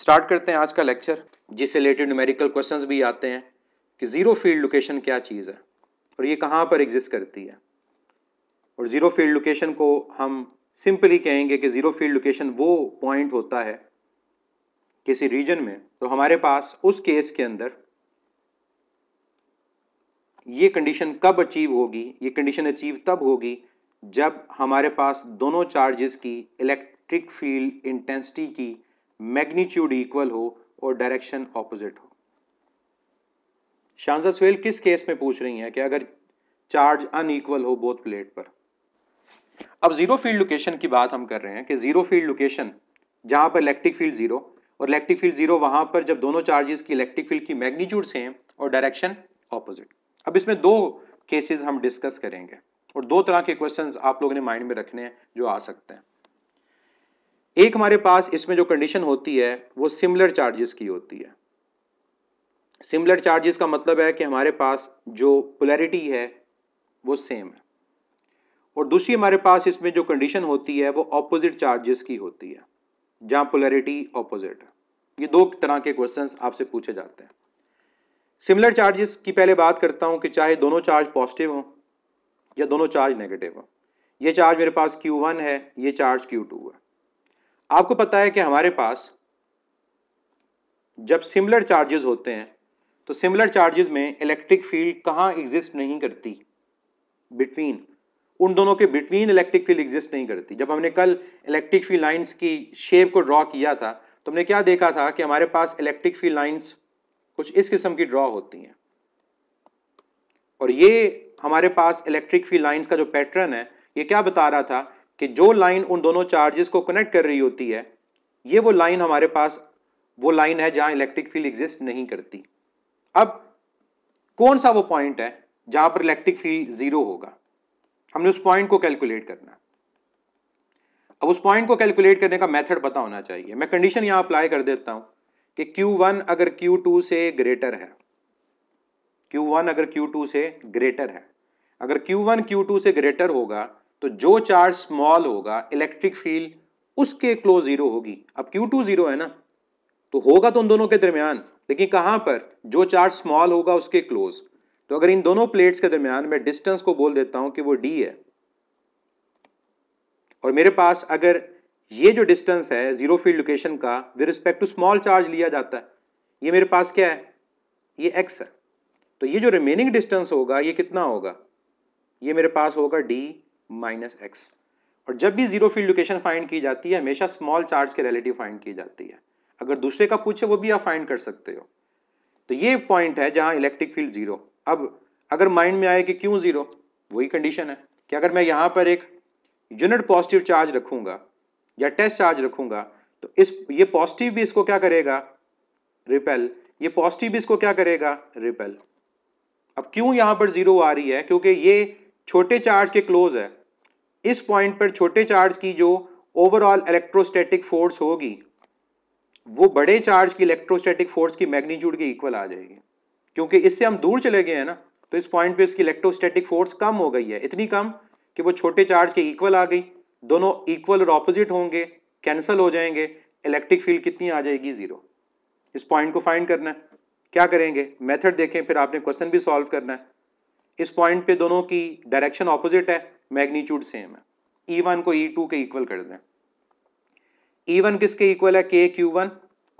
Start करते हैं आज का लेक्चर जिससे रिलेटेड न्यूमेरिकल क्वेश्चंस भी आते हैं कि ज़ीरो फील्ड लोकेशन क्या चीज़ है और ये कहाँ पर एग्जिस्ट करती है और ज़ीरो फील्ड लोकेशन को हम सिंपली कहेंगे कि ज़ीरो फील्ड लोकेशन वो पॉइंट होता है किसी रीजन में तो हमारे पास उस केस के अंदर ये कंडीशन कब अचीव होगी ये कंडीशन अचीव तब होगी जब हमारे पास दोनों चार्जेस की इलेक्ट्रिक फील्ड इंटेंसिटी की मैग्नीट्यूड इक्वल हो और डायरेक्शन ऑपोजिट हो शांसा स्वेल किस केस में पूछ रही है कि अगर चार्ज अनइक्वल हो बोथ प्लेट पर अब जीरो फील्ड लोकेशन की बात हम कर रहे हैं कि जीरो फील्ड लोकेशन जहां पर इलेक्ट्रिक फील्ड जीरो और इलेक्ट्रिक फील्ड जीरो वहां पर जब दोनों चार्जेस की इलेक्ट्रिक फील्ड की मैग्नीट्यूड सेम और डायरेक्शन ऑपोजिट अब इसमें दो केसेस हम डिस्कस करेंगे और दो तरह के क्वेश्चंस आप लोगों ने माइंड में रखने हैं जो आ सकते हैं एक हमारे पास इसमें जो कंडीशन होती है वो सिमिलर चार्जेस की होती है सिमिलर चार्जेस का मतलब है कि हमारे पास जो पोलैरिटी है वो सेम है और दूसरी हमारे पास इसमें जो कंडीशन होती है वो ऑपोजिट चार्जेस की होती है जहाँ पोलैरिटी ऑपोजिट है ये दो तरह के क्वेश्चंस आपसे पूछे जाते हैं सिमिलर चार्जेस की पहले बात करता हूँ कि चाहे दोनों चार्ज पॉजिटिव हों या दोनों चार्ज नेगेटिव हों ये चार्ज मेरे पास क्यू है ये चार्ज क्यू है आपको पता है कि हमारे पास जब सिमिलर चार्जेस होते हैं तो सिमिलर चार्जेस में इलेक्ट्रिक फील्ड कहाँ एग्जिस्ट नहीं करती बिटवीन उन दोनों के बिटवीन इलेक्ट्रिक फील्ड एग्जिस्ट नहीं करती जब हमने कल इलेक्ट्रिक फील्ड लाइंस की शेप को ड्रॉ किया था तो हमने क्या देखा था कि हमारे पास इलेक्ट्रिक फील्ड लाइंस कुछ इस किस्म की ड्रॉ होती हैं और ये हमारे पास इलेक्ट्रिक फील्ड लाइंस का जो पैटर्न है ये क्या बता रहा था कि जो लाइन उन दोनों चार्जेस को कनेक्ट कर रही होती है ये वो लाइन हमारे पास वो लाइन है जहां इलेक्ट्रिक फील्ड एग्जिस्ट नहीं करती अब कौन सा वो पॉइंट है जहां पर इलेक्ट्रिक फील्ड जीरो होगा हमने उस पॉइंट को कैलकुलेट करना है अब उस पॉइंट को कैलकुलेट करने का मेथड पता होना चाहिए मैं कंडीशन यहां अप्लाई कर देता हूं कि Q1 अगर Q2 से ग्रेटर है Q1 अगर Q2 से ग्रेटर है अगर Q1 Q2 से ग्रेटर होगा तो जो चार्ज स्मॉल होगा इलेक्ट्रिक फील्ड उसके क्लोज जीरो होगी अब क्यू टू जीरो है ना तो होगा तो उन दोनों के दरमियान लेकिन कहां पर जो चार्ज स्मॉल होगा उसके क्लोज तो अगर इन दोनों प्लेट्स के दरमियान मैं डिस्टेंस को बोल देता हूं कि वो डी है और मेरे पास अगर ये जो डिस्टेंस है जीरो फील्ड लोकेशन का with respect to small charge लिया जाता है ये मेरे पास क्या है ये एक्स है तो ये जो रिमेनिंग डिस्टेंस होगा ये कितना होगा ये मेरे पास होगा डी माइनस एक्स और जब भी जीरो फील्ड लोकेशन फाइंड की जाती है हमेशा स्मॉल चार्ज के रिलेटिव फाइंड की जाती है अगर दूसरे का पूछे वो भी आप फाइंड कर सकते हो तो ये पॉइंट है जहां इलेक्ट्रिक फील्ड जीरो अब अगर माइंड में आए कि क्यों जीरो वही कंडीशन है कि अगर मैं यहां पर एक यूनिट पॉजिटिव चार्ज रखूंगा या टेस्ट चार्ज रखूंगा तो इस ये पॉजिटिव भी इसको क्या करेगा रिपेल ये पॉजिटिव भी इसको क्या करेगा रिपेल अब क्यों यहां पर जीरो आ रही है क्योंकि ये छोटे चार्ज के क्लोज है इस पॉइंट पर छोटे चार्ज की जो ओवरऑल इलेक्ट्रोस्टैटिक फोर्स होगी वो बड़े चार्ज की इलेक्ट्रोस्टैटिक फोर्स की मैग्नीट्यूड के इक्वल आ जाएगी क्योंकि इससे हम दूर चले गए हैं ना तो इस पॉइंट पे इसकी इलेक्ट्रोस्टैटिक फोर्स कम हो गई है इतनी कम कि वो छोटे चार्ज के इक्वल आ गई दोनों इक्वल और ऑपोजिट होंगे कैंसिल हो जाएंगे इलेक्ट्रिक फील्ड कितनी आ जाएगी जीरो इस पॉइंट को फाइंड करना है क्या करेंगे मेथड देखें फिर आपने क्वेश्चन भी सॉल्व करना है इस पॉइंट पे दोनों की डायरेक्शन ऑपोजिट है मैग्नीट्यूड सेम है ई e वन को ई e टू के इक्वल कर दें ई e वन किसके इक्वल है के क्यू वन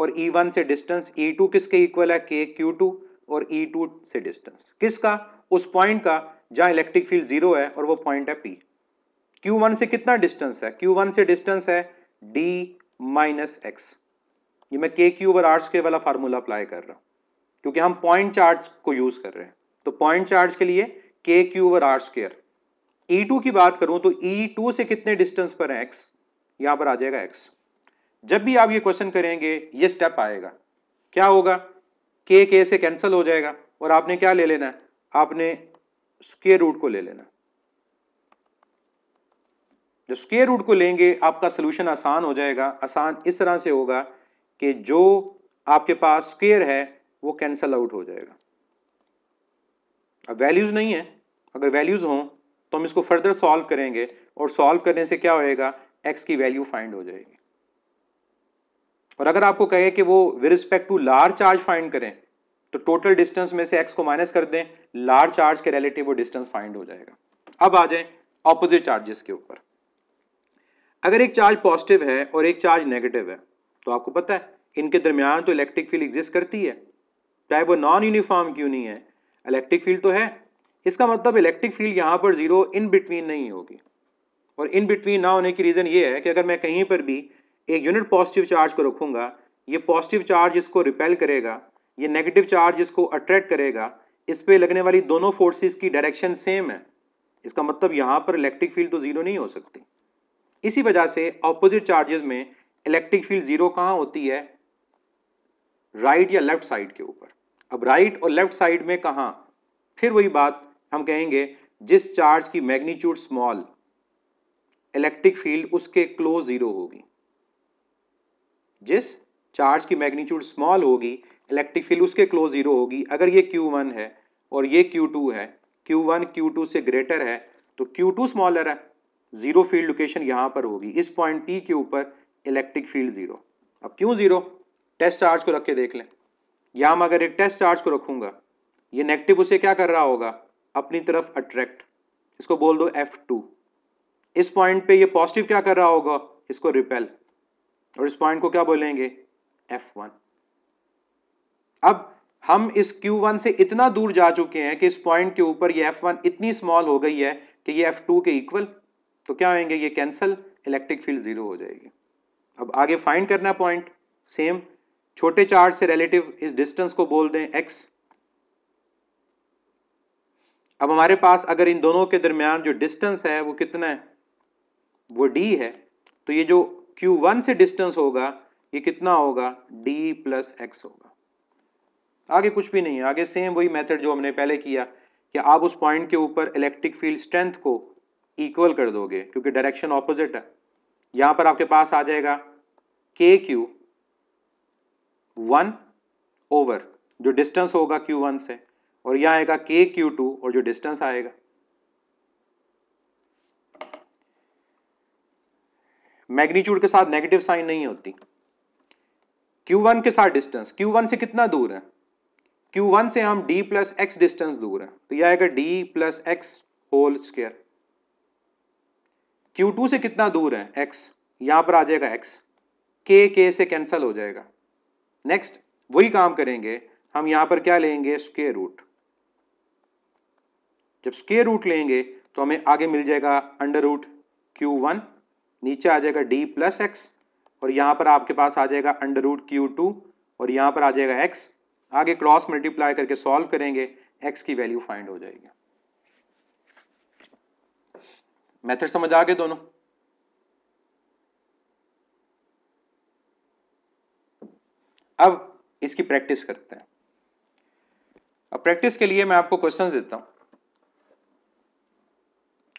और ई वन से डिस्टेंस ई टू किसके इक्वल है के क्यू टू और ई टू से डिस्टेंस किसका उस पॉइंट का जहां इलेक्ट्रिक फील्ड जीरो है और वो पॉइंट है पी क्यू वन से कितना डिस्टेंस है क्यू वन से डिस्टेंस है डी माइनस एक्स ये मैं के क्यू ओवर आर के वाला फार्मूला अप्लाई कर रहा हूं क्योंकि हम पॉइंट चार्ज को यूज कर रहे हैं तो पॉइंट चार्ज के लिए K Q over are square E2 की बात करूं तो E2 से कितने डिस्टेंस पर है x यहां पर आ जाएगा x जब भी आप ये क्वेश्चन करेंगे ये स्टेप आएगा क्या होगा k k से कैंसिल हो जाएगा और आपने क्या ले लेना है आपने स्केयर रूट को ले लेना जब स्केयर रूट को लेंगे आपका सोल्यूशन आसान हो जाएगा आसान इस तरह से होगा कि जो आपके पास स्केयर है वो कैंसल आउट हो जाएगा अब वैल्यूज नहीं है अगर वैल्यूज हों तो हम इसको फर्दर सॉल्व करेंगे और सॉल्व करने से क्या होएगा एक्स की वैल्यू फाइंड हो जाएगी और अगर आपको कहे कि वो with respect to large charge find करें तो टोटल डिस्टेंस में से एक्स को माइनस कर दें लार्ज चार्ज के रिलेटिव वो डिस्टेंस फाइंड हो जाएगा अब आ जाए ऑपोजिट चार्जेस के ऊपर अगर एक चार्ज पॉजिटिव है और एक चार्ज नेगेटिव है तो आपको पता है इनके दरमियान तो इलेक्ट्रिक फील्ड एग्जिस्ट करती है चाहे वो नॉन यूनिफॉर्म क्यों नहीं है इलेक्ट्रिक फील्ड तो है इसका मतलब इलेक्ट्रिक फील्ड यहाँ पर जीरो इन बिटवीन नहीं होगी और इन बिटवीन ना होने की रीज़न ये है कि अगर मैं कहीं पर भी एक यूनिट पॉजिटिव चार्ज को रखूँगा ये पॉजिटिव चार्ज इसको रिपेल करेगा ये नेगेटिव चार्ज इसको अट्रैक्ट करेगा इस पर लगने वाली दोनों फोर्सेस की डायरेक्शन सेम है इसका मतलब यहाँ पर इलेक्ट्रिक फील्ड तो ज़ीरो नहीं हो सकती इसी वजह से ऑपोजिट चार्जेस में इलेक्ट्रिक फील्ड ज़ीरो कहाँ होती है राइट right या लेफ्ट साइड के ऊपर अब राइट right और लेफ्ट साइड में कहाँ फिर वही बात हम कहेंगे जिस चार्ज की मैग्नीट्यूड स्मॉल इलेक्ट्रिक फील्ड उसके क्लोज ज़ीरो होगी जिस चार्ज की मैग्नीट्यूड स्मॉल होगी इलेक्ट्रिक फील्ड उसके क्लोज ज़ीरो होगी अगर ये क्यू वन है और ये क्यू टू है क्यू वन क्यू टू से ग्रेटर है तो क्यू टू स्मॉलर है ज़ीरो फील्ड लोकेशन यहां पर होगी इस पॉइंट पी के ऊपर इलेक्ट्रिक फील्ड ज़ीरो अब क्यों ज़ीरो टेस्ट चार्ज को रख के देख लें या हम अगर एक टेस्ट चार्ज को रखूंगा ये नेगेटिव उसे क्या कर रहा होगा अपनी तरफ अट्रैक्ट इसको बोल दो एफ टू इस पॉइंट पे ये पॉजिटिव क्या कर रहा होगा इसको रिपेल और इस पॉइंट को क्या बोलेंगे एफ वन अब हम इस Q1 से इतना दूर जा चुके हैं कि इस पॉइंट के ऊपर ये F1 इतनी स्मॉल हो गई है कि ये F2 के इक्वल तो क्या होंगे ये कैंसिल इलेक्ट्रिक फील्ड ज़ीरो हो जाएगी अब आगे फाइंड करना पॉइंट सेम छोटे चार्ज से रिलेटिव इस डिस्टेंस को बोल दें x अब हमारे पास अगर इन दोनों के दरमियान जो डिस्टेंस है वो कितना है वो डी है तो ये जो क्यू वन से डिस्टेंस होगा ये कितना होगा डी प्लस एक्स होगा आगे कुछ भी नहीं है आगे सेम वही मेथड जो हमने पहले किया कि आप उस पॉइंट के ऊपर इलेक्ट्रिक फील्ड स्ट्रेंथ को इक्वल कर दोगे क्योंकि डायरेक्शन ऑपोजिट है यहां पर आपके पास आ जाएगा के क्यू वन ओवर जो डिस्टेंस होगा क्यू वन से और यह आएगा के क्यू टू और जो डिस्टेंस आएगा मैग्नीट्यूड के साथ नेगेटिव साइन नहीं होती Q1 के साथ डिस्टेंस Q1 से कितना दूर है Q1 से हम d प्लस एक्स डिस्टेंस दूर है तो यह आएगा d plus x whole square Q2 से कितना दूर है x यहां पर आ जाएगा x k k से कैंसिल हो जाएगा नेक्स्ट वही काम करेंगे हम यहां पर क्या लेंगे स्क्र रूट जब स्केयर रूट लेंगे तो हमें आगे मिल जाएगा अंडर रूट क्यू वन नीचे आ जाएगा डी प्लस एक्स और यहाँ पर आपके पास आ जाएगा अंडर रूट क्यू टू और यहाँ पर आ जाएगा एक्स आगे क्रॉस मल्टीप्लाई करके सॉल्व करेंगे एक्स की वैल्यू फाइंड हो जाएगी मेथड समझ आ गए दोनों अब इसकी प्रैक्टिस करते हैं अब प्रैक्टिस के लिए मैं आपको क्वेश्चन देता हूं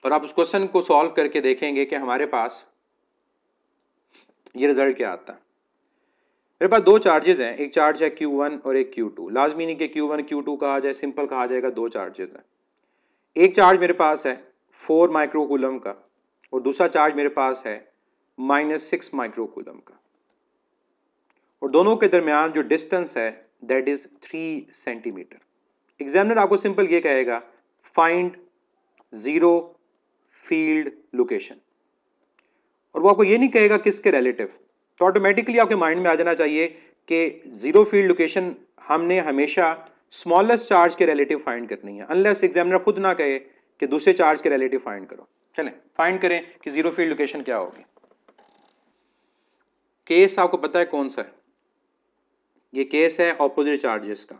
और आप उस क्वेश्चन को सॉल्व करके देखेंगे कि हमारे पास ये रिजल्ट क्या आता है मेरे पास दो चार्जेस हैं एक चार्ज है क्यू वन और एक क्यू टू लाजमी नहीं कि क्यू वन क्यू टू कहा जाए सिंपल कहा जाएगा दो चार्जेस हैं एक चार्ज मेरे पास है फोर माइक्रोकुलम का और दूसरा चार्ज मेरे पास है माइनस सिक्स माइक्रोकुलम का और दोनों के दरमियान जो डिस्टेंस है that is three centimetre examiner आपको सिंपल ये कहेगा फाइंड ज़ीरो फील्ड लोकेशन और वो आपको ये नहीं कहेगा किसके रिलेटिव तो ऑटोमेटिकली आपके माइंड में आ जाना चाहिए कि जीरो फील्ड लोकेशन हमने हमेशा स्मॉलेस्ट चार्ज के रिलेटिव फाइंड करनी है अनलेस एग्जामिनर खुद ना कहे कि दूसरे चार्ज के रिलेटिव फाइंड करो चले फाइंड करें कि जीरो फील्ड लोकेशन क्या होगी केस आपको पता है कौन सा है ये केस है ऑपोजिट चार्जेस का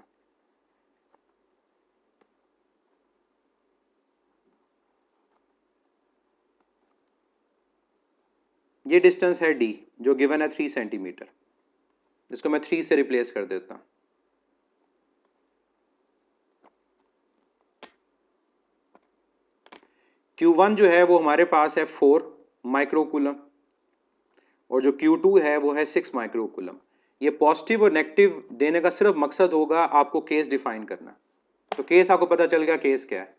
ये डिस्टेंस है डी जो गिवन है थ्री सेंटीमीटर इसको मैं थ्री से रिप्लेस कर देता हूँ Q1 जो है वो हमारे पास है फोर माइक्रोकुलम और जो Q2 है वो है सिक्स माइक्रोकुलम ये पॉजिटिव और नेगेटिव देने का सिर्फ मकसद होगा आपको केस डिफाइन करना तो केस आपको पता चल गया केस क्या है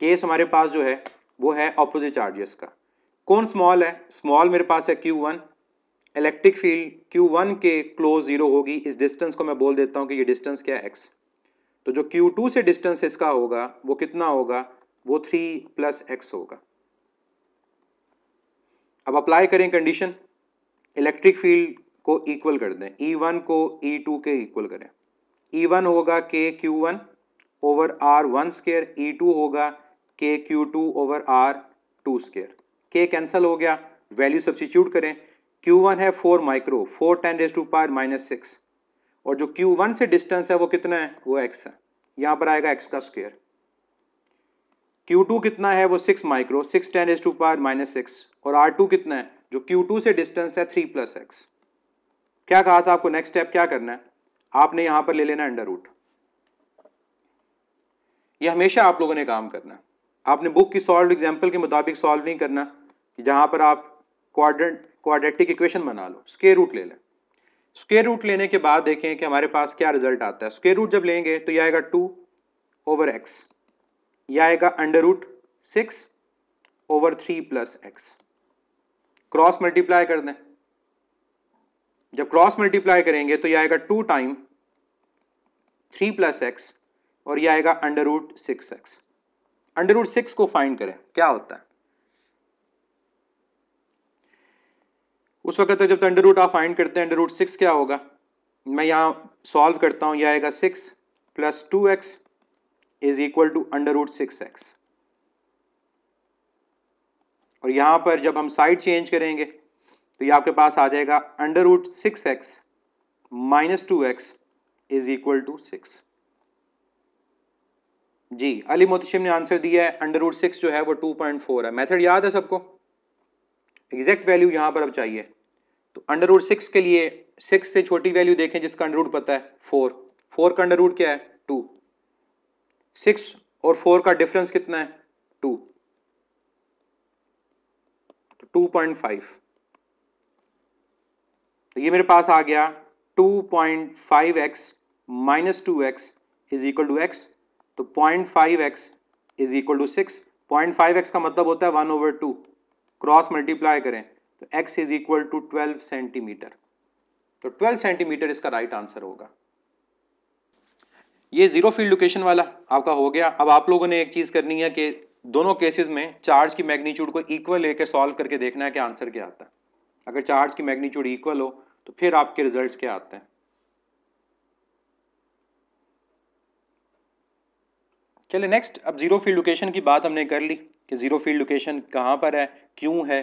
केस हमारे पास जो है वो है ऑपोजिट चार्जेस का कौन स्मॉल है स्मॉल मेरे पास है q one electric field q one के क्लोज जीरो होगी इस डिस्टेंस को मैं बोल देता हूँ कि ये डिस्टेंस क्या है एक्स तो जो क्यू टू से डिस्टेंस इसका होगा वो कितना होगा वो थ्री प्लस एक्स होगा अब अप्लाई करें कंडीशन इलेक्ट्रिक फील्ड को इक्वल कर दें ई e वन को ई e टू के इक्वल करें ई e वन होगा k q one over r one square E two होगा k Q two over are two square k cancel हो गया वैल्यू सब्सिट्यूट करें Q1 है 4 micro 4 ten raise to power minus six और जो Q1 से distance है वो कितना है वो x है यहाँ पर आएगा x का स्क्वेयर Q2 कितना है वो 6 micro 6 ten raise to power minus six और R2 कितना है जो Q2 से डिस्टेंस है 3 प्लस एक्स क्या कहा था आपको नेक्स्ट स्टेप क्या करना है आपने यहाँ पर ले लेना अंडर रूट ये हमेशा आप लोगों ने काम करना है आपने बुक की सॉल्व एग्जाम्पल के मुताबिक सॉल्व नहीं करना कि जहां पर आप क्वाड्रेंट क्वाड्रेटिक इक्वेशन बना लो स्केयर रूट ले लें स्केयर रूट लेने के बाद देखें कि हमारे पास क्या रिजल्ट आता है स्केयर रूट जब लेंगे तो यह आएगा टू ओवर एक्स यह आएगा under root six over three plus x cross multiply कर दें जब क्रॉस मल्टीप्लाई करेंगे तो यह आएगा two time three plus x और यह आएगा under root six x under root six को फाइंड करें क्या होता है उस वक्त तो जब तो अंडर रूट आप फाइंड करते हैं अंडर रूट सिक्स क्या होगा मैं यहाँ सॉल्व करता हूँ यह आएगा six plus two x is equal to under root six x और यहाँ पर जब हम साइड चेंज करेंगे तो ये आपके पास आ जाएगा under root six x minus two x is equal to six जी अली मोतशिम ने आंसर दिया है अंडर रूट सिक्स जो है वो टू पॉइंट फोर है मैथड याद है सबको एग्जैक्ट वैल्यू यहाँ पर अब चाहिए तो अंडर रूट सिक्स के लिए सिक्स से छोटी वैल्यू देखें जिसका अंडर रूट पता है फोर फोर का अंडर रूट क्या है टू सिक्स और फोर का डिफरेंस कितना है टू टू पॉइंट फाइव तो ये मेरे पास आ गया two point five x minus two x is equal to x तो point five x is equal to six point five x का मतलब होता है one over two cross multiply करें तो x is equal to 12 centimetre तो 12 centimetre इसका right right answer होगा ये जीरो फील्ड लोकेशन वाला आपका हो गया अब आप लोगों ने एक चीज करनी है कि दोनों केसेस में चार्ज की मैग्नीट्यूड को इक्वल लेकर सॉल्व करके देखना है कि आंसर क्या आता है अगर चार्ज की मैग्नीट्यूड इक्वल हो तो फिर आपके रिजल्ट्स क्या आते हैं चलिए नेक्स्ट अब जीरो फील्ड लोकेशन की बात हमने कर ली कि जीरो फील्ड लोकेशन कहां पर है क्यों है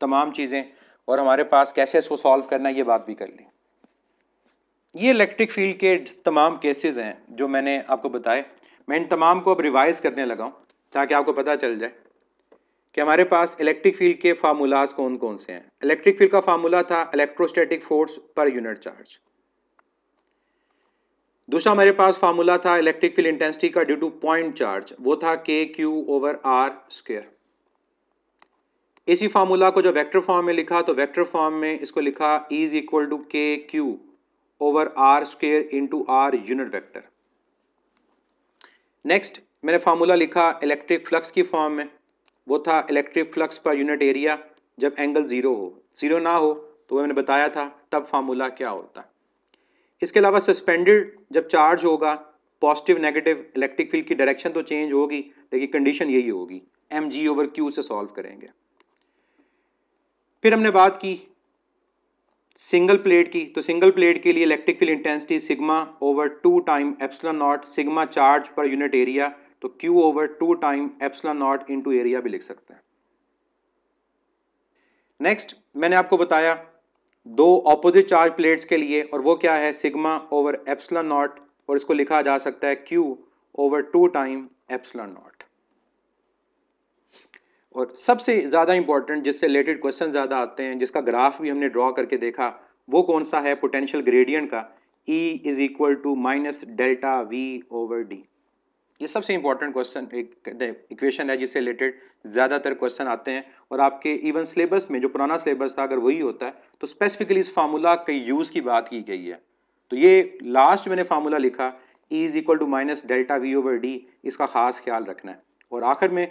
तमाम चीज़ें और हमारे पास कैसे इसको सॉल्व करना है ये बात भी कर ली ये इलेक्ट्रिक फील्ड के तमाम केसेस हैं जो मैंने आपको बताए मैं इन तमाम को अब रिवाइज करने लगा हूँ ताकि आपको पता चल जाए कि हमारे पास इलेक्ट्रिक फील्ड के फार्मूलाज कौन कौन से हैं इलेक्ट्रिक फील्ड का फार्मूला था इलेक्ट्रोस्टैटिक फोर्स पर यूनिट चार्ज दूसरा हमारे पास फार्मूला था इलेक्ट्रिक फील्ड इंटेंसिटी का ड्यू टू पॉइंट चार्ज वो था k Q over are square इसी फार्मूला को जब वेक्टर फॉर्म में लिखा तो वेक्टर फॉर्म में इसको लिखा इज इक्वल टू के Q over are square into r unit vector next मैंने फार्मूला लिखा इलेक्ट्रिक फ्लक्स की फॉर्म में वो था इलेक्ट्रिक फ्लक्स पर यूनिट एरिया जब एंगल ज़ीरो हो ज़ीरो ना हो तो वह मैंने बताया था तब फार्मूला क्या होता है इसके अलावा सस्पेंडेड जब चार्ज होगा पॉजिटिव नेगेटिव इलेक्ट्रिक फील्ड की डायरेक्शन तो चेंज होगी लेकिन कंडीशन यही होगी एम जी ओवर क्यू से सॉल्व करेंगे फिर हमने बात की सिंगल प्लेट की तो सिंगल प्लेट के लिए electric field intensity sigma over two time epsilon naught sigma charge पर यूनिट एरिया तो q over two time epsilon naught into area भी लिख सकते हैं नेक्स्ट मैंने आपको बताया दो ऑपोजिट चार्ज प्लेट्स के लिए और वो क्या है सिग्मा ओवर एप्सलॉन नॉट और इसको लिखा जा सकता है q over two time epsilon naught और सबसे ज़्यादा इंपॉर्टेंट जिससे रिलेटेड क्वेश्चन ज़्यादा आते हैं जिसका ग्राफ भी हमने ड्रॉ करके देखा वो कौन सा है पोटेंशियल ग्रेडियंट का E is equal to minus delta V over d ये सबसे इंपॉर्टेंट क्वेश्चन एक इक्वेशन है जिससे रिलेटेड ज़्यादातर क्वेश्चन आते हैं और आपके इवन सिलेबस में जो पुराना सिलेबस था अगर वही होता है तो स्पेसिफिकली इस फार्मूला के यूज़ की बात की गई है तो ये लास्ट मैंने फार्मूला लिखा E is equal to minus delta V over d इसका खास ख्याल रखना है और आखिर में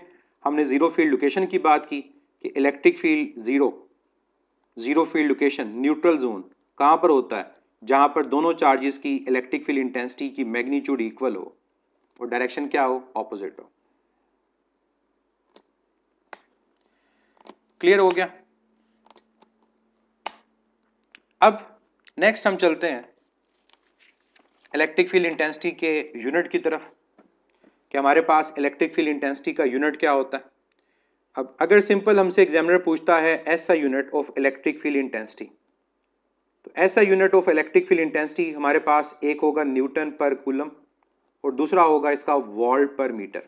हमने ज़ीरो फील्ड लोकेशन की बात की कि electric field zero zero field location neutral zone कहाँ पर होता है जहाँ पर दोनों चार्जेस की इलेक्ट्रिक फील्ड इंटेंसिटी की मैग्नीट्यूड इक्वल हो और डायरेक्शन क्या हो ऑपोजिट हो क्लियर हो गया अब नेक्स्ट हम चलते हैं इलेक्ट्रिक फील्ड इंटेंसिटी के यूनिट की तरफ कि हमारे पास इलेक्ट्रिक फील्ड इंटेंसिटी का यूनिट क्या होता है अब अगर सिंपल हमसे एग्जामिनर पूछता है ऐसा unit of electric field intensity तो ऐसा unit of electric field intensity हमारे पास एक होगा न्यूटन पर कूलम और दूसरा होगा इसका वॉल्ट पर मीटर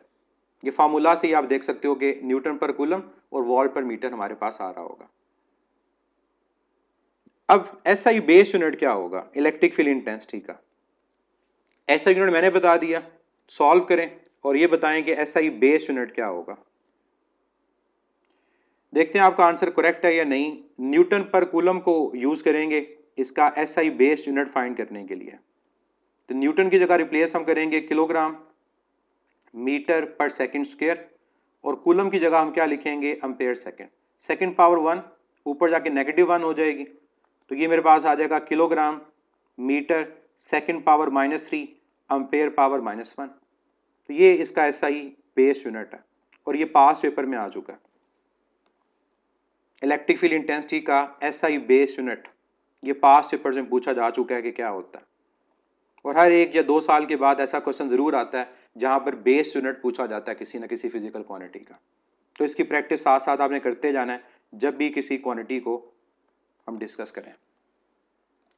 ये फार्मूला से ही आप देख सकते हो कि न्यूटन पर कूलम और वॉल्ट पर मीटर हमारे पास आ रहा होगा अब ऐसा ही बेस यूनिट क्या होगा इलेक्ट्रिक फील्ड इंटेंसिटी का ऐसा यूनिट मैंने बता दिया सॉल्व करें और ये बताएं कि एस आई बेस यूनिट क्या होगा देखते हैं आपका आंसर करेक्ट है या नहीं न्यूटन पर कूलम को यूज़ करेंगे इसका S I base unit find करने के लिए तो न्यूटन की जगह रिप्लेस हम करेंगे किलोग्राम मीटर पर सेकंड स्क्वायर और कूलम की जगह हम क्या लिखेंगे ampere second second power one ऊपर जाके नेगेटिव वन हो जाएगी तो ये मेरे पास आ जाएगा kilogram metre second power minus three ampere power minus one तो ये इसका ऐसा ही बेस यूनिट है और ये पास पेपर में आ चुका है इलेक्ट्रिक फील्ड इंटेंसिटी का ऐसा ही बेस यूनिट ये पास पेपर में पूछा जा चुका है कि क्या होता है और हर एक या दो साल के बाद ऐसा क्वेश्चन ज़रूर आता है जहाँ पर बेस यूनिट पूछा जाता है किसी ना किसी फिजिकल क्वांटिटी का तो इसकी प्रैक्टिस साथ साथ आपने करते जाना है जब भी किसी क्वांटिटी को हम डिस्कस करें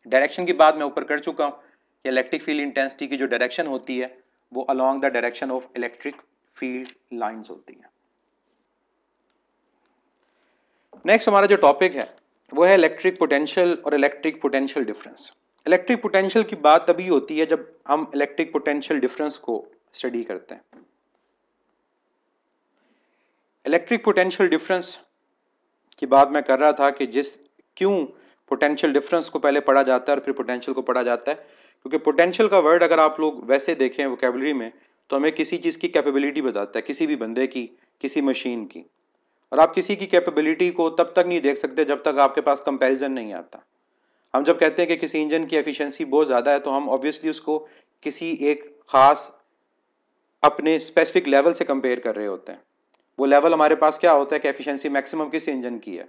डायरेक्शन की बात मैं ऊपर कर चुका हूँ कि इलेक्ट्रिक फील्ड इंटेंसिटी की जो डायरेक्शन होती है वो along the direction of electric field lines होती हैं नेक्स्ट हमारा जो टॉपिक है वो है इलेक्ट्रिक पोटेंशियल और electric potential difference electric potential की बात तभी होती है जब हम इलेक्ट्रिक पोटेंशियल डिफरेंस को स्टडी करते हैं इलेक्ट्रिक पोटेंशियल डिफरेंस की बात मैं कर रहा था कि जिस क्यों पोटेंशियल डिफरेंस को पहले पढ़ा जाता है और फिर पोटेंशियल को पढ़ा जाता है क्योंकि पोटेंशियल का वर्ड अगर आप लोग वैसे देखें वोकेबलरी में तो हमें किसी चीज़ की कैपेबिलिटी बताता है किसी भी बंदे की किसी मशीन की और आप किसी की कैपेबिलिटी को तब तक नहीं देख सकते जब तक आपके पास कंपैरिजन नहीं आता हम जब कहते हैं कि किसी इंजन की एफिशिएंसी बहुत ज़्यादा है तो हम ऑब्वियसली उसको किसी एक ख़ास अपने स्पेसिफिक लेवल से कंपेयर कर रहे होते हैं वो लेवल हमारे पास क्या होता है कि एफिशिएंसी मैक्सिमम किस इंजन की है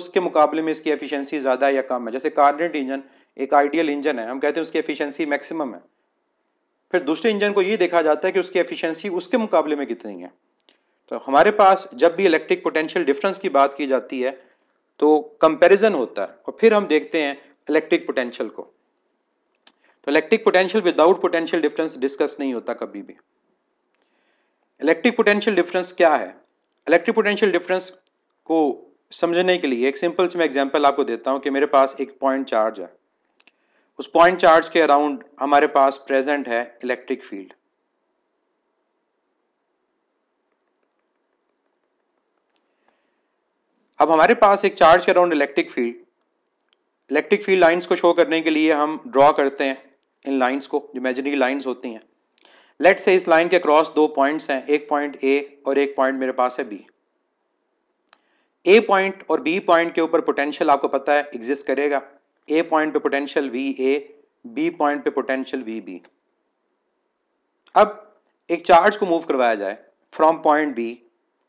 उसके मुकाबले में इसकी एफिशिएंसी ज़्यादा या कम है जैसे कार्डेंट इंजन एक आइडियल इंजन है हम कहते हैं उसकी एफिशिएंसी मैक्सिमम है फिर दूसरे इंजन को ये देखा जाता है कि उसकी एफिशिएंसी उसके मुकाबले में कितनी है तो हमारे पास जब भी इलेक्ट्रिक पोटेंशियल डिफरेंस की बात की जाती है तो कंपेरिजन होता है और फिर हम देखते हैं इलेक्ट्रिक पोटेंशियल को तो electric potential without potential difference discuss नहीं होता कभी भी इलेक्ट्रिक पोटेंशियल डिफरेंस क्या है इलेक्ट्रिक पोटेंशियल डिफरेंस को समझने के लिए एक सिंपल से मैं एग्जांपल आपको देता हूँ कि मेरे पास एक पॉइंट चार्ज है उस पॉइंट चार्ज के अराउंड हमारे पास प्रेजेंट है इलेक्ट्रिक फील्ड अब हमारे पास एक चार्ज के around electric field electric field lines को शो करने के लिए हम ड्रॉ करते हैं इन लाइंस को इमेजिनरी लाइंस होती हैं लेट से इस लाइन के क्रॉस दो पॉइंट्स हैं एक पॉइंट ए और एक पॉइंट मेरे पास है बी ए पॉइंट और बी पॉइंट के ऊपर पोटेंशियल आपको पता है एग्जिस्ट करेगा ए पॉइंट पे potential V A B point पे पोटेंशियल वी बी अब एक चार्ज को मूव करवाया जाए from point B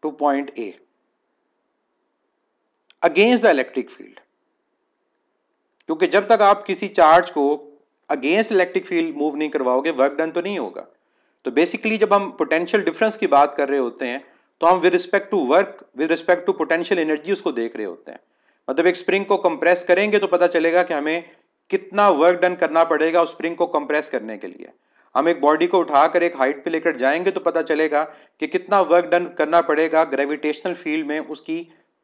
to point A against the electric field क्योंकि जब तक आप किसी चार्ज को अगेंस्ट इलेक्ट्रिक फील्ड मूव नहीं करवाओगे वर्क डन तो नहीं होगा तो बेसिकली जब हम पोटेंशियल डिफरेंस की बात कर रहे होते हैं तो हम with respect to work with respect to potential energy उसको देख रहे होते हैं मतलब एक स्प्रिंग को कंप्रेस करेंगे तो पता चलेगा कि हमें कितना वर्क डन करना पड़ेगा उस स्प्रिंग को कंप्रेस करने के लिए हम एक बॉडी को उठाकर एक हाइट पे लेकर जाएंगे तो पता चलेगा कि कितना वर्क डन करना पड़ेगा ग्रेविटेशनल फील्ड में उसकी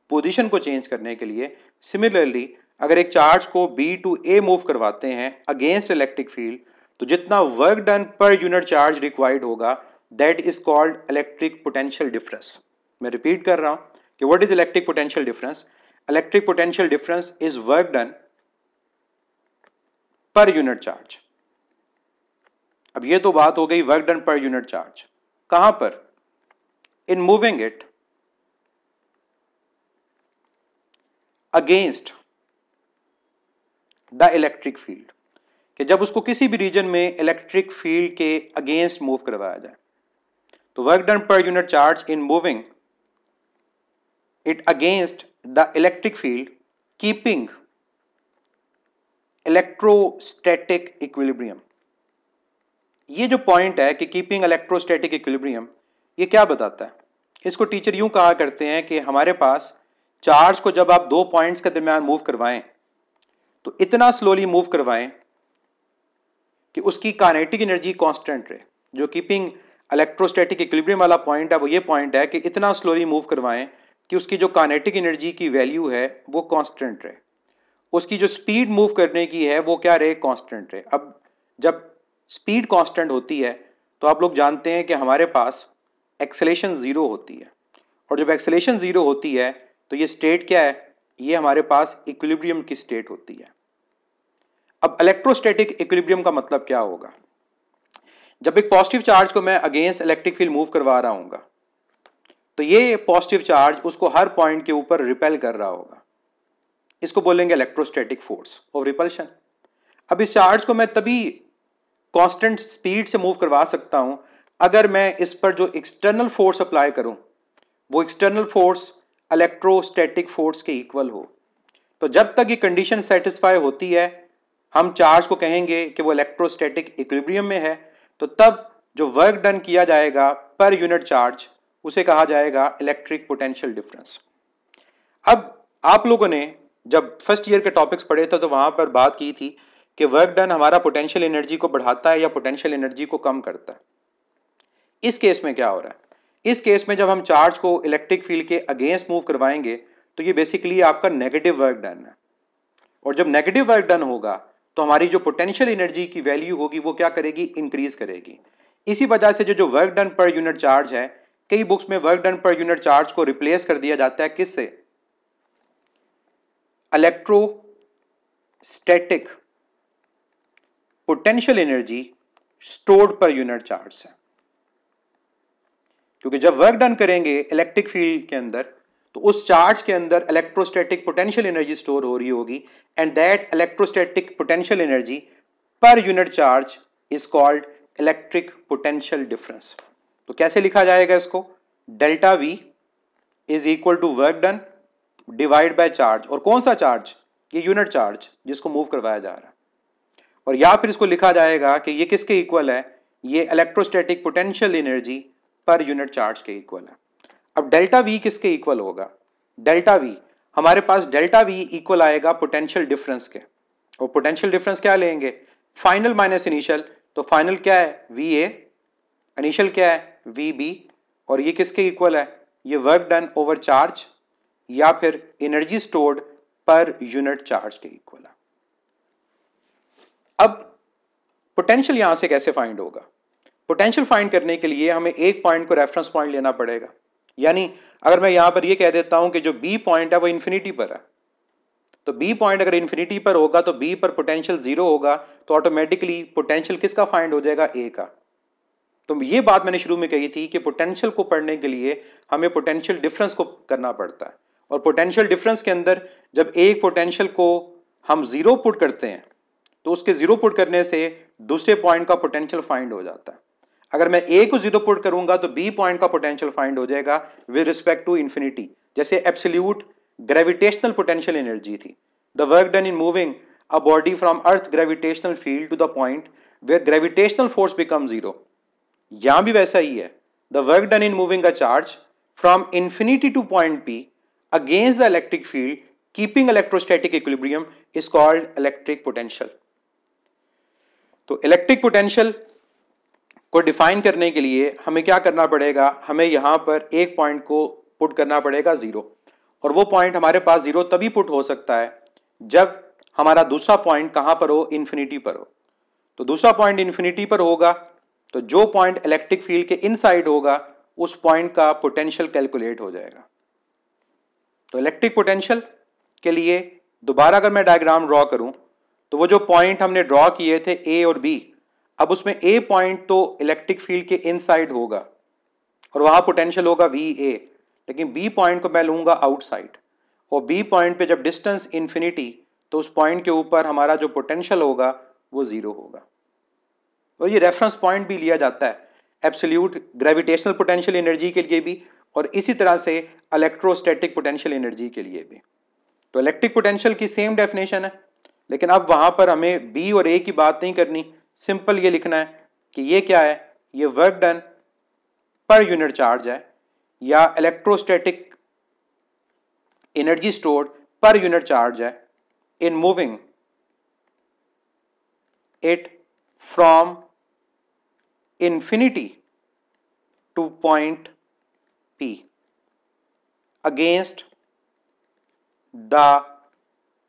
पोजीशन को चेंज करने के लिए सिमिलरली अगर एक चार्ज को बी टू ए मूव करवाते हैं अगेंस्ट इलेक्ट्रिक फील्ड तो जितना वर्क डन पर यूनिट चार्ज रिक्वायर्ड होगा that is called electric potential difference मैं रिपीट कर रहा हूँ कि what is electric potential difference electric potential difference is work done per unit charge. अब ये तो बात हो गई वर्क डन पर यूनिट चार्ज कहां पर in moving it against the electric field कि जब उसको किसी भी रीजन में इलेक्ट्रिक फील्ड के अगेंस्ट मूव करवाया जाए तो वर्क डन पर unit charge in moving it against the electric field keeping electrostatic equilibrium ये जो पॉइंट है कि कीपिंग इलेक्ट्रोस्टैटिक इक्विलिब्रियम ये क्या बताता है इसको टीचर यूं कहा करते हैं कि हमारे पास चार्ज को जब आप दो पॉइंट्स के दरम्यान मूव करवाएं तो इतना स्लोली मूव करवाएं कि उसकी कानेटिक एनर्जी कांस्टेंट रहे जो कीपिंग इलेक्ट्रोस्टेटिक इक्विलिब्रियम वाला पॉइंट है वो ये पॉइंट है कि इतना स्लोली मूव करवाएं कि उसकी जो कानेटिक एनर्जी की वैल्यू है वो कांस्टेंट रहे उसकी जो स्पीड मूव करने की है वो क्या रहे कांस्टेंट रहे अब जब स्पीड कांस्टेंट होती है तो आप लोग जानते हैं कि हमारे पास एक्सेलेशन ज़ीरो होती है और जब एक्सेलेशन ज़ीरो होती है तो ये स्टेट क्या है ये हमारे पास इक्विलिब्रियम की स्टेट होती है अब इलेक्ट्रोस्टेटिक इक्विलिब्रियम का मतलब क्या होगा जब एक पॉजिटिव चार्ज को मैं अगेंस्ट इलेक्ट्रिक फील्ड मूव करवा रहा हूँ तो ये पॉजिटिव चार्ज उसको हर पॉइंट के ऊपर रिपेल कर रहा होगा इसको बोलेंगे इलेक्ट्रोस्टैटिक फोर्स और रिपल्शन अब इस चार्ज को मैं तभी कांस्टेंट स्पीड से मूव करवा सकता हूं अगर मैं इस पर जो एक्सटर्नल फोर्स अप्लाई करूं वो एक्सटर्नल फोर्स इलेक्ट्रोस्टैटिक फोर्स के इक्वल हो तो जब तक ये कंडीशन सेटिस्फाई होती है हम चार्ज को कहेंगे कि वो इलेक्ट्रोस्टैटिक इक्विलिब्रियम में है तो तब जो वर्क डन किया जाएगा पर यूनिट चार्ज उसे कहा जाएगा इलेक्ट्रिक पोटेंशियल डिफरेंस अब आप लोगों ने जब फर्स्ट ईयर के टॉपिक्स पढ़े थे तो वहां पर बात की थी कि वर्क डन हमारा पोटेंशियल एनर्जी को बढ़ाता है या पोटेंशियल एनर्जी को कम करता है इस केस में क्या हो रहा है इस केस में जब हम चार्ज को इलेक्ट्रिक फील्ड के अगेंस्ट मूव करवाएंगे तो ये बेसिकली आपका नेगेटिव वर्क डन है और जब नेगेटिव वर्क डन होगा तो हमारी जो पोटेंशियल एनर्जी की वैल्यू होगी वो क्या करेगी इंक्रीज करेगी इसी वजह से जो जो वर्क डन पर यूनिट चार्ज है कई बुक्स में वर्क डन पर यूनिट चार्ज को रिप्लेस कर दिया जाता है किससे electrostatic potential energy stored per unit charge से क्योंकि जब वर्क डन करेंगे इलेक्ट्रिक फील्ड के अंदर तो उस चार्ज के अंदर इलेक्ट्रोस्टैटिक पोटेंशियल एनर्जी स्टोर हो रही होगी and that electrostatic potential energy per unit charge is called electric potential difference तो कैसे लिखा जाएगा इसको delta V is equal to work done divide by charge और कौन सा चार्ज ये यूनिट चार्ज जिसको मूव करवाया जा रहा है और या फिर इसको लिखा जाएगा कि ये किसके इक्वल है ये electrostatic potential energy per unit charge के इक्वल है अब डेल्टा वी किसके इक्वल होगा डेल्टा वी हमारे पास डेल्टा वी इक्वल आएगा पोटेंशियल डिफरेंस के और पोटेंशियल डिफरेंस क्या लेंगे फाइनल माइनस इनिशियल तो फाइनल क्या है वी ए इनिशियल क्या है वी बी और ये किसके इक्वल है ये वर्क डन ओवर चार्ज या फिर energy stored per unit charge के इक्वल है अब पोटेंशियल यहां से कैसे फाइंड होगा पोटेंशियल फाइंड करने के लिए हमें एक पॉइंट को रेफरेंस पॉइंट लेना पड़ेगा यानी अगर मैं यहां पर ये कह देता हूं कि जो बी पॉइंट है वो इन्फिनिटी पर है तो बी पॉइंट अगर इन्फिनिटी पर होगा तो बी पर पोटेंशियल जीरो होगा तो ऑटोमेटिकली पोटेंशियल किसका फाइंड हो जाएगा ए का तो ये बात मैंने शुरू में कही थी कि पोटेंशियल को पढ़ने के लिए हमें पोटेंशियल डिफरेंस को करना पड़ता है और पोटेंशियल डिफरेंस के अंदर जब एक पोटेंशियल को हम ज़ीरो पुट करते हैं तो उसके ज़ीरो पुट करने से दूसरे पॉइंट का पोटेंशियल फाइंड हो जाता है अगर मैं ए को ज़ीरो पुट करूंगा तो बी पॉइंट का पोटेंशियल फाइंड हो जाएगा विद रिस्पेक्ट टू इंफिनिटी जैसे एब्सोल्यूट ग्रेविटेशनल पोटेंशियल एनर्जी थी the work done in moving a body from earth gravitational field to the point where gravitational force become zero यहां भी वैसा ही है the work done in moving a charge from infinity to point P against the electric field keeping electrostatic equilibrium is called electric potential तो electric potential को define करने के लिए हमें क्या करना पड़ेगा हमें यहां पर एक पॉइंट को पुट करना पड़ेगा ज़ीरो और वो पॉइंट हमारे पास ज़ीरो तभी पुट हो सकता है जब हमारा दूसरा पॉइंट कहां पर हो इन्फिनिटी पर हो तो दूसरा पॉइंट इन्फिनिटी पर होगा तो जो पॉइंट इलेक्ट्रिक फील्ड के इनसाइड होगा उस पॉइंट का पोटेंशियल कैलकुलेट हो जाएगा तो इलेक्ट्रिक पोटेंशियल के लिए दोबारा अगर मैं डायग्राम ड्रॉ करूं तो वो जो पॉइंट हमने ड्रॉ किए थे ए और बी अब उसमें ए पॉइंट तो इलेक्ट्रिक फील्ड के इनसाइड होगा और वहां पोटेंशियल होगा वी ए लेकिन बी पॉइंट को मैं लूंगा आउटसाइड और बी पॉइंट पे जब डिस्टेंस इन्फिनिटी तो उस पॉइंट के ऊपर हमारा जो पोटेंशियल होगा वो ज़ीरो होगा और तो ये रेफरेंस पॉइंट भी लिया जाता है एब्सोल्यूट ग्रेविटेशनल पोटेंशियल एनर्जी के लिए भी और इसी तरह से इलेक्ट्रोस्टैटिक पोटेंशियल एनर्जी के लिए भी तो इलेक्ट्रिक पोटेंशियल की सेम डेफिनेशन है लेकिन अब वहाँ पर हमें बी और ए की बात नहीं करनी सिंपल ये लिखना है कि ये क्या है ये वर्क डन पर यूनिट चार्ज है या electrostatic energy stored per unit charge है in moving it from infinity to point P against the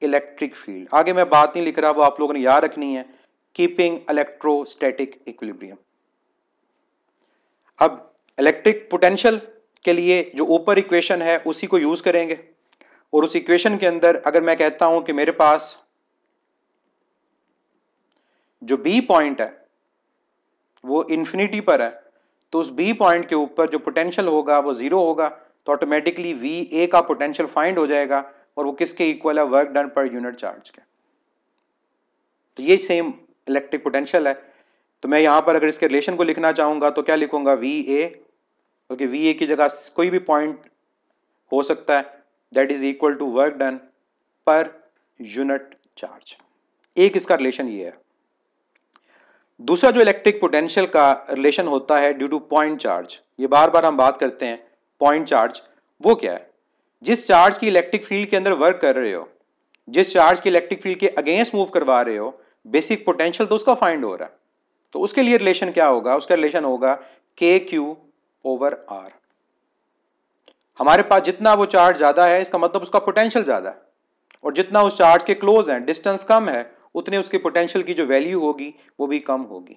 electric field आगे मैं बात नहीं लिख रहा वो आप लोगों ने याद रखनी है कीपिंग इलेक्ट्रोस्टैटिक इक्विलिब्रियम अब इलेक्ट्रिक पोटेंशियल के लिए जो ऊपर इक्वेशन है उसी को यूज करेंगे और उस इक्वेशन के अंदर अगर मैं कहता हूं कि मेरे पास जो बी पॉइंट है वो इन्फिनिटी पर है तो उस बी पॉइंट के ऊपर जो पोटेंशियल होगा वो ज़ीरो होगा तो ऑटोमेटिकली वी ए का पोटेंशियल फाइंड हो जाएगा और वो किसके इक्वल है वर्क डन पर यूनिट चार्ज के तो ये सेम इलेक्ट्रिक पोटेंशियल है तो मैं यहां पर अगर इसके रिलेशन को लिखना चाहूंगा तो क्या लिखूंगा वी ए क्योंकि वी ए की जगह कोई भी पॉइंट हो सकता है that is equal to work done पर यूनिट चार्ज एक इसका रिलेशन ये है दूसरा जो इलेक्ट्रिक पोटेंशियल का रिलेशन होता है ड्यू टू पॉइंट चार्ज ये बार बार हम बात करते हैं पॉइंट चार्ज वो क्या है जिस चार्ज की इलेक्ट्रिक फील्ड के अंदर वर्क कर रहे हो जिस चार्ज की इलेक्ट्रिक फील्ड के अगेंस्ट मूव करवा रहे हो बेसिक पोटेंशियल तो उसका फाइंड हो रहा है तो उसके लिए रिलेशन क्या होगा उसका रिलेशन होगा के क्यू ओवर आर हमारे पास जितना वो चार्ज ज्यादा है इसका मतलब उसका पोटेंशियल ज्यादा है और जितना उस चार्ज के क्लोज है डिस्टेंस कम है उतने उसके पोटेंशियल की जो वैल्यू होगी वो भी कम होगी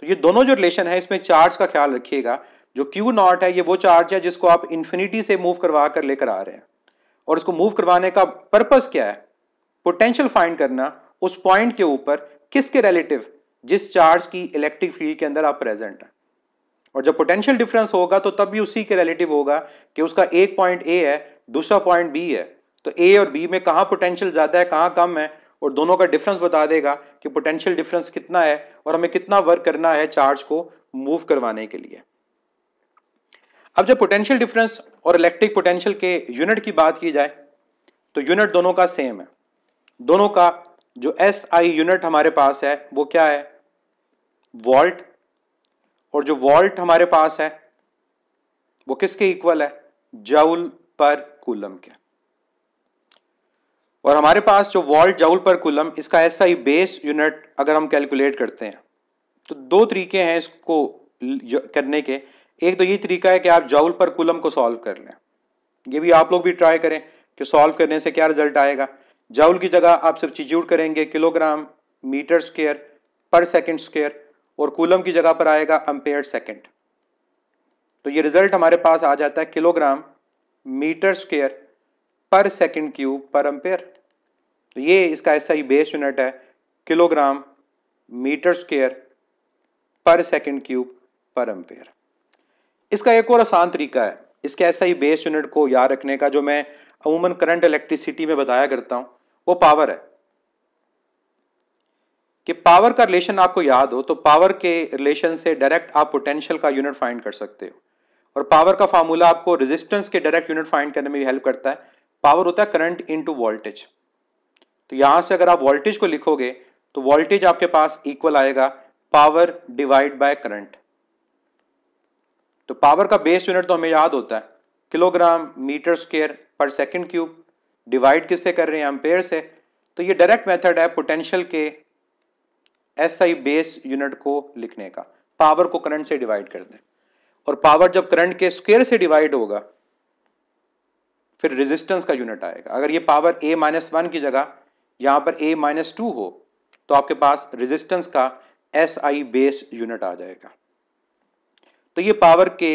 तो ये दोनों जो रिलेशन है इसमें चार्ज का ख्याल रखिएगा जो क्यू नॉट है ये वो चार्ज है जिसको आप इन्फिनिटी से मूव करवा कर लेकर आ रहे हैं और इसको मूव करवाने का पर्पस क्या है पोटेंशियल फाइंड करना उस पॉइंट के ऊपर किसके रिलेटिव जिस चार्ज की इलेक्ट्रिक फील्ड के अंदर आप प्रेजेंट हैं और जब पोटेंशियल डिफरेंस होगा तो तब भी उसी के रिलेटिव होगा कि उसका एक पॉइंट ए है दूसरा पॉइंट बी है तो ए और बी में कहाँ पोटेंशियल ज़्यादा है कहाँ कम है और दोनों का डिफरेंस बता देगा कि पोटेंशियल डिफरेंस कितना है और हमें कितना वर्क करना है चार्ज को मूव करवाने के लिए अब जब पोटेंशियल डिफरेंस और इलेक्ट्रिक पोटेंशियल के यूनिट की बात की जाए तो यूनिट दोनों का सेम है दोनों का जो एस आई यूनिट हमारे पास है वो क्या है वॉल्ट और जो वॉल्ट हमारे पास है वो किसके इक्वल है जाउल पर कूलम के और हमारे पास जो वॉल्ट जाउल पर कुलम इसका ऐसा ही बेस यूनिट अगर हम कैलकुलेट करते हैं तो दो तरीके हैं इसको करने के एक तो ये तरीका है कि आप जाउल पर कुलम को सॉल्व कर लें ये भी आप लोग भी ट्राई करें कि सॉल्व करने से क्या रिजल्ट आएगा जाउल की जगह आप सब्सिट्यूट करेंगे kilogram metre square per second square और कूलम की जगह पर आएगा अम्पेयर सेकंड तो ये रिजल्ट हमारे पास आ जाता है kilogram metre square per second cube per ampere तो ये इसका ऐसा ही बेस यूनिट है kilogram metre square per second cube per ampere इसका एक और आसान तरीका है इसके ऐसा ही बेस यूनिट को याद रखने का जो मैं अमूमन करंट इलेक्ट्रिसिटी में बताया करता हूं वो पावर है कि पावर का रिलेशन आपको याद हो तो पावर के रिलेशन से डायरेक्ट आप पोटेंशियल का यूनिट फाइंड कर सकते हो और पावर का फार्मूला आपको रेजिस्टेंस के डायरेक्ट यूनिट फाइंड करने में भी हेल्प करता है पावर होता है करंट इनटू वोल्टेज तो यहां से अगर आप वोल्टेज को लिखोगे तो वोल्टेज आपके पास इक्वल आएगा पावर डिवाइड बाय करंट तो पावर का बेस यूनिट तो हमें याद होता है kilogram metre square per second cube divide किससे कर रहे हैं एम्पेयर से तो ये डायरेक्ट मेथड है पोटेंशियल के एसआई बेस यूनिट को लिखने का पावर को करंट से डिवाइड कर दें और पावर जब करंट के स्क्वेयर से डिवाइड होगा फिर रेजिस्टेंस का यूनिट आएगा अगर ये पावर ए माइनस वन की जगह यहाँ पर ए माइनस टू हो तो आपके पास रेजिस्टेंस का एस आई बेस यूनिट आ जाएगा तो ये पावर के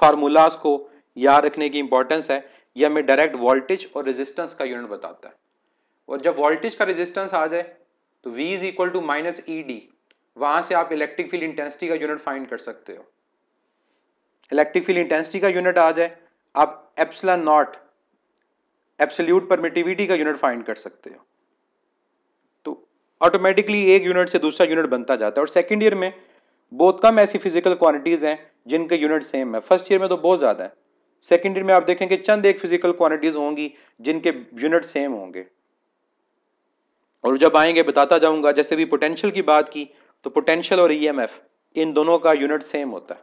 फार्मूलाज को याद रखने की इंपॉर्टेंस है यह हमें डायरेक्ट वोल्टेज और रेजिस्टेंस का यूनिट बताता है और जब वोल्टेज का रेजिस्टेंस आ जाए तो V is equal to minus E D वहाँ से आप इलेक्ट्रिक फील्ड इंटेंसिटी का यूनिट फाइंड कर सकते हो इलेक्ट्रिक फील्ड इंटेंसिटी का यूनिट आ जाए आप एप्सला नॉट एप्सल्यूट परमिटिविटी का यूनिट फाइंड कर सकते हो तो ऑटोमेटिकली एक यूनिट से दूसरा यूनिट बनता जाता है और सेकेंड ईयर में बहुत कम ऐसी फिजिकल क्वांटिटीज़ हैं जिनके यूनिट सेम है फर्स्ट ईयर में तो बहुत ज़्यादा है सेकेंड ईयर में आप देखेंगे चंद एक फिजिकल क्वांटिटीज़ होंगी जिनके यूनिट सेम होंगे और जब आएंगे बताता जाऊंगा जैसे भी पोटेंशियल की बात की तो पोटेंशियल और ई e इन दोनों का यूनिट सेम होता है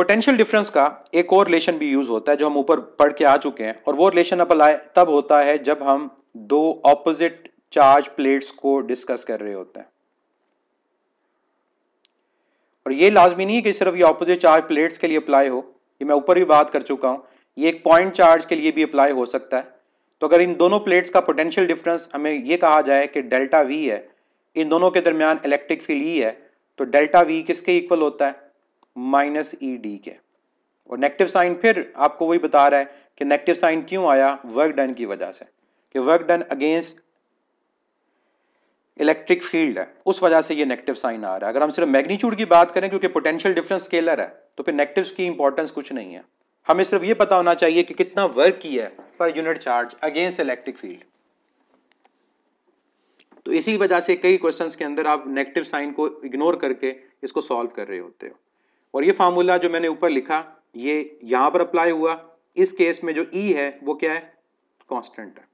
पोटेंशियल डिफरेंस का एक और रिलेशन भी यूज होता है जो हम ऊपर पढ़ के आ चुके हैं और वो रिलेशन अप्लाई तब होता है जब हम दो ऑपोजिट चार्ज प्लेट्स को डिस्कस कर रहे होते हैं और ये लाजमी नहीं है कि सिर्फ ये ऑपोजिट चार्ज प्लेट्स के लिए अप्लाई हो ये मैं ऊपर भी बात कर चुका हूं ये एक पॉइंट चार्ज के लिए भी अप्लाई हो सकता है तो अगर इन दोनों प्लेट्स का पोटेंशियल डिफरेंस हमें ये कहा जाए कि डेल्टा वी है इन दोनों के दरमियान इलेक्ट्रिक फील्ड ई है तो डेल्टा वी किसके इक्वल होता है माइनस ई डी के और नेगेटिव साइन फिर आपको वही बता रहा है कि नेगेटिव साइन क्यों आया वर्क डन की वजह से कि work done against electric field है उस वजह से ये नेगेटिव साइन आ रहा है अगर हम सिर्फ मैग्नीट्यूड की बात करें क्योंकि पोटेंशियल डिफरेंस स्केलर है तो फिर नेगेटिव की इंपॉर्टेंस कुछ नहीं है हमें सिर्फ ये पता होना चाहिए कि कितना वर्क किया है per unit charge against electric field तो इसी वजह से कई क्वेश्चंस के अंदर आप नेगेटिव साइन को इग्नोर करके इसको सॉल्व कर रहे होते हो और ये फार्मूला जो मैंने ऊपर लिखा ये यहाँ पर अप्लाई हुआ इस केस में जो ई e है वो क्या है कॉन्स्टेंट है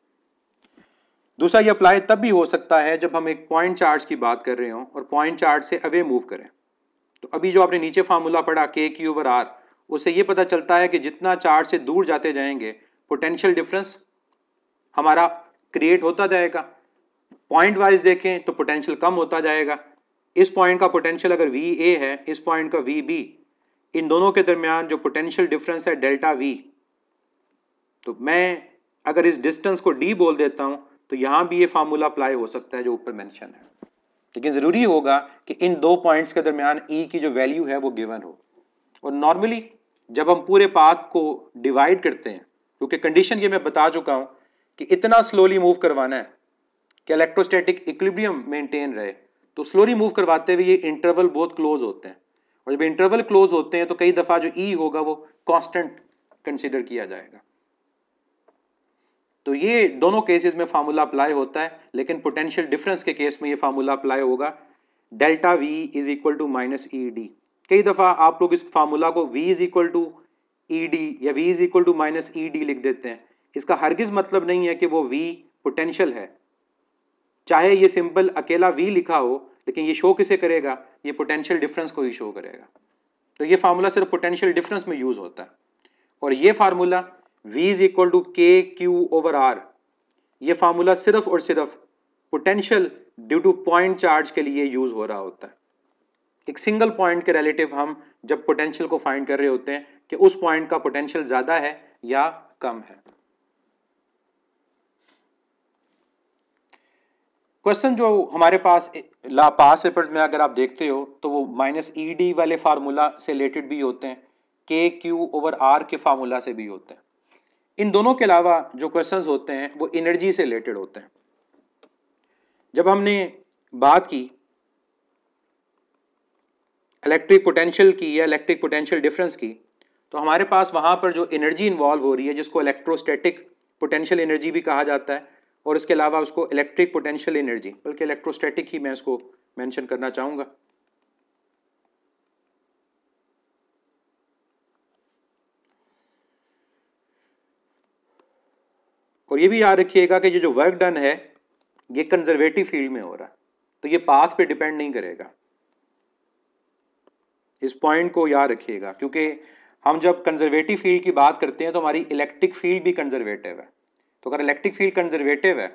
दूसरा ये अप्लाई तब भी हो सकता है जब हम एक पॉइंट चार्ज की बात कर रहे हो और पॉइंट चार्ज से अवे मूव करें तो अभी जो आपने नीचे फार्मूला पढ़ा के क्यू ओवर आर उससे ये पता चलता है कि जितना चार्ज से दूर जाते जाएंगे पोटेंशियल डिफरेंस हमारा क्रिएट होता जाएगा पॉइंट वाइज देखें तो पोटेंशियल कम होता जाएगा इस पॉइंट का पोटेंशियल अगर वी ए है इस पॉइंट का वी बी इन दोनों के दरमियान जो पोटेंशियल डिफरेंस है डेल्टा वी तो मैं अगर इस डिस्टेंस को डी बोल देता हूं तो यहां भी ये फार्मूला अप्लाई हो सकता है जो ऊपर मेंशन है लेकिन ज़रूरी होगा कि इन दो पॉइंट्स के दरमियान ई e की जो वैल्यू है वो गिवन हो और नॉर्मली जब हम पूरे पाथ को डिवाइड करते हैं क्योंकि कंडीशन ये मैं बता चुका हूं कि इतना स्लोली मूव करवाना है कि इलेक्ट्रोस्टैटिक इक्विलिब्रियम मेंटेन रहे तो स्लोली मूव करवाते हुए ये इंटरवल बहुत क्लोज होते हैं और जब इंटरवल क्लोज होते हैं तो कई दफ़ा जो ई e होगा वो कॉन्स्टेंट कंसिडर किया जाएगा तो ये दोनों केसेस में फार्मूला अप्लाई होता है लेकिन पोटेंशियल डिफरेंस के केस में ये फार्मूला अप्लाई होगा delta V is equal to minus E D कई दफ़ा आप लोग इस फार्मूला को V is equal to E D या V is equal to minus E D लिख देते हैं इसका हरगिज़ मतलब नहीं है कि वो वी पोटेंशियल है चाहे ये सिंपल अकेला वी लिखा हो लेकिन ये शो किसे करेगा ये पोटेंशियल डिफरेंस को ही शो करेगा तो ये फार्मूला सिर्फ पोटेंशियल डिफरेंस में यूज होता है और ये formula V is equal to के क्यू ओवर आर ये फार्मूला सिर्फ और सिर्फ potential due to point charge के लिए यूज हो रहा होता है एक सिंगल पॉइंट के रिलेटिव हम जब पोटेंशियल को फाइंड कर रहे होते हैं कि उस पॉइंट का पोटेंशियल ज़्यादा है या कम है क्वेश्चन जो हमारे पास ला पास पेपर्स में अगर आप देखते हो तो वो माइनस ई डी वाले फार्मूला से रिलेटेड भी होते हैं के क्यू ओवर आर के फार्मूला से भी होते हैं इन दोनों के अलावा जो क्वेश्चंस होते हैं वो एनर्जी से रिलेटेड होते हैं जब हमने बात की इलेक्ट्रिक पोटेंशियल की या इलेक्ट्रिक पोटेंशियल डिफरेंस की तो हमारे पास वहाँ पर जो एनर्जी इन्वॉल्व हो रही है जिसको इलेक्ट्रोस्टेटिक पोटेंशियल एनर्जी भी कहा जाता है और इसके अलावा उसको इलेक्ट्रिक पोटेंशियल एनर्जी बल्कि इलेक्ट्रोस्टैटिक ही मैं उसको मैंशन करना चाहूँगा और ये भी याद रखिएगा कि ये जो वर्क डन है ये कंजर्वेटिव फील्ड में हो रहा है तो ये पाथ पे डिपेंड नहीं करेगा इस पॉइंट को याद रखिएगा क्योंकि हम जब कंजर्वेटिव फील्ड की बात करते हैं तो हमारी इलेक्ट्रिक फील्ड भी कंजर्वेटिव है तो अगर इलेक्ट्रिक फील्ड कंजर्वेटिव है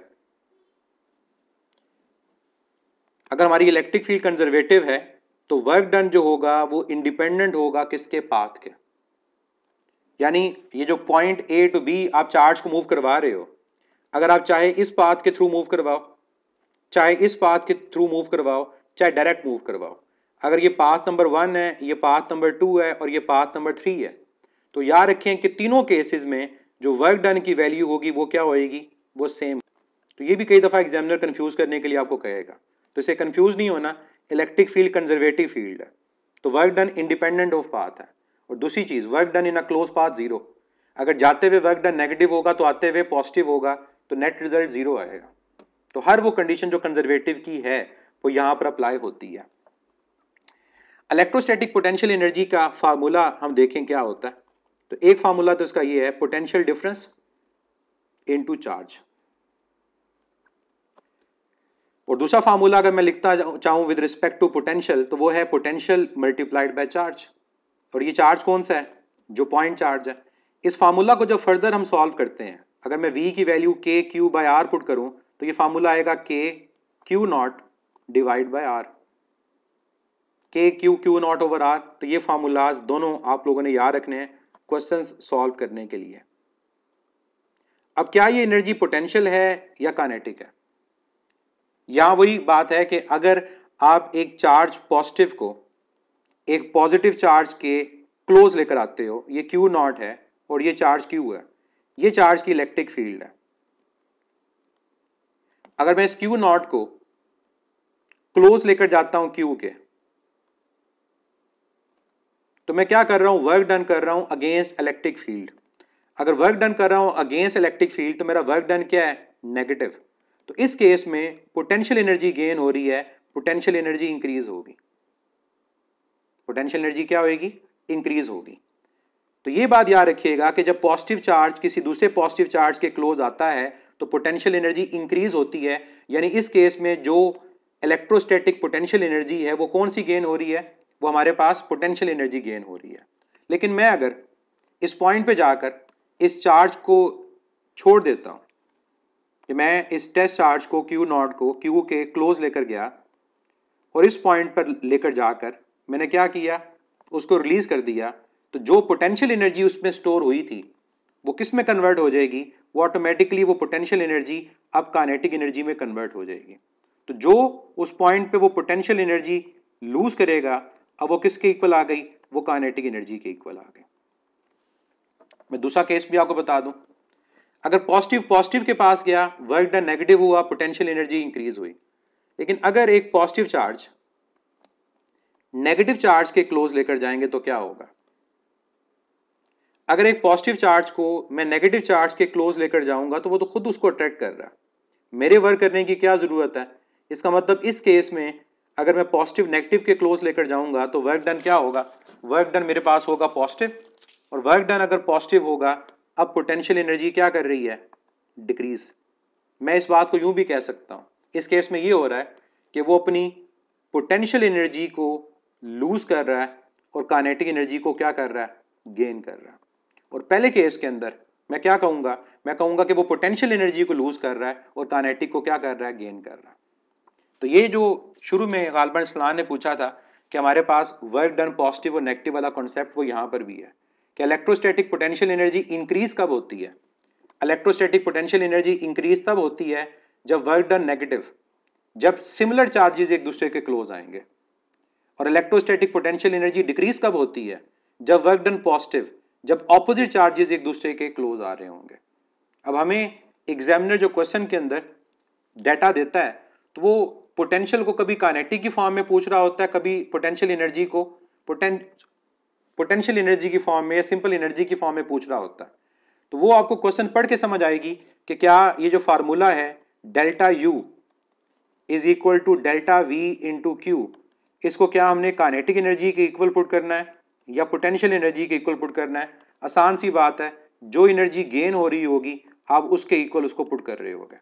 अगर हमारी इलेक्ट्रिक फील्ड कंजर्वेटिव है तो वर्क डन जो होगा वो इंडिपेंडेंट होगा किसके पाथ के यानी ये जो पॉइंट ए टू बी आप चार्ज को मूव करवा रहे हो अगर आप चाहे इस पाथ के थ्रू मूव करवाओ चाहे इस पाथ के थ्रू मूव करवाओ चाहे डायरेक्ट मूव करवाओ अगर ये पाथ नंबर वन है ये पाथ नंबर टू है और ये पाथ नंबर थ्री है तो याद रखें कि तीनों केसेस में जो वर्क डन की वैल्यू होगी वो क्या होएगी वो सेम तो ये भी कई दफ़ा एग्जामिनर कन्फ्यूज़ करने के लिए आपको कहेगा तो इसे कन्फ्यूज़ नहीं होना इलेक्ट्रिक फील्ड कंजर्वेटिव फील्ड है तो work done independent of path है और दूसरी चीज़ work done in a close path zero अगर जाते हुए वर्क डन नेगेटिव होगा तो आते हुए पॉजिटिव होगा तो नेट रिजल्ट ज़ीरो आएगा तो हर वो कंडीशन जो कंजर्वेटिव की है वो यहाँ पर अप्लाई होती है इलेक्ट्रोस्टैटिक पोटेंशियल एनर्जी का फार्मूला हम देखें क्या होता है तो एक फार्मूला तो इसका ये है पोटेंशियल डिफरेंस इनटू चार्ज और दूसरा फार्मूला अगर मैं लिखता चाहूं विद रिस्पेक्ट टू पोटेंशियल तो वो है पोटेंशियल मल्टीप्लाइड बाय चार्ज और ये चार्ज कौन सा है जो पॉइंट चार्ज है इस फार्मूला को जब फर्दर हम सॉल्व करते हैं अगर मैं वी की वैल्यू के क्यू बाय आर पुट करूं तो ये फार्मूला आएगा K Q naught divide by R K Q Q naught over R तो ये फार्मूलाज दोनों आप लोगों ने याद रखने हैं क्वेश्चंस सॉल्व करने के लिए अब क्या ये एनर्जी पोटेंशियल है या कानेटिक है यहां वही बात है कि अगर आप एक चार्ज पॉजिटिव को एक पॉजिटिव चार्ज के क्लोज लेकर आते हो ये क्यू नॉट है और ये चार्ज क्यू है ये चार्ज की इलेक्ट्रिक फील्ड है अगर मैं इस क्यू नॉट को क्लोज लेकर जाता हूं क्यू के तो मैं क्या कर रहा हूँ वर्क डन कर रहा हूँ अगेंस्ट इलेक्ट्रिक फील्ड अगर वर्क डन कर रहा हूँ अगेंस्ट इलेक्ट्रिक फील्ड तो मेरा वर्क डन क्या है नेगेटिव तो इस केस में पोटेंशियल एनर्जी गेन हो रही है पोटेंशियल एनर्जी इंक्रीज होगी पोटेंशियल एनर्जी क्या होगी इंक्रीज होगी तो ये बात याद रखिएगा कि जब पॉजिटिव चार्ज किसी दूसरे पॉजिटिव चार्ज के क्लोज आता है तो पोटेंशियल एनर्जी इंक्रीज होती है यानी इस केस में जो इलेक्ट्रोस्टैटिक पोटेंशियल एनर्जी है वो कौन सी गेन हो रही है वो हमारे पास पोटेंशियल एनर्जी गेन हो रही है लेकिन मैं अगर इस पॉइंट पे जाकर इस चार्ज को छोड़ देता हूँ कि मैं इस टेस्ट चार्ज को क्यू नॉट को क्यू के क्लोज लेकर गया और इस पॉइंट पर लेकर जाकर मैंने क्या किया उसको रिलीज़ कर दिया तो जो पोटेंशियल एनर्जी उसमें स्टोर हुई थी वो किस में कन्वर्ट हो जाएगी वो ऑटोमेटिकली वो पोटेंशियल एनर्जी अब कानेटिक एनर्जी में कन्वर्ट हो जाएगी तो जो उस पॉइंट पे वो पोटेंशियल एनर्जी लूज करेगा अब वो किसके इक्वल आ गई वो काइनेटिक एनर्जी के इक्वल आ गई मैं दूसरा केस भी आपको बता दूं अगर पॉजिटिव पॉजिटिव के पास गया वर्क डन नेगेटिव हुआ पोटेंशियल एनर्जी इंक्रीज हुई लेकिन अगर एक पॉजिटिव चार्ज नेगेटिव चार्ज के क्लोज लेकर जाएंगे तो क्या होगा अगर एक पॉजिटिव चार्ज को मैं नेगेटिव चार्ज के क्लोज लेकर जाऊंगा तो वो तो खुद उसको अट्रैक्ट कर रहा है मेरे वर्क करने की क्या ज़रूरत है इसका मतलब इस केस में अगर मैं पॉजिटिव नेगेटिव के क्लोज लेकर जाऊंगा तो वर्क डन क्या होगा वर्क डन मेरे पास होगा पॉजिटिव और वर्क डन अगर पॉजिटिव होगा अब पोटेंशियल एनर्जी क्या कर रही है डिक्रीज मैं इस बात को यूं भी कह सकता हूँ इस केस में ये हो रहा है कि वो अपनी पोटेंशियल एनर्जी को लूज कर रहा है और कानेटिक एनर्जी को क्या कर रहा है गेन कर रहा है और पहले केस के अंदर मैं क्या कहूँगा मैं कहूँगा कि वो पोटेंशियल एनर्जी को लूज कर रहा है और कानेटिक को क्या कर रहा है गेन कर रहा है तो ये जो शुरू में गालबन इस्लाम ने पूछा था कि हमारे पास वर्क डन पॉजिटिव और नेगेटिव वाला कॉन्सेप्ट वो यहाँ पर भी है कि इलेक्ट्रोस्टैटिक पोटेंशियल एनर्जी इंक्रीज कब होती है इलेक्ट्रोस्टैटिक पोटेंशियल एनर्जी इंक्रीज तब होती है जब वर्क डन नेगेटिव जब सिमिलर चार्जेस एक दूसरे के क्लोज आएंगे और इलेक्ट्रोस्टैटिक पोटेंशियल एनर्जी डिक्रीज कब होती है जब वर्क डन पॉजिटिव जब ऑपोजिट चार्जेस एक दूसरे के क्लोज आ रहे होंगे अब हमें एग्जामिनर जो क्वेश्चन के अंदर डाटा देता है तो वो पोटेंशियल को कभी कानेटिक की फॉर्म में पूछ रहा होता है कभी पोटेंशियल एनर्जी को पोटेंशियल एनर्जी की फॉर्म में या सिंपल एनर्जी की फॉर्म में पूछ रहा होता है तो वो आपको क्वेश्चन पढ़ के समझ आएगी कि क्या ये जो फार्मूला है delta U is equal to delta V to Q इसको क्या हमने कानेटिक एनर्जी के इक्वल पुट करना है या पोटेंशियल एनर्जी के इक्वल पुट करना है आसान सी बात है जो एनर्जी गेन हो रही होगी आप उसके इक्वल उसको पुट कर रहे होगा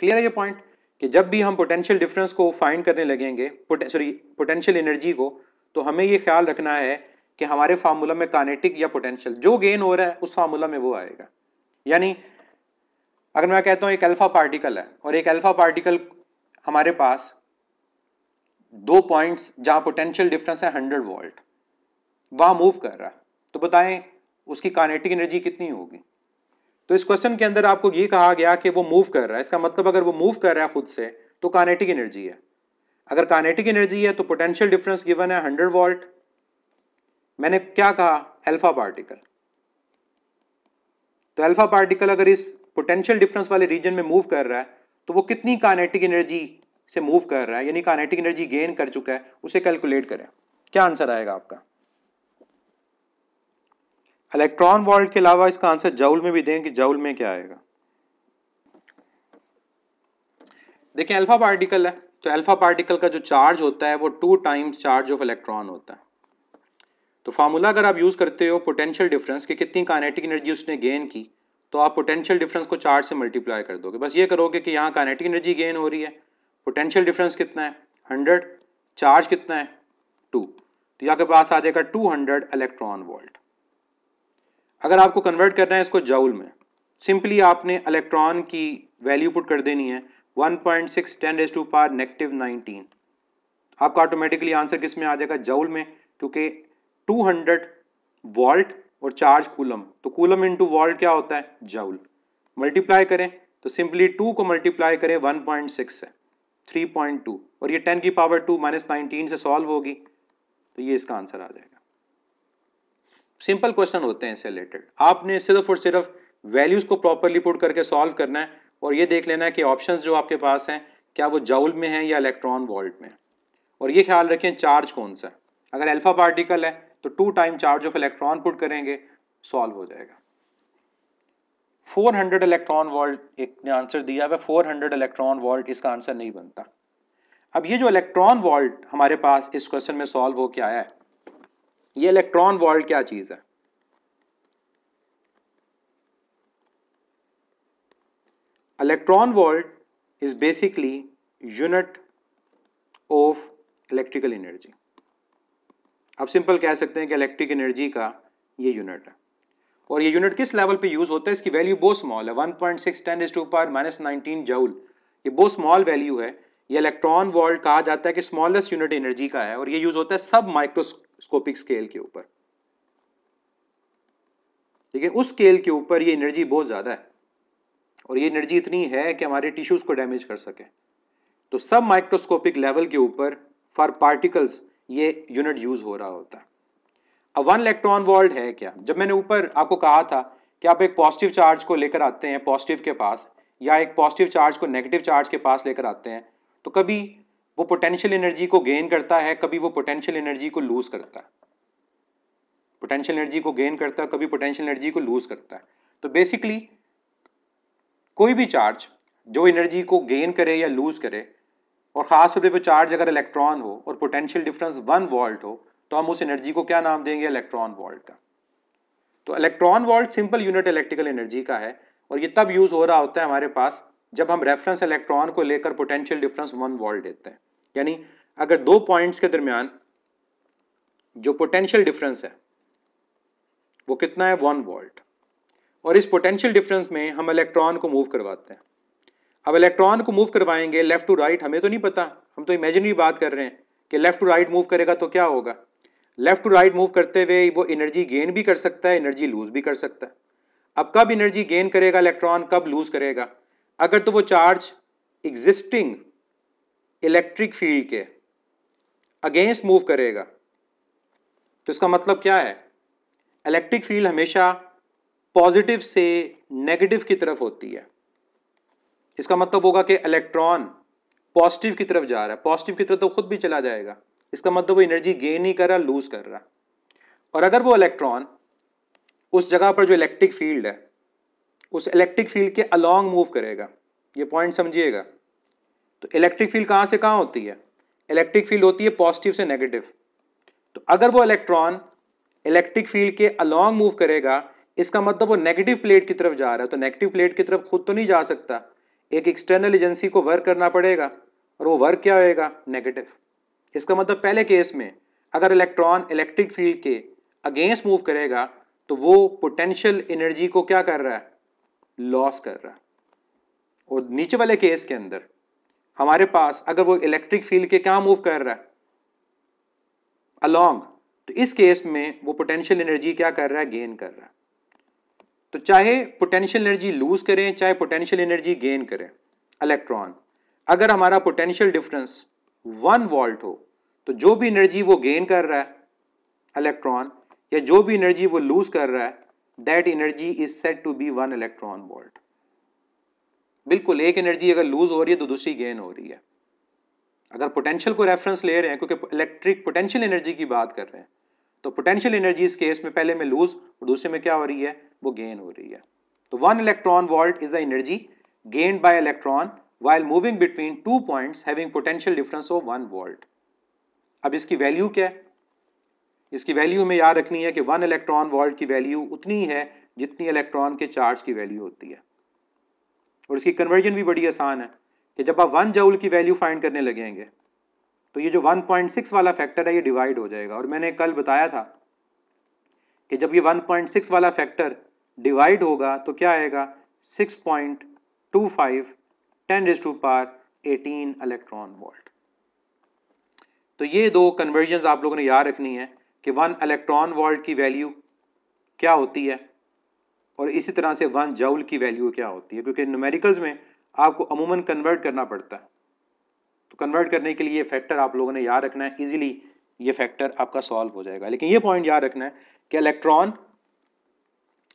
क्लियर है ये पॉइंट कि जब भी हम पोटेंशियल डिफरेंस को फाइंड करने लगेंगे सॉरी पोटेंशियल एनर्जी को तो हमें ये ख्याल रखना है कि हमारे फार्मूला में कानेटिक या पोटेंशियल जो गेन हो रहा है उस फार्मूला में वो आएगा यानी अगर मैं कहता हूँ एक अल्फा पार्टिकल है और एक अल्फा पार्टिकल हमारे पास दो पॉइंट्स जहाँ पोटेंशियल डिफरेंस है हंड्रेड वोल्ट वहाँ मूव कर रहा है तो बताएं उसकी कानेटिक एनर्जी कितनी होगी तो इस क्वेश्चन के अंदर आपको ये कहा गया कि वो मूव कर रहा है इसका मतलब अगर वो मूव कर रहा है खुद से तो कानेटिक एनर्जी है अगर कानेटिक एनर्जी है तो पोटेंशियल डिफरेंस गिवन है हंड्रेड वॉल्ट मैंने क्या कहा अल्फा पार्टिकल तो अल्फा पार्टिकल अगर इस पोटेंशियल डिफरेंस वाले रीजन में मूव कर रहा है तो वो कितनी कानेटिक एनर्जी से मूव कर रहा है यानी कानेटिक एनर्जी गेन कर चुका है उसे कैलकुलेट करें क्या आंसर आएगा आपका इलेक्ट्रॉन वॉल्ट के अलावा इसका आंसर जाउल में भी दें कि जाउल में क्या आएगा देखें अल्फा पार्टिकल है तो अल्फा पार्टिकल का जो चार्ज होता है वो two times charge of electron होता है तो फार्मूला अगर आप यूज़ करते हो पोटेंशियल डिफरेंस कि कितनी कानेटिक एनर्जी उसने गेन की तो आप पोटेंशियल डिफरेंस को चार्ज से मल्टीप्लाई कर दोगे बस ये करोगे कि यहाँ कानेटिक एनर्जी गेन हो रही है पोटेंशियल डिफरेंस कितना है हंड्रेड चार्ज कितना है टू तो यहाँ के पास आ जाएगा टू हंड्रेड इलेक्ट्रॉन वोल्ट अगर आपको कन्वर्ट करना है इसको जाउल में सिंपली आपने इलेक्ट्रॉन की वैल्यू पुट कर देनी है 1.6 point six ten raise to power negative nineteen आपका ऑटोमेटिकली आंसर किस में आ जाएगा जाउल में क्योंकि 200 वॉल्ट और चार्ज कूलम तो कूलम इंटू वॉल्ट क्या होता है जाउल मल्टीप्लाई करें तो सिंपली टू को मल्टीप्लाई करें 1.6 पॉइंट टू और ये 10 की पावर 2 माइनस नाइनटीन से सॉल्व होगी तो ये इसका आंसर आ जाएगा सिंपल क्वेश्चन होते हैं इससे रिलेटेड आपने सिर्फ और सिर्फ वैल्यूज़ को प्रॉपरली पुट करके सॉल्व करना है और ये देख लेना है कि ऑप्शन जो आपके पास हैं क्या वो जाउल में है या इलेक्ट्रॉन वॉल्ट में और ये ख्याल रखें चार्ज कौन सा है अगर अल्फा पार्टिकल है तो two time charge of electron put करेंगे सॉल्व हो जाएगा 400 इलेक्ट्रॉन वॉल्ट एक ने आंसर दिया है 400 इलेक्ट्रॉन वॉल्ट इसका आंसर नहीं बनता अब ये जो इलेक्ट्रॉन वॉल्ट हमारे पास इस क्वेश्चन में सॉल्व होकर आया है ये इलेक्ट्रॉन वॉल्ट क्या चीज़ है electron volt is basically unit of electrical energy आप सिंपल कह सकते हैं कि इलेक्ट्रिक एनर्जी का ये यूनिट है और ये यूनिट किस लेवल पे यूज होता है इसकी वैल्यू बहुत स्मॉल है 1.6 point six ten is to power minus nineteen joule ये बहुत स्मॉल वैल्यू है ये इलेक्ट्रॉन वॉल्ट कहा जाता है कि स्मॉलेस्ट यूनिट एनर्जी का है और ये यूज होता है सब माइक्रोस स्कोपिक स्केल के ऊपर ठीक है उस स्केल के ऊपर ये एनर्जी बहुत ज़्यादा है और ये एनर्जी इतनी है कि हमारे टिश्यूज़ को डैमेज कर सके तो सब माइक्रोस्कोपिक लेवल के ऊपर फॉर पार्टिकल्स ये यूनिट यूज़ हो रहा होता है अब वन इलेक्ट्रॉन वॉल्ड है क्या जब मैंने ऊपर आपको कहा था कि आप एक पॉजिटिव चार्ज को लेकर आते हैं पॉजिटिव के पास या एक पॉजिटिव चार्ज को नेगेटिव चार्ज के पास लेकर आते हैं तो कभी वो पोटेंशियल एनर्जी को गेन करता है कभी वो पोटेंशियल एनर्जी को लूज करता है पोटेंशियल एनर्जी को गेन करता है कभी पोटेंशियल एनर्जी को लूज करता है तो बेसिकली कोई भी चार्ज जो एनर्जी को गेन करे या लूज करे और ख़ास तौर पर चार्ज अगर इलेक्ट्रॉन हो और पोटेंशियल डिफरेंस वन वॉल्ट हो तो हम उस एनर्जी को क्या नाम देंगे इलेक्ट्रॉन वॉल्ट का तो electron volt simple unit electrical energy का है और ये तब यूज़ हो रहा होता है हमारे पास जब हम रेफरेंस इलेक्ट्रॉन को लेकर पोटेंशियल डिफरेंस वन वॉल्ट देते हैं यानी अगर दो पॉइंट्स के दरमियान जो पोटेंशियल डिफरेंस है वो कितना है वन वोल्ट और इस पोटेंशियल डिफरेंस में हम इलेक्ट्रॉन को मूव करवाते हैं अब इलेक्ट्रॉन को मूव करवाएंगे लेफ्ट टू राइट हमें तो नहीं पता हम तो इमेजिनरी बात कर रहे हैं कि लेफ्ट टू राइट मूव करेगा तो क्या होगा लेफ्ट टू राइट मूव करते हुए वो एनर्जी गेन भी कर सकता है एनर्जी लूज भी कर सकता है अब कब एनर्जी गेन करेगा इलेक्ट्रॉन कब लूज करेगा अगर तो वो चार्ज एग्जिस्टिंग इलेक्ट्रिक फील्ड के अगेंस्ट मूव करेगा तो इसका मतलब क्या है इलेक्ट्रिक फील्ड हमेशा पॉजिटिव से नेगेटिव की तरफ होती है इसका मतलब होगा कि इलेक्ट्रॉन पॉजिटिव की तरफ जा रहा है पॉजिटिव की तरफ तो खुद भी चला जाएगा इसका मतलब वो एनर्जी गेन ही कर रहा लूज कर रहा और अगर वो इलेक्ट्रॉन उस जगह पर जो इलेक्ट्रिक फील्ड है उस इलेक्ट्रिक फील्ड के अलोंग मूव करेगा ये पॉइंट समझिएगा तो इलेक्ट्रिक फील्ड कहां से कहां होती है इलेक्ट्रिक फील्ड होती है पॉजिटिव से नेगेटिव तो अगर वो इलेक्ट्रॉन इलेक्ट्रिक फील्ड के अलॉन्ग मूव करेगा इसका मतलब वो नेगेटिव प्लेट की तरफ जा रहा है तो नेगेटिव प्लेट की तरफ खुद तो नहीं जा सकता एक एक्सटर्नल एजेंसी को वर्क करना पड़ेगा और वो वर्क क्या होएगा नेगेटिव इसका मतलब पहले केस में अगर इलेक्ट्रॉन इलेक्ट्रिक फील्ड के अगेंस्ट मूव करेगा तो वो पोटेंशियल एनर्जी को क्या कर रहा है लॉस कर रहा है और नीचे वाले केस के अंदर हमारे पास अगर वो इलेक्ट्रिक फील्ड के क्या मूव कर रहा है अलॉन्ग तो इस केस में वो पोटेंशियल एनर्जी क्या कर रहा है गेन कर रहा है तो चाहे पोटेंशियल एनर्जी लूज करें चाहे पोटेंशियल एनर्जी गेन करें इलेक्ट्रॉन अगर हमारा पोटेंशियल डिफरेंस वन वॉल्ट हो तो जो भी एनर्जी वो गेन कर रहा है इलेक्ट्रॉन या जो भी एनर्जी वो लूज कर रहा है that energy is set to be one electron volt बिल्कुल एक एनर्जी अगर लूज हो रही है तो दूसरी गेन हो रही है अगर पोटेंशियल को रेफरेंस ले रहे हैं क्योंकि इलेक्ट्रिक पोटेंशियल एनर्जी की बात कर रहे हैं तो पोटेंशियल एनर्जी इस केस में पहले में लूज और दूसरे में क्या हो रही है वो गेन हो रही है तो one electron volt is the energy gain by electron while moving between two point having potential difference of one volt अब इसकी वैल्यू क्या है इसकी वैल्यू हमें याद रखनी है कि वन इलेक्ट्रॉन वॉल्ट की वैल्यू उतनी है जितनी इलेक्ट्रॉन के चार्ज की वैल्यू होती है और इसकी कन्वर्जन भी बड़ी आसान है कि जब आप वन जाउल की वैल्यू फाइंड करने लगेंगे तो ये जो 1.6 वाला फैक्टर है ये डिवाइड हो जाएगा और मैंने कल बताया था कि जब ये 1.6 वाला फैक्टर डिवाइड होगा तो क्या आएगा 6.25 ten raise to power eighteen electron volt तो ये दो कन्वर्जन आप लोगों ने याद रखनी है कि वन इलेक्ट्रॉन वोल्ट की वैल्यू क्या होती है और इसी तरह से वन जाउल की वैल्यू क्या होती है क्योंकि नमेरिकल्स में आपको अमूमन कन्वर्ट करना पड़ता है तो कन्वर्ट करने के लिए ये फैक्टर आप लोगों ने याद रखना है इजीली ये फैक्टर आपका सॉल्व हो जाएगा लेकिन ये पॉइंट याद रखना है कि इलेक्ट्रॉन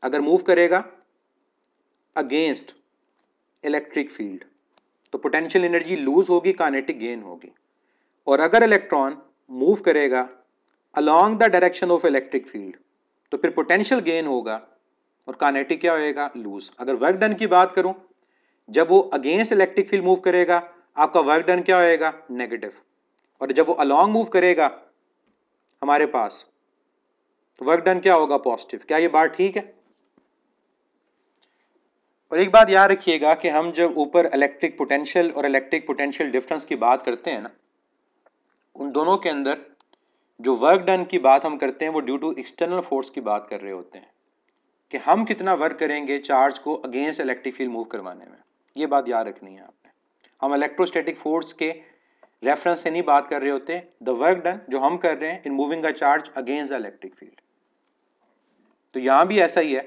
अगर मूव करेगा अगेंस्ट इलेक्ट्रिक फील्ड तो पोटेंशियल एनर्जी लूज होगी कानेटिक गेन होगी और अगर इलेक्ट्रॉन मूव करेगा along the direction of electric field तो फिर पोटेंशियल गेन होगा और कानेटिक क्या होएगा लूज अगर वर्क डन की बात करूं जब वो अगेंस्ट इलेक्ट्रिक फील्ड मूव करेगा आपका वर्क डन क्या होएगा नेगेटिव और जब वो अलॉन्ग मूव करेगा हमारे पास तो वर्क डन क्या होगा पॉजिटिव क्या ये बात ठीक है और एक बात याद रखिएगा कि हम जब ऊपर इलेक्ट्रिक पोटेंशियल और इलेक्ट्रिक पोटेंशियल डिफरेंस की बात करते हैं ना उन दोनों के अंदर जो वर्क डन की बात हम करते हैं वो ड्यू टू एक्सटर्नल फोर्स की बात कर रहे होते हैं कि हम कितना वर्क करेंगे चार्ज को अगेंस्ट इलेक्ट्रिक फील्ड मूव करवाने में ये बात याद रखनी है आपने हम इलेक्ट्रोस्टैटिक फोर्स के रेफरेंस से नहीं बात कर रहे होते द वर्क डन जो हम कर रहे हैं in moving a charge against the electric field तो यहाँ भी ऐसा ही है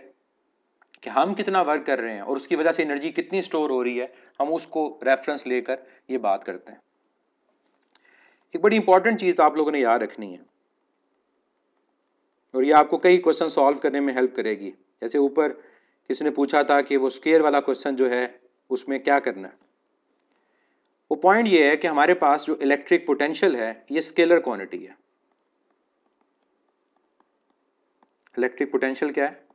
कि हम कितना वर्क कर रहे हैं और उसकी वजह से एनर्जी कितनी स्टोर हो रही है हम उसको रेफरेंस लेकर ये बात करते हैं एक बड़ी इंपॉर्टेंट चीज़ आप लोगों ने याद रखनी है और ये आपको कई क्वेश्चन सॉल्व करने में हेल्प करेगी जैसे ऊपर किसी ने पूछा था कि वो स्केयर वाला क्वेश्चन जो है उसमें क्या करना है वो पॉइंट ये है कि हमारे पास जो इलेक्ट्रिक पोटेंशियल है ये स्केलर क्वांटिटी है इलेक्ट्रिक पोटेंशियल क्या है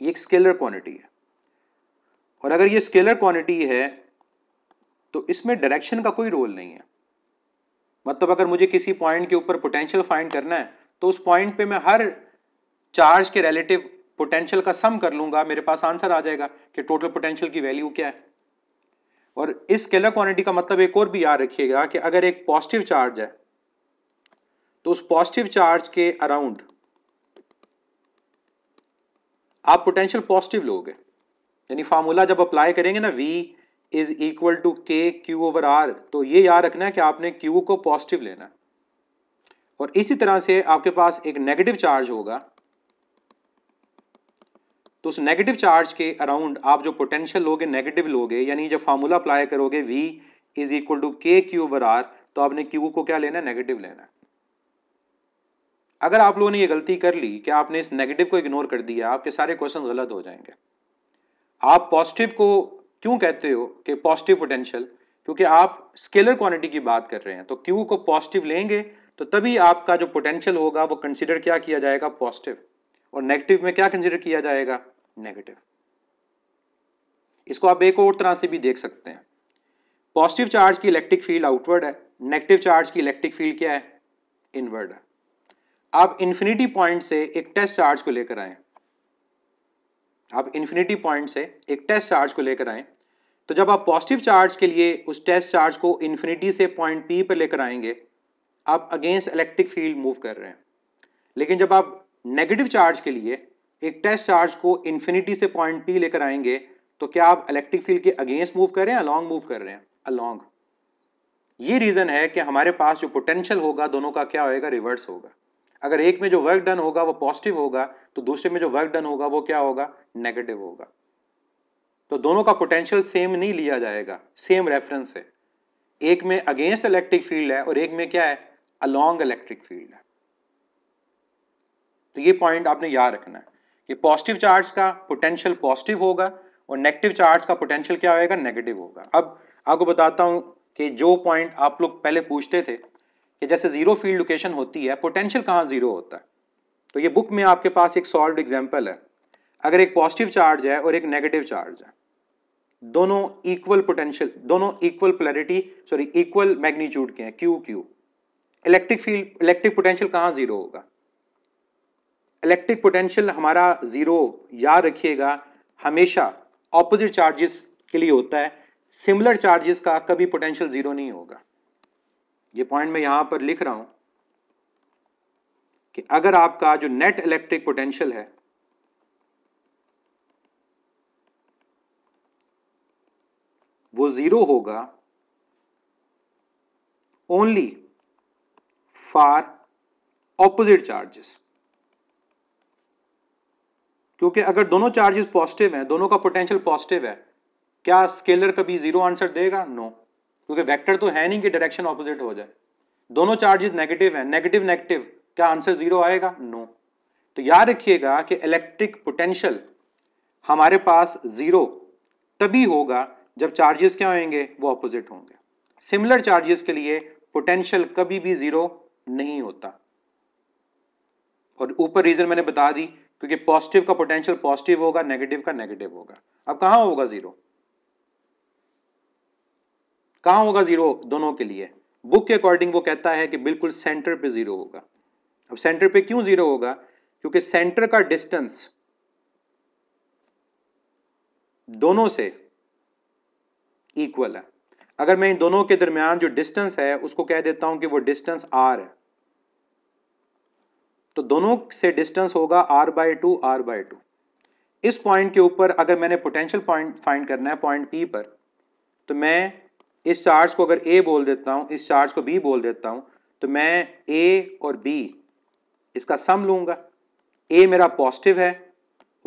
ये एक स्केलर क्वांटिटी है और अगर ये स्केलर क्वांटिटी है तो इसमें डायरेक्शन का कोई रोल नहीं है मतलब अगर मुझे किसी पॉइंट के ऊपर पोटेंशियल फाइंड करना है तो उस पॉइंट पे मैं हर चार्ज के रिलेटिव पोटेंशियल का सम कर लूंगा मेरे पास आंसर आ जाएगा कि टोटल पोटेंशियल की वैल्यू क्या है और इस स्केलर क्वांटिटी का मतलब एक और भी याद रखिएगा कि अगर एक पॉजिटिव चार्ज है तो उस पॉजिटिव चार्ज के अराउंड आप पोटेंशियल पॉजिटिव लोगे यानी फार्मूला जब अप्लाई करेंगे ना वी इज इक्वल टू के क्यू ओवर आर तो ये याद रखना है कि आपने क्यू को पॉजिटिव लेना और इसी तरह से आपके पास एक नेगेटिव चार्ज होगा तो उस नेगेटिव चार्ज के अराउंड आप जो पोटेंशियल लोगे नेगेटिव लोगे यानी जब फार्मूला अप्लाई करोगे वी इज इक्वल टू के क्यू बर आर तो आपने क्यू को क्या लेना है नेगेटिव लेना है अगर आप लोगों ने ये गलती कर ली कि आपने इस नेगेटिव को इग्नोर कर दिया आपके सारे क्वेश्चन गलत हो जाएंगे आप पॉजिटिव को क्यों कहते हो कि पॉजिटिव पोटेंशियल क्योंकि आप स्केलर क्वांटिटी की बात कर रहे हैं तो क्यू को पॉजिटिव लेंगे तो तभी आपका जो पोटेंशियल होगा वो कंसिडर क्या किया जाएगा पॉजिटिव और नेगेटिव में क्या कंसिडर किया जाएगा नेगेटिव इसको आप एक और तरह से भी देख सकते हैं पॉजिटिव चार्ज की इलेक्ट्रिक फील्ड आउटवर्ड है नेगेटिव चार्ज की इलेक्ट्रिक फील्ड क्या है इनवर्ड है आप इन्फिनिटी पॉइंट से एक टेस्ट चार्ज को लेकर आए आप इन्फिनिटी पॉइंट से एक टेस्ट चार्ज को लेकर आए तो जब आप पॉजिटिव चार्ज के लिए उस टेस्ट चार्ज को इन्फिनिटी से पॉइंट पी पर लेकर आएंगे आप अगेंस्ट इलेक्ट्रिक फील्ड मूव कर रहे हैं लेकिन जब आप नेगेटिव चार्ज के लिए एक टेस्ट चार्ज को इन्फिनिटी से पॉइंट पी लेकर आएंगे तो क्या आप इलेक्ट्रिक फील्ड के अगेंस्ट मूव कर रहे हैं अलॉन्ग मूव कर रहे हैं अलॉन्ग ये रीज़न है कि हमारे पास जो पोटेंशियल होगा दोनों का क्या होएगा रिवर्स होगा अगर एक में जो वर्क डन होगा वो पॉजिटिव होगा तो दूसरे में जो वर्क डन होगा वो क्या होगा नेगेटिव होगा तो दोनों का पोटेंशियल सेम नहीं लिया जाएगा सेम रेफरेंस है एक में अगेंस्ट इलेक्ट्रिक फील्ड है और एक में क्या है अलॉन्ग इलेक्ट्रिक फील्ड है तो ये पॉइंट आपने याद रखना है ये पॉजिटिव चार्ज का पोटेंशियल पॉजिटिव होगा और नेगेटिव चार्ज का पोटेंशियल क्या होगा नेगेटिव होगा अब आपको बताता हूँ कि जो पॉइंट आप लोग पहले पूछते थे कि जैसे ज़ीरो फील्ड लोकेशन होती है पोटेंशियल कहाँ ज़ीरो होता है तो ये बुक में आपके पास एक सॉल्व एग्जाम्पल है अगर एक पॉजिटिव चार्ज है और एक नेगेटिव चार्ज है दोनों इक्वल पोटेंशियल दोनों equal polarity sorry equal magnitude के हैं Q Q electric field electric potential कहाँ ज़ीरो होगा इलेक्ट्रिक पोटेंशियल हमारा ज़ीरो याद रखिएगा हमेशा ऑपोजिट चार्जेस के लिए होता है सिमिलर चार्जेस का कभी पोटेंशियल ज़ीरो नहीं होगा ये पॉइंट मैं यहां पर लिख रहा हूं कि अगर आपका जो नेट इलेक्ट्रिक पोटेंशियल है वो ज़ीरो होगा ओनली फॉर ऑपोजिट चार्जेस क्योंकि अगर दोनों चार्जेस पॉजिटिव हैं दोनों का पोटेंशियल पॉजिटिव है क्या स्केलर कभी जीरो आंसर देगा नो no. क्योंकि वेक्टर तो है नहीं कि डायरेक्शन ऑपोजिट हो जाए दोनों चार्जेस नेगेटिव हैं नेगेटिव नेगेटिव क्या आंसर जीरो आएगा नो no. तो याद रखिएगा कि इलेक्ट्रिक पोटेंशियल हमारे पास जीरो तभी होगा जब चार्जेस क्या होंगे वो ऑपोजिट होंगे सिमिलर चार्जेस के लिए पोटेंशियल कभी भी जीरो नहीं होता और ऊपर रीजन मैंने बता दी क्योंकि पॉजिटिव का पोटेंशियल पॉजिटिव होगा नेगेटिव का नेगेटिव होगा अब कहां होगा जीरो कहां होगा जीरो दोनों के लिए बुक के अकॉर्डिंग वो कहता है कि बिल्कुल सेंटर पे जीरो होगा अब सेंटर पे क्यों जीरो होगा क्योंकि सेंटर का डिस्टेंस दोनों से इक्वल है अगर मैं इन दोनों के दरमियान जो डिस्टेंस है उसको कह देता हूं कि वो डिस्टेंस आर है तो दोनों से डिस्टेंस होगा R by two R by two इस पॉइंट के ऊपर अगर मैंने पोटेंशियल पॉइंट फाइंड करना है पॉइंट पी पर तो मैं इस चार्ज को अगर ए बोल देता हूँ इस चार्ज को बी बोल देता हूँ तो मैं ए और बी इसका सम लूंगा ए मेरा पॉजिटिव है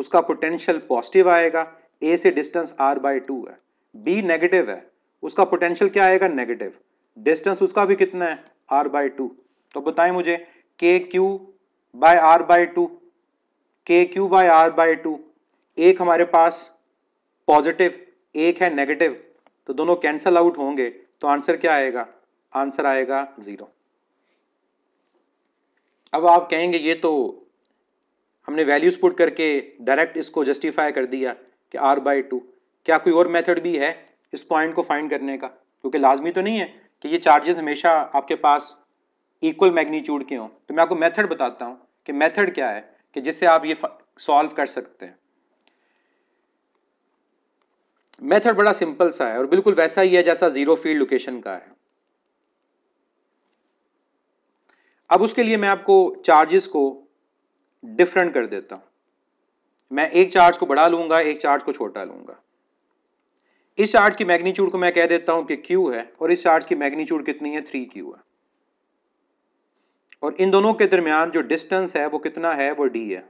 उसका पोटेंशियल पॉजिटिव आएगा ए से डिस्टेंस आर बाई टू है बी नेगेटिव है उसका पोटेंशियल क्या आएगा नेगेटिव डिस्टेंस उसका भी कितना है आर बाई टू तो बताएं मुझे K Q by R by two के Q by R by two एक हमारे पास पॉजिटिव एक है नेगेटिव तो दोनों कैंसल आउट होंगे तो आंसर क्या आएगा आंसर आएगा ज़ीरो अब आप कहेंगे ये तो हमने वैल्यूज पुट करके डायरेक्ट इसको जस्टिफाई कर दिया कि आर बाय टू क्या कोई और मेथड भी है इस पॉइंट को फाइंड करने का क्योंकि लाजमी तो नहीं है कि ये चार्जेस हमेशा आपके पास इक्वल मैग्नीट्यूड के हों तो मैं आपको मेथड बताता हूँ कि मेथड क्या है कि जिससे आप ये सॉल्व कर सकते हैं मेथड बड़ा सिंपल सा है और बिल्कुल वैसा ही है जैसा जीरो फील्ड लोकेशन का है अब उसके लिए मैं आपको चार्जेस को डिफरेंट कर देता हूं मैं एक चार्ज को बढ़ा लूंगा एक चार्ज को छोटा लूंगा इस चार्ज की मैग्नीट्यूड को मैं कह देता हूं कि Q है और इस चार्ज की मैग्नीट्यूड कितनी है थ्री क्यू है और इन दोनों के दरमियान जो डिस्टेंस है वो कितना है वो डी है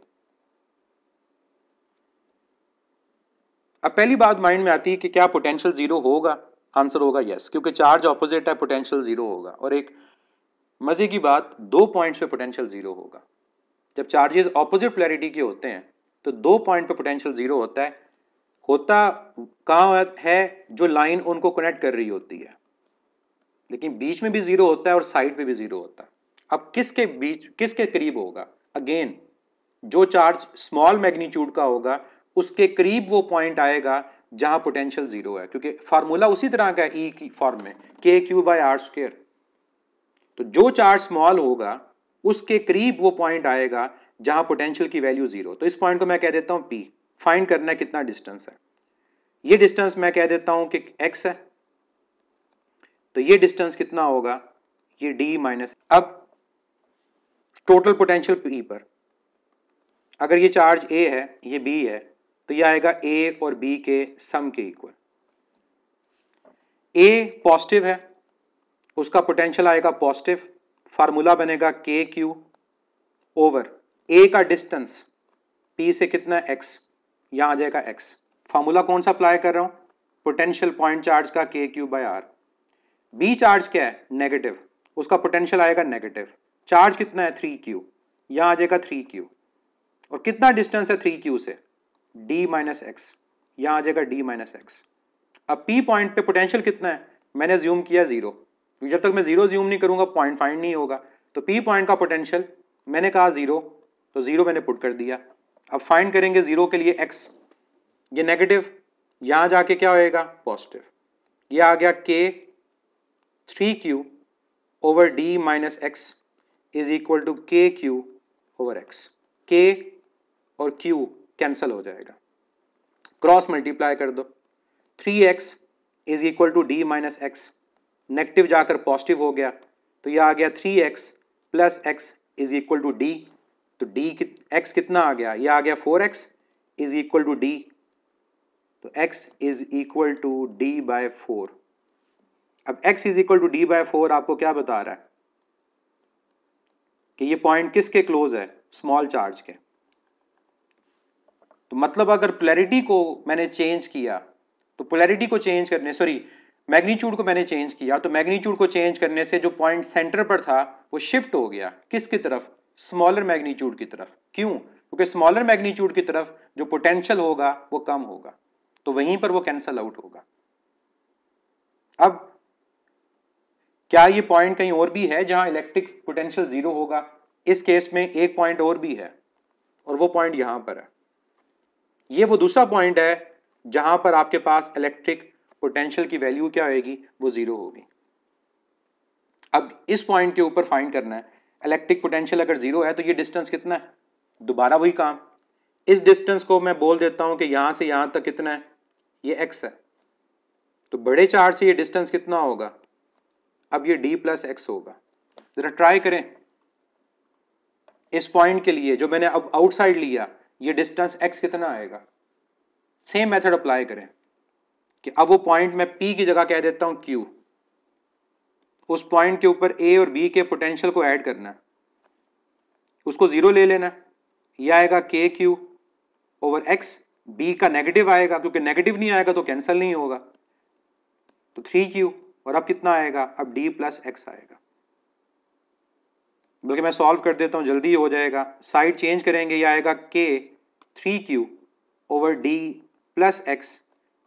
अब पहली बात माइंड में आती है कि क्या पोटेंशियल जीरो होगा आंसर होगा यस क्योंकि चार्ज ऑपोजिट है पोटेंशियल जीरो होगा और एक मजे की बात दो पॉइंट्स पे पोटेंशियल जीरो होगा जब चार्जेस ऑपोजिट प्लेरिटी के होते हैं तो दो पॉइंट पे पोटेंशियल जीरो होता है होता कहा है जो लाइन उनको कनेक्ट कर रही होती है लेकिन बीच में भी जीरो होता है और साइड पे भी जीरो होता है अब किसके बीच किसके करीब होगा अगेन जो चार्ज स्मॉल मैग्नीट्यूड का होगा उसके करीब वो पॉइंट आएगा जहां पोटेंशियल जीरो है क्योंकि फार्मूला उसी तरह का ई e की फॉर्म में के क्यू बाई आर स्क्र तो जो चार्ज स्मॉल होगा उसके करीब वो पॉइंट आएगा जहां पोटेंशियल की वैल्यू जीरो तो इस पॉइंट को मैं कह देता हूं पी फाइंड करना कितना डिस्टेंस है ये डिस्टेंस मैं कह देता हूं कि एक्स है तो ये डिस्टेंस कितना होगा ये डी माइनस अब टोटल पोटेंशियल पी पर अगर ये चार्ज ए है ये बी है तो ये आएगा ए और बी के सम के इक्वल ए पॉजिटिव है उसका पोटेंशियल आएगा पॉजिटिव फार्मूला बनेगा के क्यू ओवर ए का डिस्टेंस पी से कितना एक्स यहां आ जाएगा एक्स फार्मूला कौन सा अप्लाई कर रहा हूं पोटेंशियल पॉइंट चार्ज का K Q by R B charge क्या है नेगेटिव उसका पोटेंशियल आएगा नेगेटिव चार्ज कितना है थ्री क्यू यहां आ जाएगा थ्री क्यू और कितना डिस्टेंस है थ्री क्यू से डी माइनस एक्स यहां आ जाएगा डी माइनस एक्स अब पी पॉइंट पे पोटेंशियल कितना है मैंने ज्यूम किया जीरो जब तक मैं जीरो ज्यूम नहीं करूंगा पॉइंट फाइंड नहीं होगा तो पी पॉइंट का पोटेंशियल मैंने कहा जीरो तो जीरो मैंने पुट कर दिया अब फाइंड करेंगे जीरो के लिए एक्स ये नेगेटिव यहां जाके क्या होएगा पॉजिटिव ये आ गया K three Q over D minus X is equal to के क्यू ओवर एक्स के और क्यू कैंसल हो जाएगा क्रॉस मल्टीप्लाई कर दो three X is equal to D minus X negative जाकर पॉजिटिव हो गया तो यह आ गया three X plus X is equal to D तो डी एक्स कितना आ गया यह आ गया four X is equal to D तो x is equal to D by four अब x is equal to D by four आपको क्या बता रहा है कि ये पॉइंट किसके क्लोज है स्मॉल चार्ज के तो मतलब अगर प्लेरिटी को मैंने चेंज किया तो प्लेरिटी को चेंज करने सॉरी मैग्नीट्यूड को मैंने चेंज किया तो मैग्नीट्यूड को चेंज करने से जो पॉइंट सेंटर पर था वो शिफ्ट हो गया किसकी तरफ स्मॉलर मैग्नीट्यूड की तरफ क्यों क्योंकि स्मॉलर मैग्नीट्यूड की तरफ जो पोटेंशियल होगा वो कम होगा तो वहीं पर वो कैंसल आउट होगा अब क्या ये पॉइंट कहीं और भी है जहां इलेक्ट्रिक पोटेंशियल जीरो होगा इस केस में एक पॉइंट और भी है और वो पॉइंट यहां पर है ये वो दूसरा पॉइंट है जहां पर आपके पास इलेक्ट्रिक पोटेंशियल की वैल्यू क्या होगी वो जीरो होगी अब इस पॉइंट के ऊपर फाइंड करना है इलेक्ट्रिक पोटेंशियल अगर जीरो है तो ये डिस्टेंस कितना है दोबारा वही काम इस डिस्टेंस को मैं बोल देता हूं कि यहां से यहां तक कितना है ये एक्स है तो बड़े चार से ये डिस्टेंस कितना होगा अब ये डी प्लस एक्स होगा ज़रा ट्राई करें इस पॉइंट के लिए जो मैंने अब आउटसाइड लिया ये डिस्टेंस एक्स कितना आएगा सेम मेथड अप्लाई करें कि अब वो पॉइंट मैं पी की जगह कह देता हूं क्यू उस पॉइंट के ऊपर ए और बी के पोटेंशियल को ऐड करना उसको ज़ीरो ले लेना ये आएगा K Q over X B का नेगेटिव आएगा क्योंकि नेगेटिव नहीं आएगा तो कैंसिल नहीं होगा तो थ्री क्यू और अब कितना आएगा अब डी प्लस एक्स आएगा बल्कि मैं सॉल्व कर देता हूँ जल्दी हो जाएगा साइड चेंज करेंगे ये आएगा K three Q over D plus x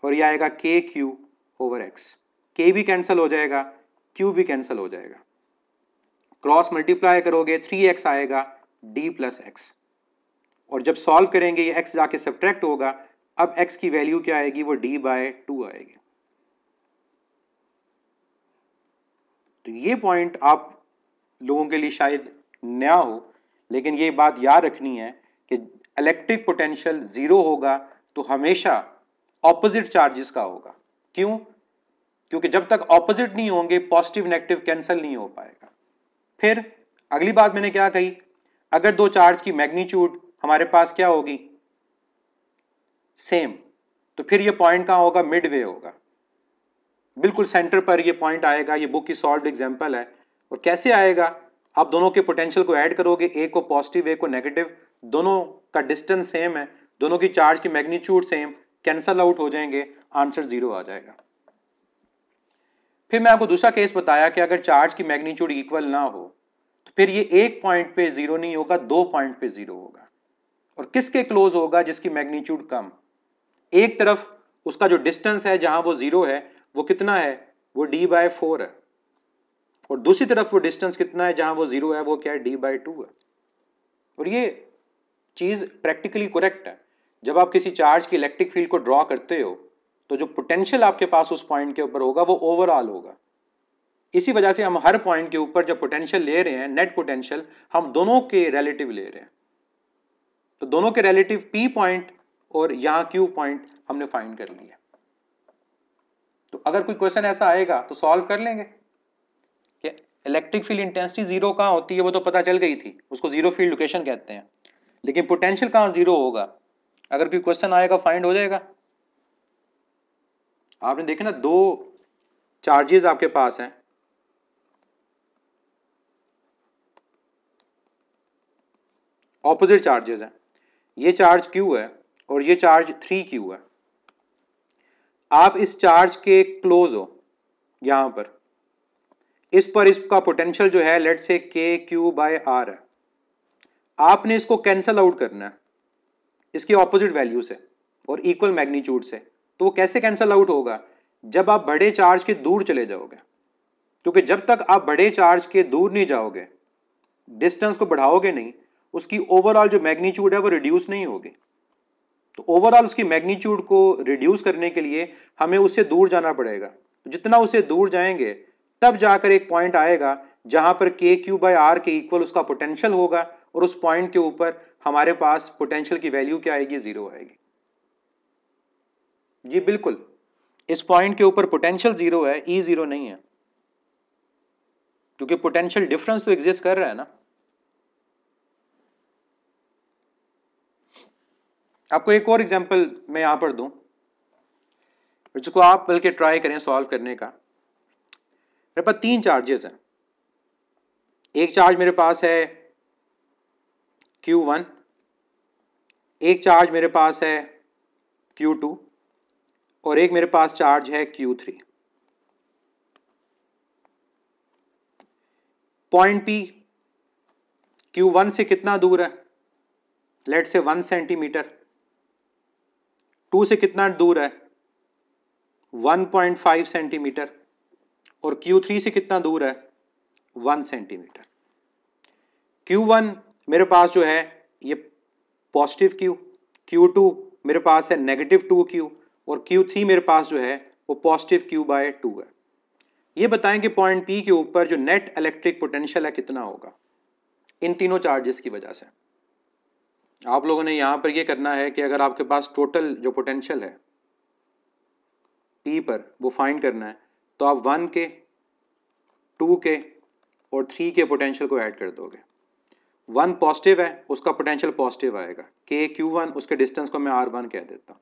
और ये आएगा के क्यू ओवर एक्स के भी कैंसिल हो जाएगा क्यू भी कैंसिल हो जाएगा क्रॉस मल्टीप्लाई करोगे थ्री एक्स आएगा डी प्लस एक्स और जब सॉल्व करेंगे ये एक्स जाके सब्ट्रैक्ट होगा अब एक्स की वैल्यू क्या आएगी वो डी बाय टू आएगी तो ये पॉइंट आप लोगों के लिए शायद नया हो लेकिन ये बात याद रखनी है कि इलेक्ट्रिक पोटेंशियल ज़ीरो होगा तो हमेशा ऑपोजिट चार्जेस का होगा क्यों क्योंकि जब तक ऑपोजिट नहीं होंगे पॉजिटिव नेगेटिव कैंसिल नहीं हो पाएगा फिर अगली बात मैंने क्या कही अगर दो चार्ज की मैग्नीट्यूड हमारे पास क्या होगी सेम तो फिर ये पॉइंट कहाँ होगा मिड वे होगा बिल्कुल सेंटर पर ये पॉइंट आएगा ये बुक की सॉल्व एग्जाम्पल है और कैसे आएगा आप दोनों के पोटेंशियल को ऐड करोगे ए को पॉजिटिव ए को नेगेटिव दोनों का डिस्टेंस सेम है दोनों की चार्ज की मैग्नीच्यूड सेम कैंसल आउट हो जाएंगे आंसर जीरो आ जाएगा फिर मैं आपको दूसरा केस बताया कि अगर चार्ज की मैग्नीच्यूड इक्वल ना हो तो फिर ये एक पॉइंट पे जीरो नहीं होगा दो पॉइंट पे जीरो होगा और किसके क्लोज होगा जिसकी मैग्नीट्यूड कम एक तरफ उसका जो डिस्टेंस है जहां वो जीरो है वो कितना है वो डी बाय फोर है और दूसरी तरफ वो डिस्टेंस कितना है जहां वो जीरो है वो क्या है डी बाय टू है और ये चीज़ प्रैक्टिकली करेक्ट है जब आप किसी चार्ज की इलेक्ट्रिक फील्ड को ड्रॉ करते हो तो जो पोटेंशियल आपके पास उस पॉइंट के ऊपर होगा वो ओवरऑल होगा इसी वजह से हम हर पॉइंट के ऊपर जो पोटेंशियल ले रहे हैं नेट पोटेंशियल हम दोनों के रिलेटिव ले रहे हैं तो दोनों के रिलेटिव पी पॉइंट और यहाँ क्यू पॉइंट हमने फाइंड कर लिया तो अगर कोई क्वेश्चन ऐसा आएगा तो सॉल्व कर लेंगे कि इलेक्ट्रिक फील्ड इंटेंसिटी जीरो कहाँ होती है वो तो पता चल गई थी उसको जीरो फील्ड लोकेशन कहते हैं लेकिन पोटेंशियल कहाँ जीरो होगा अगर कोई क्वेश्चन आएगा फाइंड हो जाएगा आपने देखा ना दो चार्जेस आपके पास हैं ऑपोजिट चार्जेस हैं ये चार्ज क्यू है और ये चार्ज थ्री क्यू है आप इस चार्ज के क्लोज हो यहां पर इस पर इसका पोटेंशियल जो है लेट से के क्यू बाय आर है आपने इसको कैंसल आउट करना है इसकी ऑपोजिट वैल्यू से और इक्वल मैग्नीट्यूड से तो वो कैसे कैंसल आउट होगा जब आप बड़े चार्ज के दूर चले जाओगे क्योंकि जब तक आप बड़े चार्ज के दूर नहीं जाओगे डिस्टेंस को बढ़ाओगे नहीं उसकी ओवरऑल जो मैग्नीट्यूड है वो रिड्यूस नहीं होगी तो ओवरऑल उसकी मैग्नीट्यूड को रिड्यूस करने के लिए हमें उससे दूर जाना पड़ेगा जितना उससे दूर जाएंगे तब जाकर एक पॉइंट आएगा जहां पर K Q by R K equal उसका पोटेंशियल होगा और उस पॉइंट के ऊपर हमारे पास पोटेंशियल की वैल्यू क्या आएगी जीरो आएगी जी बिल्कुल इस पॉइंट के ऊपर पोटेंशियल जीरो है ई e जीरो नहीं है क्योंकि पोटेंशियल डिफरेंस तो एग्जिस्ट कर रहा है ना आपको एक और एग्जाम्पल मैं यहां पर दूँ जिसको आप बल्कि ट्राई करें सॉल्व करने का मेरे पास तीन चार्जेस हैं एक चार्ज मेरे पास है Q1 एक चार्ज मेरे पास है Q2 और एक मेरे पास चार्ज है Q3 पॉइंट P Q1 से कितना दूर है लेट से वन सेंटीमीटर टू से कितना दूर है 1.5 सेंटीमीटर और Q3 से कितना दूर है 1 सेंटीमीटर Q1 मेरे पास जो है ये पॉजिटिव Q Q2 मेरे पास है नेगेटिव टू क्यू और Q3 मेरे पास जो है वो पॉजिटिव Q बाय टू है ये बताएं कि पॉइंट P के ऊपर जो नेट इलेक्ट्रिक पोटेंशियल है कितना होगा इन तीनों चार्जेस की वजह से आप लोगों ने यहाँ पर ये करना है कि अगर आपके पास टोटल जो पोटेंशियल है पी पर वो फाइंड करना है तो आप वन के टू के और थ्री के पोटेंशियल को ऐड कर दोगे वन पॉजिटिव है उसका पोटेंशियल पॉजिटिव आएगा के क्यू वन उसके डिस्टेंस को मैं आर वन कह देता हूँ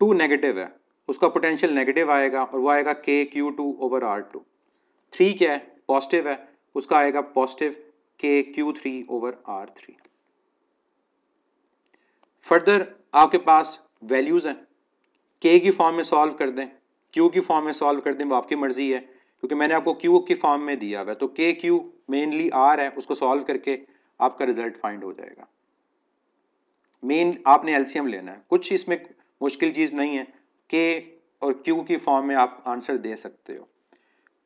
टू नेगेटिव है उसका पोटेंशियल नेगेटिव आएगा और वो आएगा K Q two over are two three क्या है पॉजिटिव है उसका आएगा positive K Q three over R three further आपके पास वैल्यूज़ हैं के की फॉर्म में सॉल्व कर दें क्यू की फॉर्म में सॉल्व कर दें वो आपकी मर्ज़ी है क्योंकि मैंने आपको क्यू की फॉर्म में दिया हुआ है तो के क्यू मेनली आर है उसको सॉल्व करके आपका रिजल्ट फाइंड हो जाएगा मेन आपने एलसीएम लेना है कुछ इसमें मुश्किल चीज़ नहीं है के और क्यू की फॉर्म में आप आंसर दे सकते हो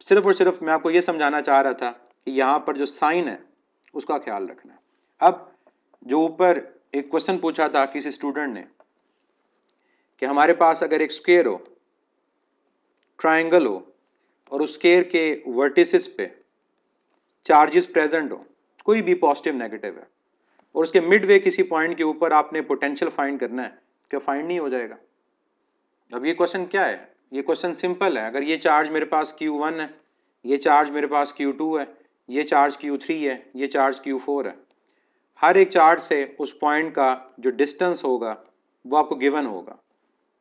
सिर्फ और सिर्फ मैं आपको ये समझाना चाह रहा था कि यहाँ पर जो साइन है उसका ख्याल रखना है अब जो ऊपर एक क्वेश्चन पूछा था किसी स्टूडेंट ने कि हमारे पास अगर एक स्क्वेयर हो ट्राइंगल हो और उस स्केयर के वर्टिसेस पे चार्जेस प्रेजेंट हो कोई भी पॉजिटिव नेगेटिव है और उसके मिड वे किसी पॉइंट के ऊपर आपने पोटेंशियल फाइंड करना है क्या फाइंड नहीं हो जाएगा अब ये क्वेश्चन क्या है ये क्वेश्चन सिंपल है अगर ये चार्ज मेरे पास Q1 है ये चार्ज मेरे पास Q2 है ये चार्ज Q3 है ये चार्ज Q4 है हर एक चार्ट से उस पॉइंट का जो डिस्टेंस होगा वो आपको गिवन होगा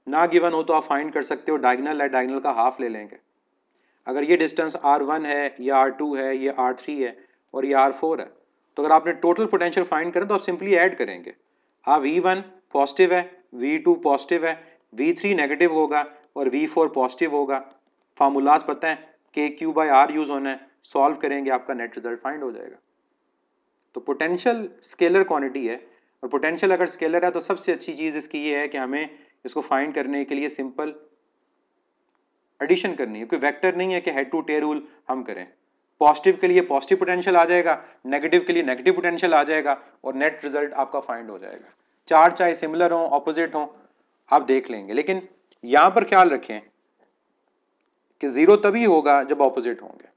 ना गिवन हो तो आप फाइंड कर सकते हो डायगनल है डायगनल का हाफ ले लेंगे अगर ये डिस्टेंस आर वन है या आर टू है या आर थ्री है और ये आर फोर है तो अगर आपने टोटल पोटेंशियल फाइंड करें तो आप सिंपली ऐड करेंगे हाँ वी वन पॉजिटिव है वी टू पॉजिटिव है वी थ्री नेगेटिव होगा और वी फोर पॉजिटिव होगा फार्मूलाज पता है k Q by R use होना है सॉल्व करेंगे आपका नेट रिजल्ट फाइंड हो जाएगा तो पोटेंशियल स्केलर क्वांटिटी है और पोटेंशियल अगर स्केलर है तो सबसे अच्छी चीज़ इसकी ये है कि हमें इसको फाइंड करने के लिए सिंपल एडिशन करनी है कोई वेक्टर नहीं है कि हेड टू टे रूल हम करें पॉजिटिव के लिए पॉजिटिव पोटेंशियल आ जाएगा नेगेटिव के लिए नेगेटिव पोटेंशियल आ जाएगा और नेट रिजल्ट आपका फाइंड हो जाएगा चार चाहे सिमिलर हों ऑपोजिट हों आप देख लेंगे लेकिन यहाँ पर ख्याल रखें कि ज़ीरो तभी होगा जब ऑपोजिट होंगे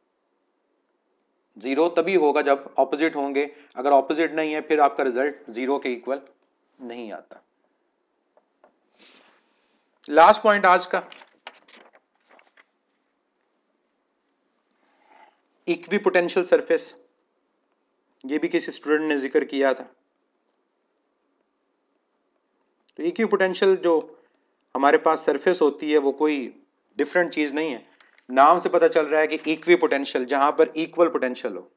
जीरो तभी होगा जब ऑपोजिट होंगे अगर ऑपोजिट नहीं है फिर आपका रिजल्ट जीरो के इक्वल नहीं आता लास्ट पॉइंट आज का इक्वी पोटेंशियल सरफेस ये भी किसी स्टूडेंट ने जिक्र किया था तो इक्वी पोटेंशियल जो हमारे पास सरफेस होती है वो कोई डिफरेंट चीज़ नहीं है नाम से पता चल रहा है कि इक्वी पोटेंशियल जहां पर इक्वल पोटेंशियल हो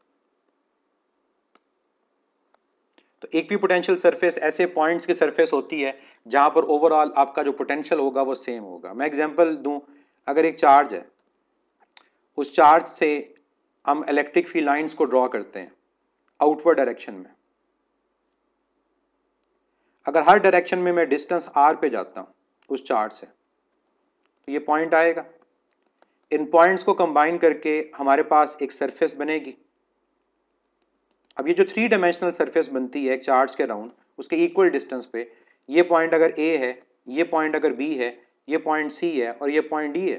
तो इक्वी पोटेंशियल सरफेस ऐसे पॉइंट्स की सरफेस होती है जहां पर ओवरऑल आपका जो पोटेंशियल होगा वो सेम होगा मैं एग्जांपल दूं अगर एक चार्ज है उस चार्ज से हम इलेक्ट्रिक फील्ड लाइंस को ड्रॉ करते हैं आउटवर्ड डायरेक्शन में अगर हर डायरेक्शन में मैं डिस्टेंस आर पे जाता हूं उस चार्ज से तो ये पॉइंट आएगा इन पॉइंट्स को कंबाइन करके हमारे पास एक सरफेस बनेगी अब ये जो थ्री डायमेंशनल सरफेस बनती है चार्ज के राउंड उसके इक्वल डिस्टेंस पे ये पॉइंट अगर ए है ये पॉइंट अगर बी है ये पॉइंट सी है और ये पॉइंट डी है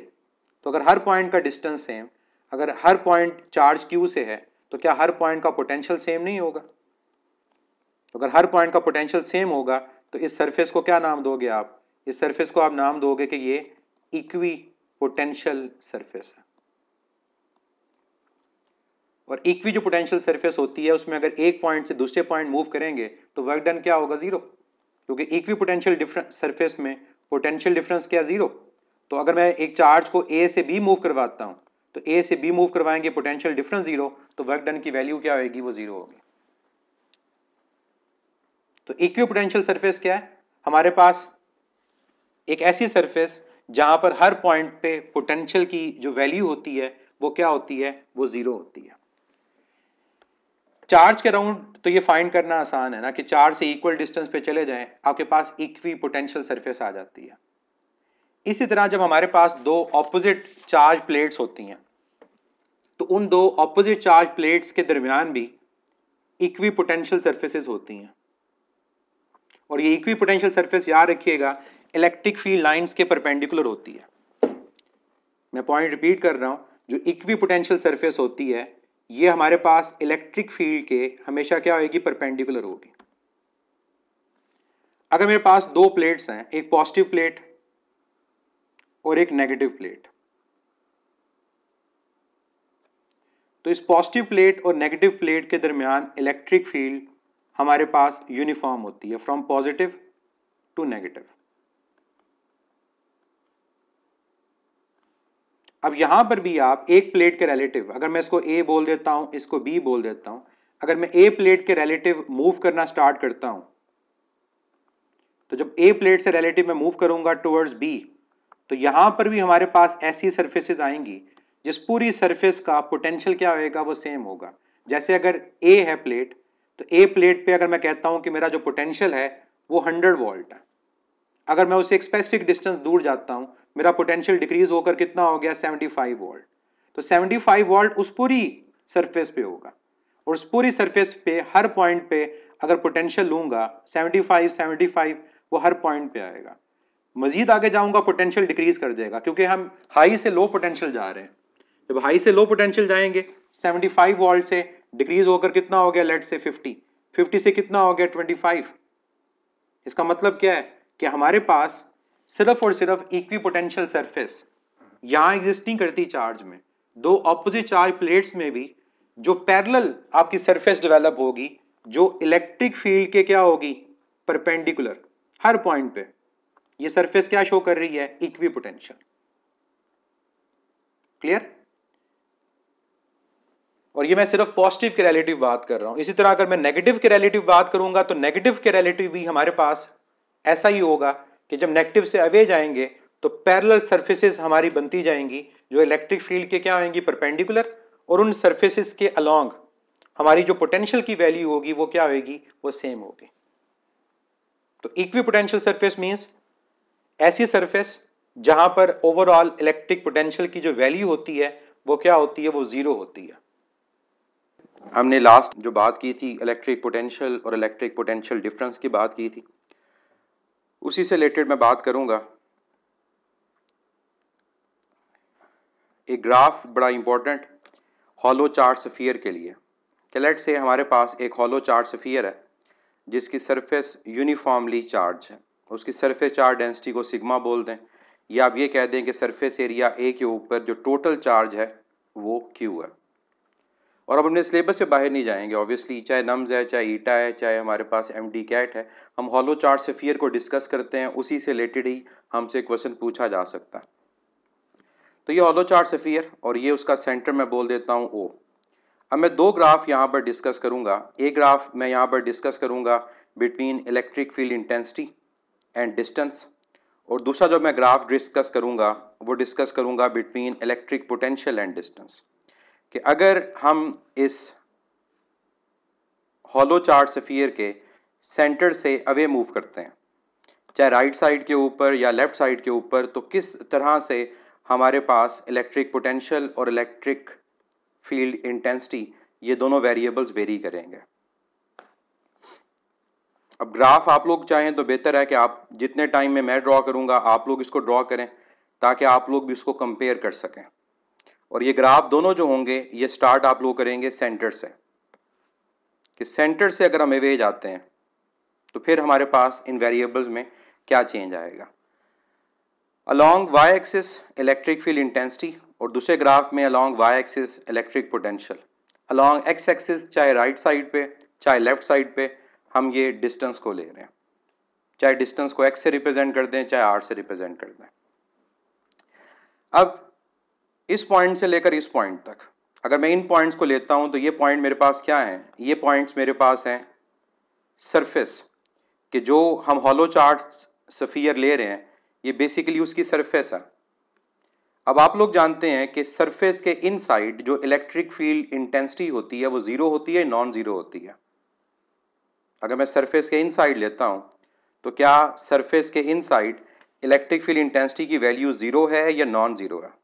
तो अगर हर पॉइंट का डिस्टेंस सेम अगर हर पॉइंट चार्ज क्यू से है तो क्या हर पॉइंट का पोटेंशियल सेम नहीं होगा तो अगर हर पॉइंट का पोटेंशियल सेम होगा तो इस सरफेस को क्या नाम दोगे आप इस सरफेस को आप नाम दोगे कि ये इक्वी पोटेंशियल सरफेस है और इक्वी जो पोटेंशियल सरफेस होती है उसमें अगर एक पॉइंट से दूसरे पॉइंट मूव करेंगे तो वर्क डन क्या होगा जीरो क्योंकि इक्वी पोटेंशियल डिफरेंस सरफेस में पोटेंशियल डिफरेंस क्या जीरो तो अगर मैं एक चार्ज को ए से बी मूव करवाता हूं तो ए से बी मूव करवाएंगे पोटेंशियल डिफरेंस जीरो तो वर्क डन की वैल्यू क्या होगी वो जीरो होगी तो इक्वी पोटेंशियल सर्फेस क्या है हमारे पास एक ऐसी सर्फेस जहां पर हर पॉइंट पे पोटेंशियल की जो वैल्यू होती है वो क्या होती है वो ज़ीरो होती है चार्ज के अराउंड तो ये फाइंड करना आसान है ना कि चार्ज से इक्वल डिस्टेंस पे चले जाएं आपके पास इक्वी पोटेंशियल सरफेस आ जाती है इसी तरह जब हमारे पास दो ऑपोजिट चार्ज प्लेट्स होती हैं तो उन दो ऑपोजिट चार्ज प्लेट्स के दरमियान भी इक्वी पोटेंशियल सर्फेसिस होती हैं और ये इक्वी पोटेंशियल सर्फेस याद रखिएगा इलेक्ट्रिक फील्ड लाइंस के परपेंडिकुलर होती है मैं पॉइंट रिपीट कर रहा हूँ जो इक्वी पोटेंशियल सरफेस होती है ये हमारे पास इलेक्ट्रिक फील्ड के हमेशा क्या होगी परपेंडिकुलर होगी अगर मेरे पास दो प्लेट्स हैं एक पॉजिटिव प्लेट और एक नेगेटिव प्लेट तो इस पॉजिटिव प्लेट और नेगेटिव प्लेट के दरमियान इलेक्ट्रिक फील्ड हमारे पास यूनिफॉर्म होती है फ्रॉम पॉजिटिव टू नेगेटिव अब यहाँ पर भी आप एक प्लेट के रिलेटिव अगर मैं इसको ए बोल देता हूँ इसको बी बोल देता हूँ अगर मैं ए प्लेट के रिलेटिव मूव करना स्टार्ट करता हूँ तो जब ए प्लेट से रिलेटिव मैं मूव करूँगा टुवर्ड्स बी तो यहाँ पर भी हमारे पास ऐसी सर्फेसिस आएंगी जिस पूरी सर्फेस का पोटेंशियल क्या होगा वो सेम होगा जैसे अगर ए है प्लेट तो ए प्लेट पे अगर मैं कहता हूँ कि मेरा जो पोटेंशियल है वो 100 वोल्ट है अगर मैं उसे एक स्पेसिफिक डिस्टेंस दूर जाता हूँ मेरा पोटेंशियल डिक्रीज होकर कितना हो गया 75 वोल्ट तो 75 वोल्ट उस पूरी सरफेस पे होगा और उस पूरी सरफेस पे हर पॉइंट पे अगर पोटेंशियल लूंगा 75 75 वो हर पॉइंट पे आएगा मजीद आगे जाऊंगा पोटेंशियल डिक्रीज कर जाएगा क्योंकि हम हाई से लो पोटेंशियल जा रहे हैं जब हाई से लो पोटेंशियल जाएंगे 75 वॉल्ट से डिक्रीज होकर कितना हो गया लेट से 50 50 से कितना हो गया 25 इसका मतलब क्या है कि हमारे पास सिर्फ और सिर्फ इक्वी पोटेंशियल सर्फेस यहाँ एग्जिस्टिंग करती चार्ज में दो ऑपोजिट चार्ज प्लेट्स में भी जो पैरेलल आपकी सरफेस डेवलप होगी जो इलेक्ट्रिक फील्ड के क्या होगी परपेंडिकुलर हर पॉइंट पे ये सरफेस क्या शो कर रही है इक्वी पोटेंशियल क्लियर और ये मैं सिर्फ पॉजिटिव के रिलेटिव बात कर रहा हूं इसी तरह अगर मैं नेगेटिव के रिलेटिव बात करूंगा तो नेगेटिव के रिलेटिव भी हमारे पास ऐसा ही होगा कि जब नेगेटिव से अवे जाएंगे तो पैरेलल सर्फेसिस हमारी बनती जाएंगी जो इलेक्ट्रिक फील्ड के क्या होंगी परपेंडिकुलर और उन सर्फेसिस के अलॉन्ग हमारी जो पोटेंशियल की वैल्यू होगी वो क्या होगी वो सेम होगी तो इक्वी पोटेंशियल सर्फेस मीन्स ऐसी सर्फेस जहां पर ओवरऑल इलेक्ट्रिक पोटेंशियल की जो वैल्यू होती है वो क्या होती है वो ज़ीरो होती है हमने लास्ट जो बात की थी इलेक्ट्रिक पोटेंशियल और इलेक्ट्रिक पोटेंशियल डिफरेंस की बात की थी उसी से रिलेटेड मैं बात करूँगा एक ग्राफ बड़ा इंपॉर्टेंट हॉलो चार्ट सफ़ियर के लिए कैलेट से हमारे पास एक हॉलो चार्ट सफ़ियर है जिसकी सरफेस यूनिफॉर्मली चार्ज है उसकी सरफेस चार्ज डेंसिटी को सिग्मा बोल दें या आप ये कह दें कि सरफेस एरिया ए के ऊपर जो टोटल चार्ज है वो क्यू है और अब अपने सिलेबस से बाहर नहीं जाएंगे ऑब्वियसली चाहे नम्स है चाहे ईटा है चाहे हमारे पास एम डी कैट है हम हॉलो चार्ट से फियर को डिस्कस करते हैं उसी से रिलेटेड ही हमसे क्वेश्चन पूछा जा सकता है तो ये हॉलो चार्ट से फियर और ये उसका सेंटर मैं बोल देता हूँ ओ अब मैं दो ग्राफ यहाँ पर डिस्कस करूँगा एक ग्राफ मैं यहाँ पर डिस्कस करूँगा between electric field intensity and distance और दूसरा जो मैं ग्राफ डिस्कस करूँगा वो डिस्कस करूँगा between electric potential and distance कि अगर हम इस हॉलो चार्ट सफ़ियर के सेंटर से अवे मूव करते हैं चाहे राइट साइड के ऊपर या लेफ़्ट साइड के ऊपर तो किस तरह से हमारे पास इलेक्ट्रिक पोटेंशियल और इलेक्ट्रिक फील्ड इंटेंसिटी ये दोनों वेरिएबल्स वेरी करेंगे अब ग्राफ आप लोग चाहें तो बेहतर है कि आप जितने टाइम में मैं ड्रॉ करूँगा आप लोग इसको ड्रॉ करें ताकि आप लोग भी इसको कंपेयर कर सकें और ये ग्राफ दोनों जो होंगे ये स्टार्ट आप लोग करेंगे सेंटर से कि सेंटर से अगर हम एवे जाते हैं तो फिर हमारे पास इन वेरिएबल्स में क्या चेंज आएगा along Y axis electric field intensity और दूसरे ग्राफ में along Y axis electric potential along X axis चाहे राइट right साइड पे चाहे लेफ्ट साइड पे हम ये डिस्टेंस को ले रहे हैं चाहे डिस्टेंस को एक्स से रिप्रेजेंट कर दें चाहे आर से रिप्रेजेंट कर दें अब इस पॉइंट से लेकर इस पॉइंट तक अगर मैं इन पॉइंट्स को लेता हूँ तो ये पॉइंट मेरे पास क्या है ये पॉइंट्स मेरे पास हैं सरफेस कि जो हम हॉलो चार्ट सफ़ियर ले रहे हैं ये बेसिकली उसकी सरफेस है अब आप लोग जानते हैं कि सरफेस के इनसाइड जो इलेक्ट्रिक फील्ड इंटेंसिटी होती है वो ज़ीरो होती है नॉन ज़ीरो होती है अगर मैं सरफेस के इनसाइड लेता हूँ तो क्या सरफेस के इनसाइड इलेक्ट्रिक फील्ड इंटेंसिटी की वैल्यू ज़ीरो है या नॉन ज़ीरो है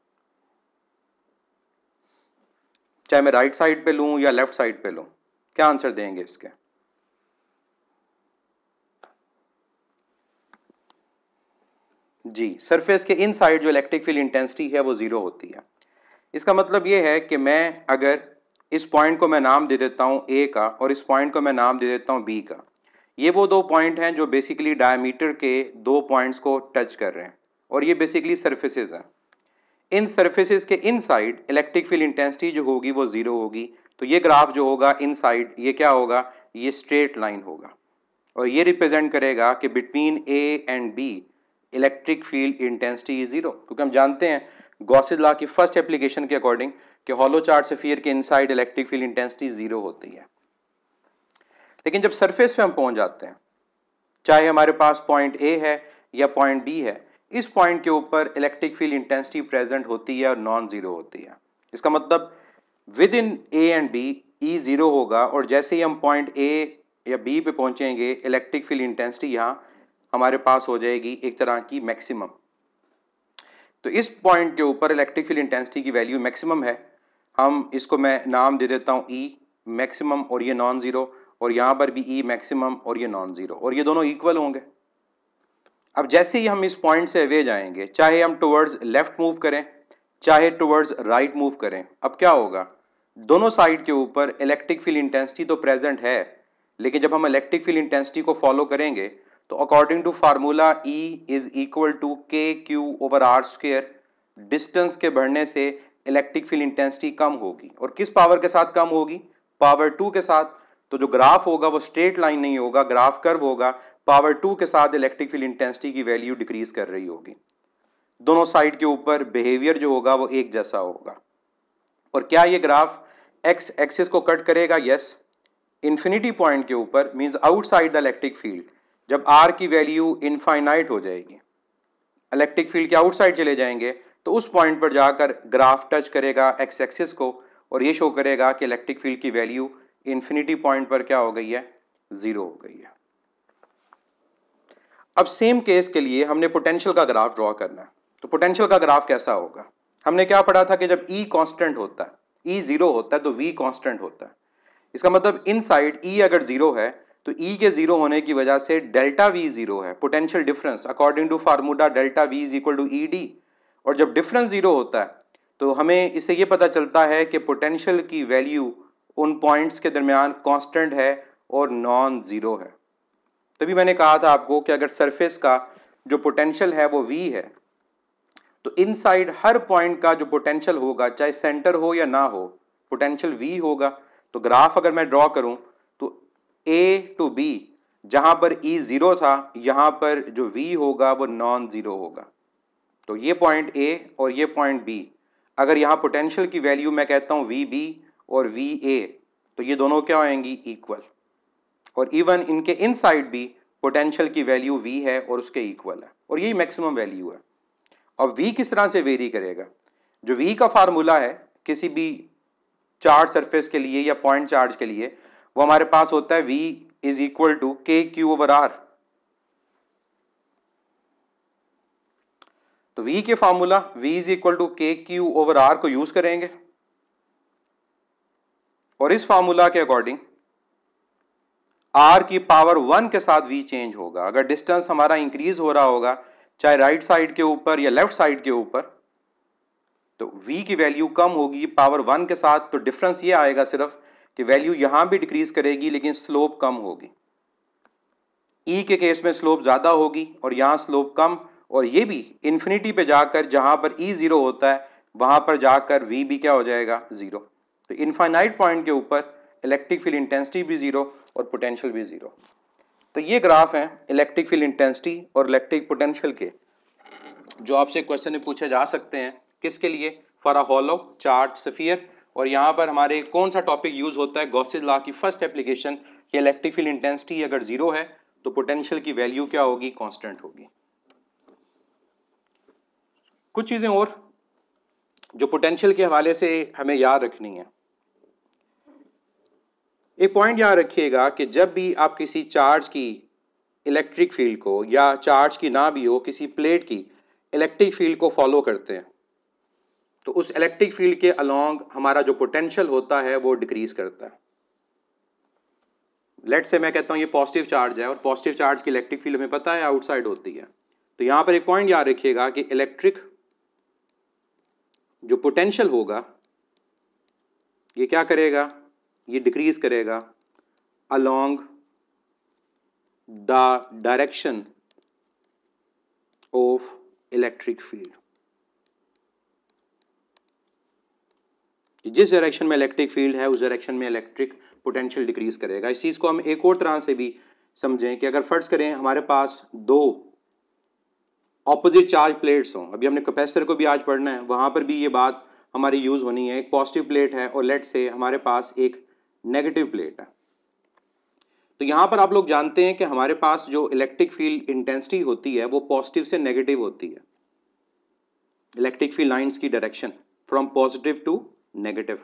चाहे मैं राइट साइड पे लूँ या लेफ्ट साइड पे लूँ क्या आंसर देंगे इसके जी सरफेस के इन साइड जो इलेक्ट्रिक फील्ड इंटेंसिटी है वो ज़ीरो होती है इसका मतलब ये है कि मैं अगर इस पॉइंट को मैं नाम दे देता हूँ ए का और इस पॉइंट को मैं नाम दे देता हूँ बी का ये वो दो पॉइंट हैं जो बेसिकली डायमीटर के दो पॉइंट्स को टच कर रहे हैं और ये बेसिकली सर्फेसेज हैं इन सर्फेसिस के इनसाइड इलेक्ट्रिक फील्ड इंटेंसिटी जो होगी वो ज़ीरो होगी तो ये ग्राफ जो होगा इनसाइड ये क्या होगा ये स्ट्रेट लाइन होगा और ये रिप्रेजेंट करेगा कि between A and B electric field intensity is zero क्योंकि हम जानते हैं गौसिद ला की फर्स्ट एप्लीकेशन के अकॉर्डिंग कि हॉलो चार्ट सफियर के inside electric field intensity zero होती है लेकिन जब सरफेस पे हम पहुंच जाते हैं चाहे हमारे पास पॉइंट ए है या पॉइंट बी है इस पॉइंट के ऊपर इलेक्ट्रिक फील्ड इंटेंसिटी प्रेजेंट होती है और नॉन ज़ीरो होती है इसका मतलब within A and B E zero होगा और जैसे ही हम पॉइंट ए या बी पे पहुंचेंगे इलेक्ट्रिक फील्ड इंटेंसिटी यहाँ हमारे पास हो जाएगी एक तरह की मैक्सिमम तो इस पॉइंट के ऊपर इलेक्ट्रिक फील्ड इंटेंसिटी की वैल्यू मैक्सिमम है हम इसको मैं नाम दे देता हूँ ई e, मैक्सिमम और ये नॉन ज़ीरो और यहाँ पर भी ई e मैक्सिमम और ये नॉन ज़ीरो और ये दोनों इक्वल होंगे अब जैसे ही हम इस पॉइंट से अवे जाएंगे चाहे हम टूवर्ड्स लेफ्ट मूव करें चाहे टुवर्ड्स राइट मूव करें अब क्या होगा दोनों साइड के ऊपर इलेक्ट्रिक फील्ड इंटेंसिटी तो प्रेजेंट है लेकिन जब हम इलेक्ट्रिक फील्ड इंटेंसिटी को फॉलो करेंगे तो according to formula E is equal to के Q over are square distance के बढ़ने से इलेक्ट्रिक फील्ड इंटेंसिटी कम होगी और किस पावर के साथ कम होगी पावर टू के साथ तो जो ग्राफ होगा वो स्ट्रेट लाइन नहीं होगा ग्राफ कर्व होगा पावर टू के साथ इलेक्ट्रिक फील्ड इंटेंसिटी की वैल्यू डिक्रीज कर रही होगी दोनों साइड के ऊपर बिहेवियर जो होगा वो एक जैसा होगा और क्या ये ग्राफ एक्स एक्सिस को कट करेगा यस इन्फिनिटी पॉइंट के ऊपर means outside the electric field जब आर की वैल्यू इनफाइनाइट हो जाएगी इलेक्ट्रिक फील्ड के आउटसाइड चले जाएंगे तो उस पॉइंट पर जाकर ग्राफ टच करेगा एक्स एक्सिस को और ये शो करेगा कि इलेक्ट्रिक फील्ड की वैल्यू इन्फिनिटी पॉइंट पर क्या हो गई है ज़ीरो हो गई है अब सेम केस के लिए हमने पोटेंशियल का ग्राफ ड्रॉ करना है तो पोटेंशियल का ग्राफ कैसा होगा हमने क्या पढ़ा था कि जब ई e कांस्टेंट होता है ई e जीरो होता है तो वी कांस्टेंट होता है इसका मतलब इन साइड ई अगर जीरो है तो ई e के जीरो होने की वजह से डेल्टा वी जीरो है potential difference according to formula delta V is equal to E D और जब डिफरेंस जीरो होता है तो हमें इससे ये पता चलता है कि पोटेंशियल की वैल्यू उन पॉइंट्स के दरमियान कॉन्स्टेंट है और नॉन ज़ीरो है तभी मैंने कहा था आपको कि अगर सरफेस का जो पोटेंशियल है वो वी है तो इनसाइड हर पॉइंट का जो पोटेंशियल होगा चाहे सेंटर हो या ना हो पोटेंशियल वी होगा तो ग्राफ अगर मैं ड्रॉ करूं तो ए टू बी जहां पर ई e ज़ीरो था यहां पर जो वी होगा वो नॉन ज़ीरो होगा तो ये पॉइंट ए और ये पॉइंट बी अगर यहाँ पोटेंशियल की वैल्यू मैं कहता हूँ वी बी और वी ए तो ये दोनों क्या होएंगी इक्वल और इवन इनके इनसाइड भी पोटेंशियल की वैल्यू वी है और उसके इक्वल है और यही मैक्सिमम वैल्यू है और वी किस तरह से वेरी करेगा जो वी का फार्मूला है किसी भी चार्ज सरफेस के लिए या पॉइंट चार्ज के लिए वो हमारे पास होता है वी इज इक्वल टू के क्यू ओवर आर तो v के formula v is equal to के क्यू ओवर आर को यूज करेंगे और इस फॉर्मूला के अकॉर्डिंग आर की पावर वन के साथ वी चेंज होगा अगर डिस्टेंस हमारा इंक्रीज हो रहा होगा चाहे राइट right साइड के ऊपर या लेफ्ट साइड के ऊपर तो v की वैल्यू कम होगी पावर वन के साथ तो डिफरेंस ये आएगा सिर्फ कि वैल्यू यहां भी डिक्रीज करेगी लेकिन स्लोप कम होगी ई e के केस में स्लोप ज़्यादा होगी और यहाँ स्लोप कम और ये भी इंफिनिटी पे जाकर जहाँ पर ई e ज़ीरो होता है वहाँ पर जाकर वी भी क्या हो जाएगा ज़ीरो तो इन्फाइनाइट पॉइंट के ऊपर इलेक्ट्रिक फील्ड इंटेंसिटी भी ज़ीरो और पोटेंशियल भी ज़ीरो तो ये ग्राफ है इलेक्ट्रिक फील्ड इंटेंसिटी और इलेक्ट्रिक पोटेंशियल के जो आपसे क्वेश्चन में पूछे जा सकते हैं किसके लिए for a hollow charged sphere और यहाँ पर हमारे कौन सा टॉपिक यूज़ होता है गॉसिज ला की फर्स्ट एप्लीकेशन कि इलेक्ट्रिक फील्ड इंटेंसिटी अगर ज़ीरो है तो पोटेंशियल की वैल्यू क्या होगी कॉन्स्टेंट होगी कुछ चीज़ें और जो पोटेंशियल के हवाले से हमें याद रखनी है एक पॉइंट यहाँ रखिएगा कि जब भी आप किसी चार्ज की इलेक्ट्रिक फील्ड को या चार्ज की ना भी हो किसी प्लेट की इलेक्ट्रिक फील्ड को फॉलो करते हैं तो उस इलेक्ट्रिक फील्ड के अलोंग हमारा जो पोटेंशियल होता है वो डिक्रीज करता है लेट से मैं कहता हूँ ये पॉजिटिव चार्ज है और पॉजिटिव चार्ज की इलेक्ट्रिक फील्ड हमें पता है आउटसाइड होती है तो यहाँ पर एक पॉइंट याद रखिएगा कि इलेक्ट्रिक जो पोटेंशियल होगा ये क्या करेगा ये डिक्रीज़ करेगा along the direction of electric field जिस डायरेक्शन में इलेक्ट्रिक फील्ड है उस डायरेक्शन में इलेक्ट्रिक पोटेंशियल डिक्रीज करेगा इस चीज़ को हम एक और तरह से भी समझें कि अगर फर्ज करें हमारे पास दो ऑपोजिट चार्ज प्लेट्स हों अभी हमने कैपेसिटर को भी आज पढ़ना है वहां पर भी ये बात हमारी यूज़ होनी है एक पॉजिटिव प्लेट है और लेट से हमारे पास एक नेगेटिव प्लेट है तो यहाँ पर आप लोग जानते हैं कि हमारे पास जो इलेक्ट्रिक फील्ड इंटेंसिटी होती है वो पॉजिटिव से नेगेटिव होती है इलेक्ट्रिक फील्ड लाइंस की direction from positive to negative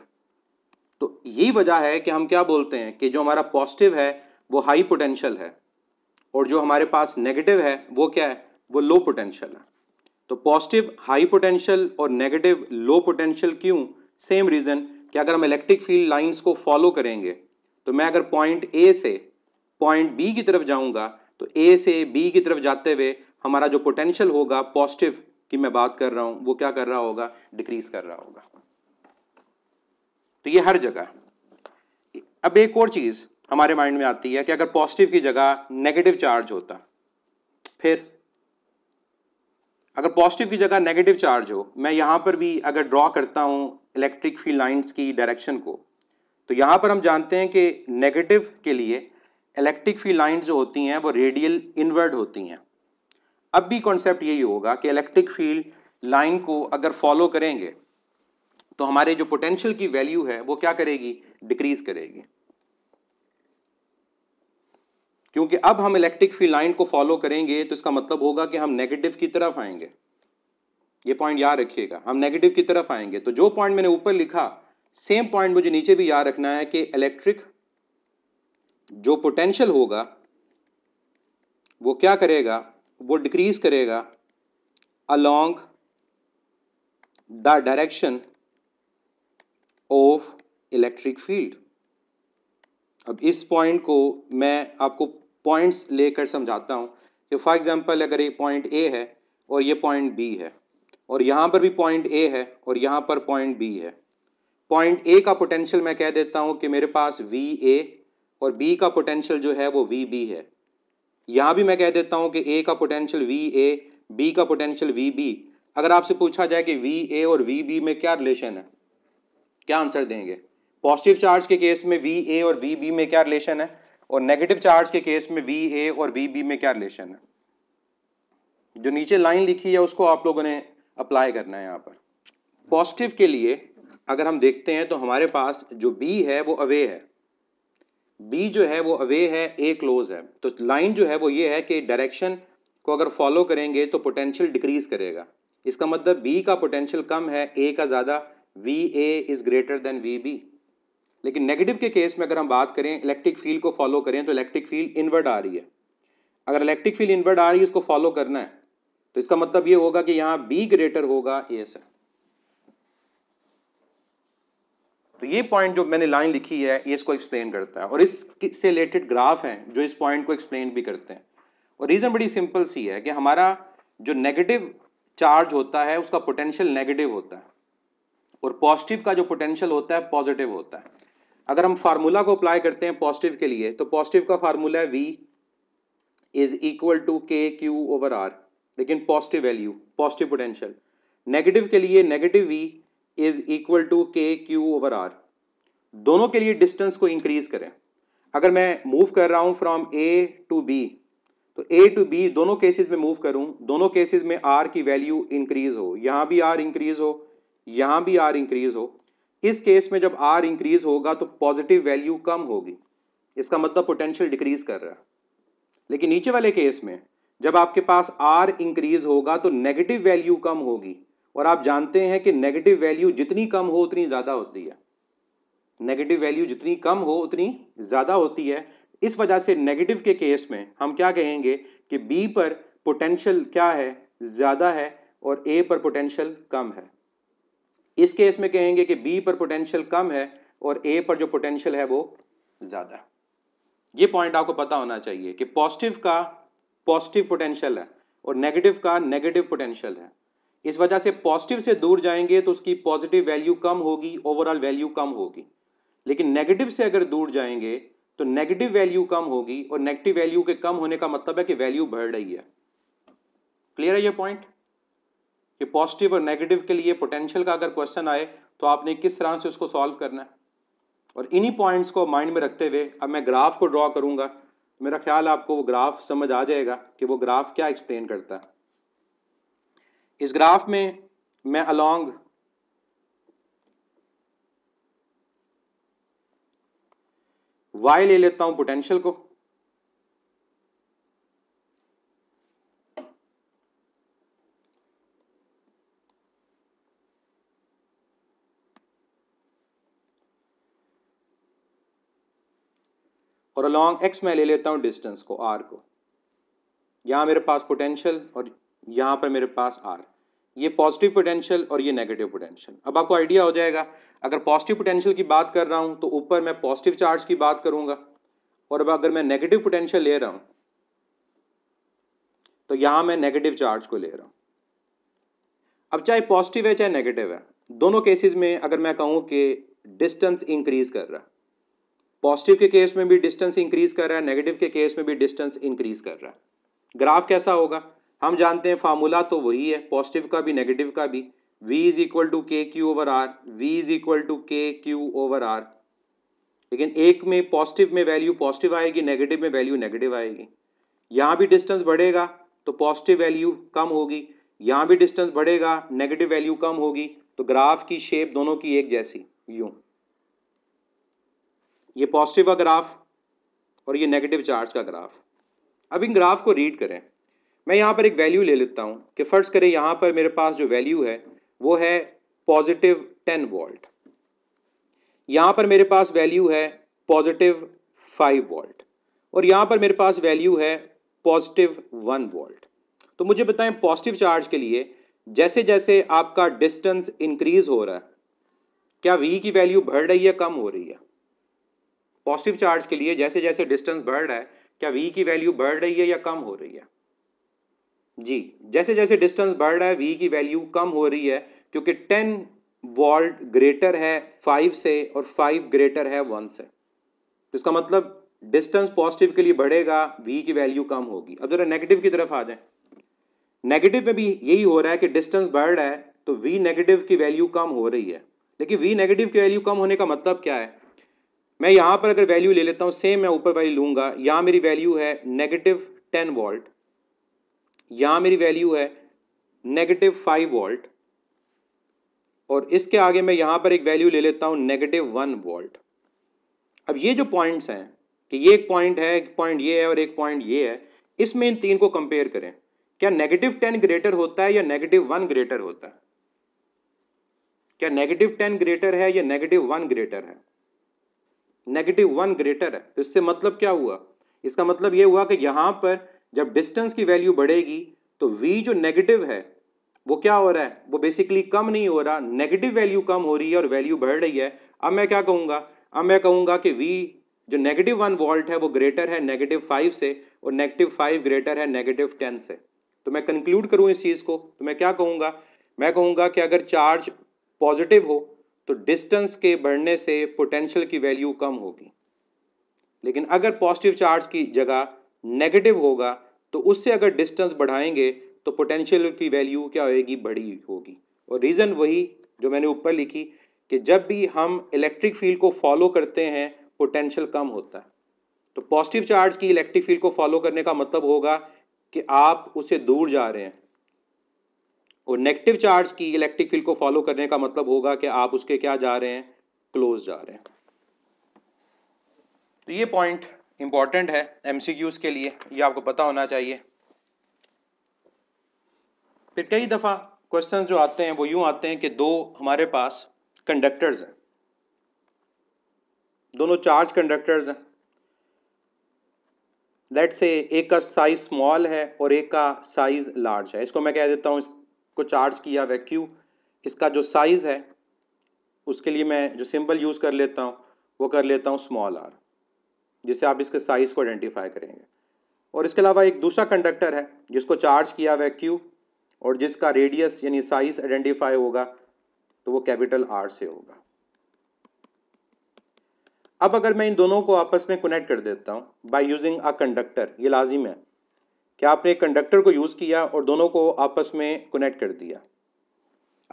तो यही वजह है कि हम क्या बोलते हैं कि जो हमारा पॉजिटिव है वो हाई पोटेंशियल है और जो हमारे पास नेगेटिव है वो क्या है वो लो पोटेंशियल है तो पॉजिटिव हाई पोटेंशियल और नेगेटिव लो पोटेंशियल क्यों सेम रीज़न कि अगर हम इलेक्ट्रिक फील्ड लाइंस को फॉलो करेंगे तो मैं अगर पॉइंट ए से पॉइंट बी की तरफ जाऊंगा तो ए से बी की तरफ जाते हुए हमारा जो पोटेंशियल होगा पॉजिटिव की मैं बात कर रहा हूं वो क्या कर रहा होगा डिक्रीज कर रहा होगा तो ये हर जगह अब एक और चीज़ हमारे माइंड में आती है कि अगर पॉजिटिव की जगह नेगेटिव चार्ज होता फिर अगर पॉजिटिव की जगह नेगेटिव चार्ज हो मैं यहां पर भी अगर ड्रॉ करता हूं इलेक्ट्रिक फील्ड लाइंस की डायरेक्शन को तो यहाँ पर हम जानते हैं कि नेगेटिव के लिए इलेक्ट्रिक फील्ड लाइंस जो होती हैं वो रेडियल इनवर्ड होती हैं अब भी कॉन्सेप्ट यही होगा कि इलेक्ट्रिक फील्ड लाइन को अगर फॉलो करेंगे तो हमारे जो पोटेंशियल की वैल्यू है वो क्या करेगी डिक्रीज करेगी क्योंकि अब हम इलेक्ट्रिक फील्ड लाइन को फॉलो करेंगे तो इसका मतलब होगा कि हम नेगेटिव की तरफ आएंगे ये पॉइंट याद रखिएगा हम नेगेटिव की तरफ आएंगे तो जो पॉइंट मैंने ऊपर लिखा सेम पॉइंट मुझे नीचे भी याद रखना है कि इलेक्ट्रिक जो पोटेंशियल होगा वो क्या करेगा वो डिक्रीज करेगा along the direction of electric field अब इस पॉइंट को मैं आपको पॉइंट्स लेकर समझाता हूं कि फॉर एग्जांपल अगर ये पॉइंट ए है और ये पॉइंट बी है और यहां पर भी पॉइंट ए है और यहां पर पॉइंट बी है पॉइंट ए का पोटेंशियल मैं कह देता हूं कि मेरे पास वी ए और बी का पोटेंशियल जो है वो वी बी है यहां भी मैं कह देता हूँ कि ए का पोटेंशियल वी ए बी का पोटेंशियल वी बी अगर आपसे पूछा जाए कि वी ए और वी बी में क्या रिलेशन है क्या आंसर देंगे पॉजिटिव चार्ज के केस में वी ए और वी बी में क्या रिलेशन है और नेगेटिव चार्ज के केस में वी ए और वी बी में क्या रिलेशन है जो नीचे लाइन लिखी है उसको आप लोगों ने अप्लाई करना है यहाँ पर पॉजिटिव के लिए अगर हम देखते हैं तो हमारे पास जो बी है वो अवे है बी जो है वो अवे है ए क्लोज है तो लाइन जो है वो ये है कि डायरेक्शन को अगर फॉलो करेंगे तो पोटेंशियल डिक्रीज करेगा इसका मतलब बी का पोटेंशियल कम है ए का ज़्यादा V A is greater than V B लेकिन नेगेटिव के केस में अगर हम बात करें इलेक्ट्रिक फील्ड को फॉलो करें तो इलेक्ट्रिक फील्ड इनवर्ट आ रही है अगर इलेक्ट्रिक फील्ड इनवर्ट आ रही है इसको फॉलो करना है तो इसका मतलब ये होगा कि यहां बी ग्रेटर होगा ए से तो ये पॉइंट जो मैंने लाइन लिखी है ये इसको एक्सप्लेन करता है और इससे रिलेटेड ग्राफ हैं जो इस पॉइंट को एक्सप्लेन भी करते हैं और रीज़न बड़ी सिंपल सी है कि हमारा जो नेगेटिव चार्ज होता है उसका पोटेंशियल नेगेटिव होता है और पॉजिटिव का जो पोटेंशियल होता है पॉजिटिव होता है अगर हम फार्मूला को अप्लाई करते हैं पॉजिटिव के लिए तो पॉजिटिव का फार्मूला है वी इज इक्वल टू के क्यू ओवर आर लेकिन positive value positive potential negative के लिए negative V is equal to के क्यू ओवर आर दोनों के लिए डिस्टेंस को इंक्रीज करें अगर मैं मूव कर रहा हूँ फ्रॉम ए टू बी तो ए टू बी दोनों केसेस में मूव करूँ दोनों केसेस में आर की वैल्यू इंक्रीज हो यहाँ भी आर इंक्रीज हो यहाँ भी आर इंक्रीज हो इस केस में जब आर इंक्रीज होगा तो पॉजिटिव वैल्यू कम होगी इसका मतलब पोटेंशियल डिक्रीज कर रहा है लेकिन नीचे वाले केस में जब आपके पास आर इंक्रीज होगा तो नेगेटिव वैल्यू कम होगी और आप जानते हैं कि नेगेटिव वैल्यू जितनी कम हो उतनी ज़्यादा होती है नेगेटिव वैल्यू जितनी कम हो उतनी ज़्यादा होती है इस वजह से नेगेटिव के केस में हम क्या कहेंगे कि बी पर पोटेंशियल क्या है ज़्यादा है और ए पर पोटेंशियल कम है इस केस में कहेंगे कि बी पर पोटेंशियल कम है और ए पर जो पोटेंशियल है वो ज़्यादा ये पॉइंट आपको पता होना चाहिए कि पॉजिटिव का पॉजिटिव पोटेंशियल है और नेगेटिव का नेगेटिव पोटेंशियल है इस वजह से पॉजिटिव से दूर जाएंगे तो उसकी पॉजिटिव वैल्यू कम होगी ओवरऑल वैल्यू कम होगी लेकिन नेगेटिव से अगर दूर जाएंगे तो नेगेटिव वैल्यू कम होगी और नेगेटिव वैल्यू के कम होने का मतलब है कि वैल्यू बढ़ रही है क्लियर है ये पॉइंट कि पॉजिटिव और नेगेटिव के लिए पोटेंशियल का अगर क्वेश्चन आए तो आपने किस तरह से उसको सॉल्व करना है और इन्हीं पॉइंट्स को माइंड में रखते हुए अब मैं ग्राफ को ड्रॉ करूंगा मेरा ख्याल आपको वो ग्राफ समझ आ जाएगा कि वो ग्राफ क्या एक्सप्लेन करता है इस ग्राफ में मैं अलोंग वाई ले लेता हूं पोटेंशियल को और अलॉन्ग एक्स मैं ले लेता हूँ डिस्टेंस को आर को यहाँ मेरे पास पोटेंशियल और यहाँ पर मेरे पास आर ये पॉजिटिव पोटेंशियल और ये नेगेटिव पोटेंशियल अब आपको आइडिया हो जाएगा अगर पॉजिटिव पोटेंशियल की बात कर रहा हूँ तो ऊपर मैं पॉजिटिव चार्ज की बात करूंगा और अब अगर मैं नेगेटिव पोटेंशियल ले रहा हूँ तो यहाँ मैं नेगेटिव चार्ज को ले रहा हूँ अब चाहे पॉजिटिव है चाहे नेगेटिव है दोनों केसेस में अगर मैं कहूँ कि डिस्टेंस इंक्रीज कर रहा है पॉजिटिव के केस में भी डिस्टेंस इंक्रीज कर रहा है नेगेटिव के केस में भी डिस्टेंस इंक्रीज कर रहा है ग्राफ कैसा होगा हम जानते हैं फार्मूला तो वही है पॉजिटिव का भी नेगेटिव का भी v इज इक्वल टू के Q over R V is equal to के क्यू ओवर आर लेकिन एक में पॉजिटिव में वैल्यू पॉजिटिव आएगी नेगेटिव में वैल्यू नेगेटिव आएगी यहाँ भी डिस्टेंस बढ़ेगा तो पॉजिटिव वैल्यू कम होगी यहाँ भी डिस्टेंस बढ़ेगा नेगेटिव वैल्यू कम होगी तो ग्राफ की शेप दोनों की एक जैसी यूँ ये पॉजिटिव का ग्राफ और ये नेगेटिव चार्ज का ग्राफ अब इन ग्राफ को रीड करें मैं यहाँ पर एक वैल्यू ले लेता हूँ कि फ़र्ज़ करें यहाँ पर मेरे पास जो वैल्यू है वो है पॉजिटिव टेन वोल्ट यहाँ पर मेरे पास वैल्यू है पॉजिटिव फाइव वोल्ट और यहाँ पर मेरे पास वैल्यू है पॉजिटिव वन वोल्ट तो मुझे बताएं पॉजिटिव चार्ज के लिए जैसे जैसे आपका डिस्टेंस इंक्रीज हो रहा है क्या वी की वैल्यू बढ़ रही है कम हो रही है पॉजिटिव चार्ज के लिए जैसे जैसे डिस्टेंस बढ़ रहा है क्या वी की वैल्यू बढ़ रही है या कम हो रही है जी जैसे जैसे डिस्टेंस बढ़ रहा है वी की वैल्यू कम हो रही है क्योंकि टेन वॉल्ट ग्रेटर है फाइव से और फाइव ग्रेटर है वन से तो इसका मतलब डिस्टेंस पॉजिटिव के लिए बढ़ेगा वी की वैल्यू कम होगी अब जरा नेगेटिव की तरफ आ जाए नेगेटिव में भी यही हो रहा है कि डिस्टेंस बढ़ रहा है तो वी नेगेटिव की वैल्यू कम हो रही है लेकिन वी नेगेटिव की वैल्यू कम होने का मतलब क्या है मैं यहाँ पर अगर वैल्यू ले लेता हूँ सेम मैं ऊपर वाली लूंगा यहाँ मेरी वैल्यू है नेगेटिव टेन वोल्ट यहाँ मेरी वैल्यू है नेगेटिव फाइव वोल्ट और इसके आगे मैं यहाँ पर एक वैल्यू ले लेता हूँ नेगेटिव वन वोल्ट अब ये जो पॉइंट्स हैं कि ये एक पॉइंट है एक पॉइंट ये है और एक पॉइंट ये है इसमें इन तीन को कंपेयर करें क्या नेगेटिव टेन ग्रेटर होता है या नेगेटिव वन ग्रेटर होता है क्या नेगेटिव टेन ग्रेटर है या नेगेटिव वन ग्रेटर है नेगेटिव वन ग्रेटर है तो इससे मतलब क्या हुआ इसका मतलब ये हुआ कि यहाँ पर जब डिस्टेंस की वैल्यू बढ़ेगी तो v जो नेगेटिव है वो क्या हो रहा है वो बेसिकली कम नहीं हो रहा नेगेटिव वैल्यू कम हो रही है और वैल्यू बढ़ रही है अब मैं क्या कहूँगा अब मैं कहूँगा कि वी जो नेगेटिव वन वॉल्ट है वो ग्रेटर है नेगेटिव फाइव से और नेगेटिव फाइव ग्रेटर है नेगेटिव टेन से तो मैं कंक्लूड करूँ इस चीज़ को तो मैं क्या कहूँगा मैं कहूँगा कि अगर चार्ज पॉजिटिव हो तो डिस्टेंस के बढ़ने से पोटेंशियल की वैल्यू कम होगी लेकिन अगर पॉजिटिव चार्ज की जगह नेगेटिव होगा तो उससे अगर डिस्टेंस बढ़ाएंगे तो पोटेंशियल की वैल्यू क्या होगी बड़ी होगी और रीज़न वही जो मैंने ऊपर लिखी कि जब भी हम इलेक्ट्रिक फील्ड को फॉलो करते हैं पोटेंशियल कम होता है तो पॉजिटिव चार्ज की इलेक्ट्रिक फील्ड को फॉलो करने का मतलब होगा कि आप उसे दूर जा रहे हैं और नेगेटिव चार्ज की इलेक्ट्रिक फील्ड को फॉलो करने का मतलब होगा कि आप उसके क्या जा रहे हैं क्लोज जा रहे हैं तो ये पॉइंट इंपॉर्टेंट है एमसीक्यूज के लिए ये आपको पता होना चाहिए फिर कई दफ़ा क्वेश्चन जो आते हैं वो यूं आते हैं कि दो हमारे पास कंडक्टर्स हैं दोनों चार्ज कंडक्टर्स हैं लेट से एक का साइज स्मॉल है और एक का साइज लार्ज है इसको मैं कह देता हूं को चार्ज किया क्यू इसका जो साइज़ है उसके लिए मैं जो सिंबल यूज़ कर लेता हूँ वो कर लेता हूँ स्मॉल आर जिसे आप इसके साइज़ को आइडेंटिफाई करेंगे और इसके अलावा एक दूसरा कंडक्टर है जिसको चार्ज किया हुआ क्यू और जिसका रेडियस यानी साइज आइडेंटिफाई होगा तो वो कैपिटल आर से होगा अब अगर मैं इन दोनों को आपस में कनेक्ट कर देता हूँ बाय यूजिंग अ कंडक्टर ये लाजिम है कि आपने एक कंडक्टर को यूज़ किया और दोनों को आपस में कनेक्ट कर दिया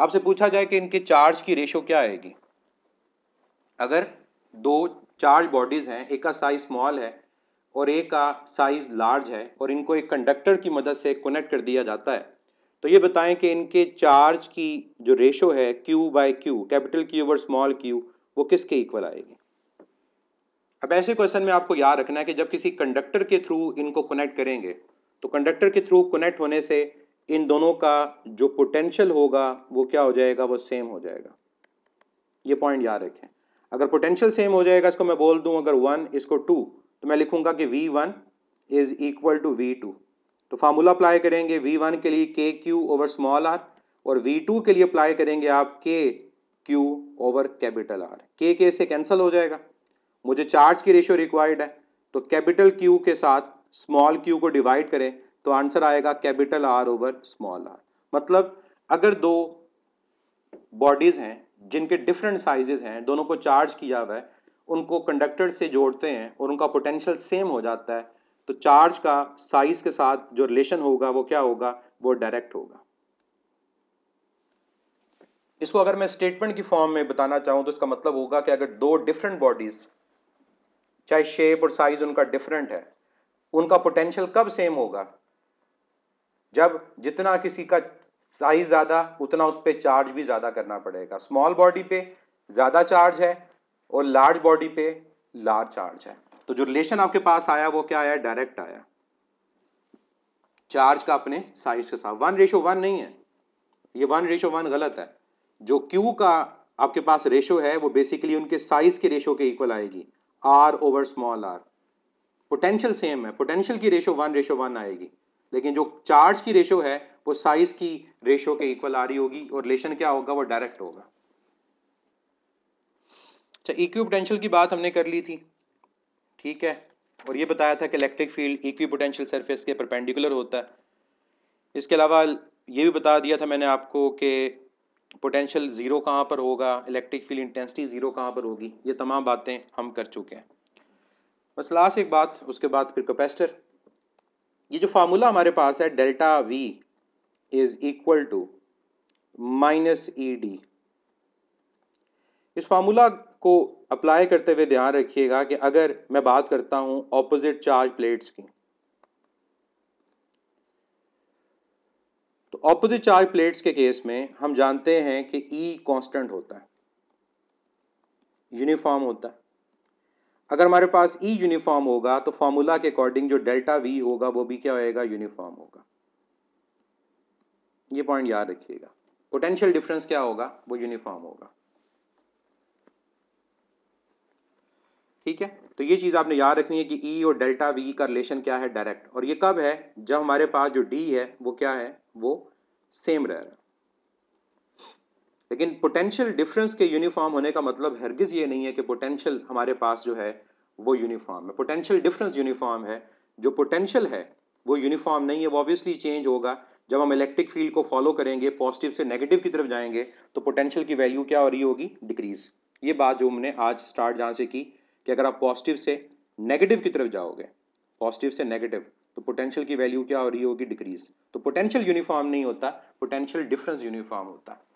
आपसे पूछा जाए कि इनके चार्ज की रेशो क्या आएगी अगर दो चार्ज बॉडीज़ हैं एक का साइज़ स्मॉल है और एक का साइज़ लार्ज है और इनको एक कंडक्टर की मदद से कनेक्ट कर दिया जाता है तो ये बताएं कि इनके चार्ज की जो रेशो है Q by Q capital Q और स्मॉल क्यू वो किसके इक्वल आएगी अब ऐसे क्वेश्चन में आपको याद रखना है कि जब किसी कंडक्टर के थ्रू इनको कनेक्ट करेंगे तो कंडक्टर के थ्रू कनेक्ट होने से इन दोनों का जो पोटेंशियल होगा वो क्या हो जाएगा वो सेम हो जाएगा ये पॉइंट याद रखें अगर पोटेंशियल सेम हो जाएगा इसको मैं बोल दूं अगर वन इसको टू तो मैं लिखूंगा कि V one is equal to V two तो फार्मूला अप्लाई करेंगे वी वन के लिए K Q over small R और वी टू के लिए अप्लाई करेंगे आप के क्यू ओवर कैपिटल आर के के से कैंसिल हो जाएगा मुझे चार्ज की रेशियो रिक्वायर्ड है तो कैपिटल क्यू के साथ स्मॉल क्यू को डिवाइड करें तो आंसर आएगा capital R over small R मतलब अगर दो बॉडीज हैं जिनके डिफरेंट साइजेस हैं दोनों को चार्ज किया हुआ है उनको कंडक्टर से जोड़ते हैं और उनका पोटेंशियल सेम हो जाता है तो चार्ज का साइज के साथ जो रिलेशन होगा वो क्या होगा वो डायरेक्ट होगा इसको अगर मैं स्टेटमेंट की फॉर्म में बताना चाहूँ तो इसका मतलब होगा कि अगर दो डिफरेंट बॉडीज चाहे शेप और साइज उनका डिफरेंट है उनका पोटेंशियल कब सेम होगा जब जितना किसी का साइज ज़्यादा उतना उस पर चार्ज भी ज़्यादा करना पड़ेगा स्मॉल बॉडी पे ज़्यादा चार्ज है और लार्ज बॉडी पे लार्ज चार्ज है तो जो रिलेशन आपके पास आया वो क्या आया डायरेक्ट आया चार्ज का अपने साइज के साथ वन रेशो वन नहीं है ये वन रेशो वन गलत है जो क्यू का आपके पास रेशो है वो बेसिकली उनके साइज के रेशो के इक्वल आएगी R over small R potential same है पोटेंशियल की रेशो वन रेशो वन आएगी लेकिन जो चार्ज की रेशो है वो साइज की रेशो के इक्वल आ रही होगी और रिलेशन क्या होगा वो डायरेक्ट होगा अच्छा इक्वी पोटेंशियल की बात हमने कर ली थी ठीक है और ये बताया था कि electric field equipotential surface के परपेंडिकुलर होता है इसके अलावा ये भी बता दिया था मैंने आपको कि पोटेंशियल ज़ीरो कहाँ पर होगा इलेक्ट्रिक फील्ड इंटेंसिटी ज़ीरो कहाँ पर होगी ये तमाम बातें हम कर चुके हैं बस लास्ट एक बात उसके बाद फिर कैपेसिटर ये जो फार्मूला हमारे पास है delta V is equal to minus E D इस फार्मूला को अप्लाई करते हुए ध्यान रखिएगा कि अगर मैं बात करता हूं ऑपोजिट चार्ज प्लेट्स की तो ऑपोजिट चार्ज प्लेट्स के केस में हम जानते हैं कि ई e कांस्टेंट होता है यूनिफॉर्म होता है अगर हमारे पास ई e यूनिफॉर्म होगा तो फॉर्मूला के अकॉर्डिंग जो डेल्टा वी होगा वो भी क्या होएगा यूनिफॉर्म होगा ये पॉइंट याद रखिएगा पोटेंशियल डिफरेंस क्या होगा वो यूनिफॉर्म होगा ठीक है तो ये चीज़ आपने याद रखनी है कि ई e और डेल्टा वी का रिलेशन क्या है डायरेक्ट और ये कब है जब हमारे पास जो डी है वो क्या है वो सेम रह रहा है लेकिन पोटेंशियल डिफरेंस के यूनिफॉर्म होने का मतलब हरगिज़ ये नहीं है कि पोटेंशियल हमारे पास जो है वो यूनिफॉर्म है पोटेंशियल डिफरेंस यूनिफॉर्म है जो पोटेंशियल है वो यूनिफॉर्म नहीं है वो ऑब्वियसली चेंज होगा जब हम इलेक्ट्रिक फील्ड को फॉलो करेंगे पॉजिटिव से नेगेटिव की तरफ जाएंगे तो पोटेंशियल की वैल्यू क्या हो रही होगी डिक्रीज़ ये बात जो हमने आज स्टार्ट जहाँ से की कि अगर आप पॉजिटिव से नेगेटिव की तरफ जाओगे पॉजिटिव से नेगेटिव तो पोटेंशियल की वैल्यू क्या हो रही होगी डिक्रीज़ तो पोटेंशियल यूनिफॉर्म नहीं होता पोटेंशियल डिफरेंस यूनिफॉर्म होता है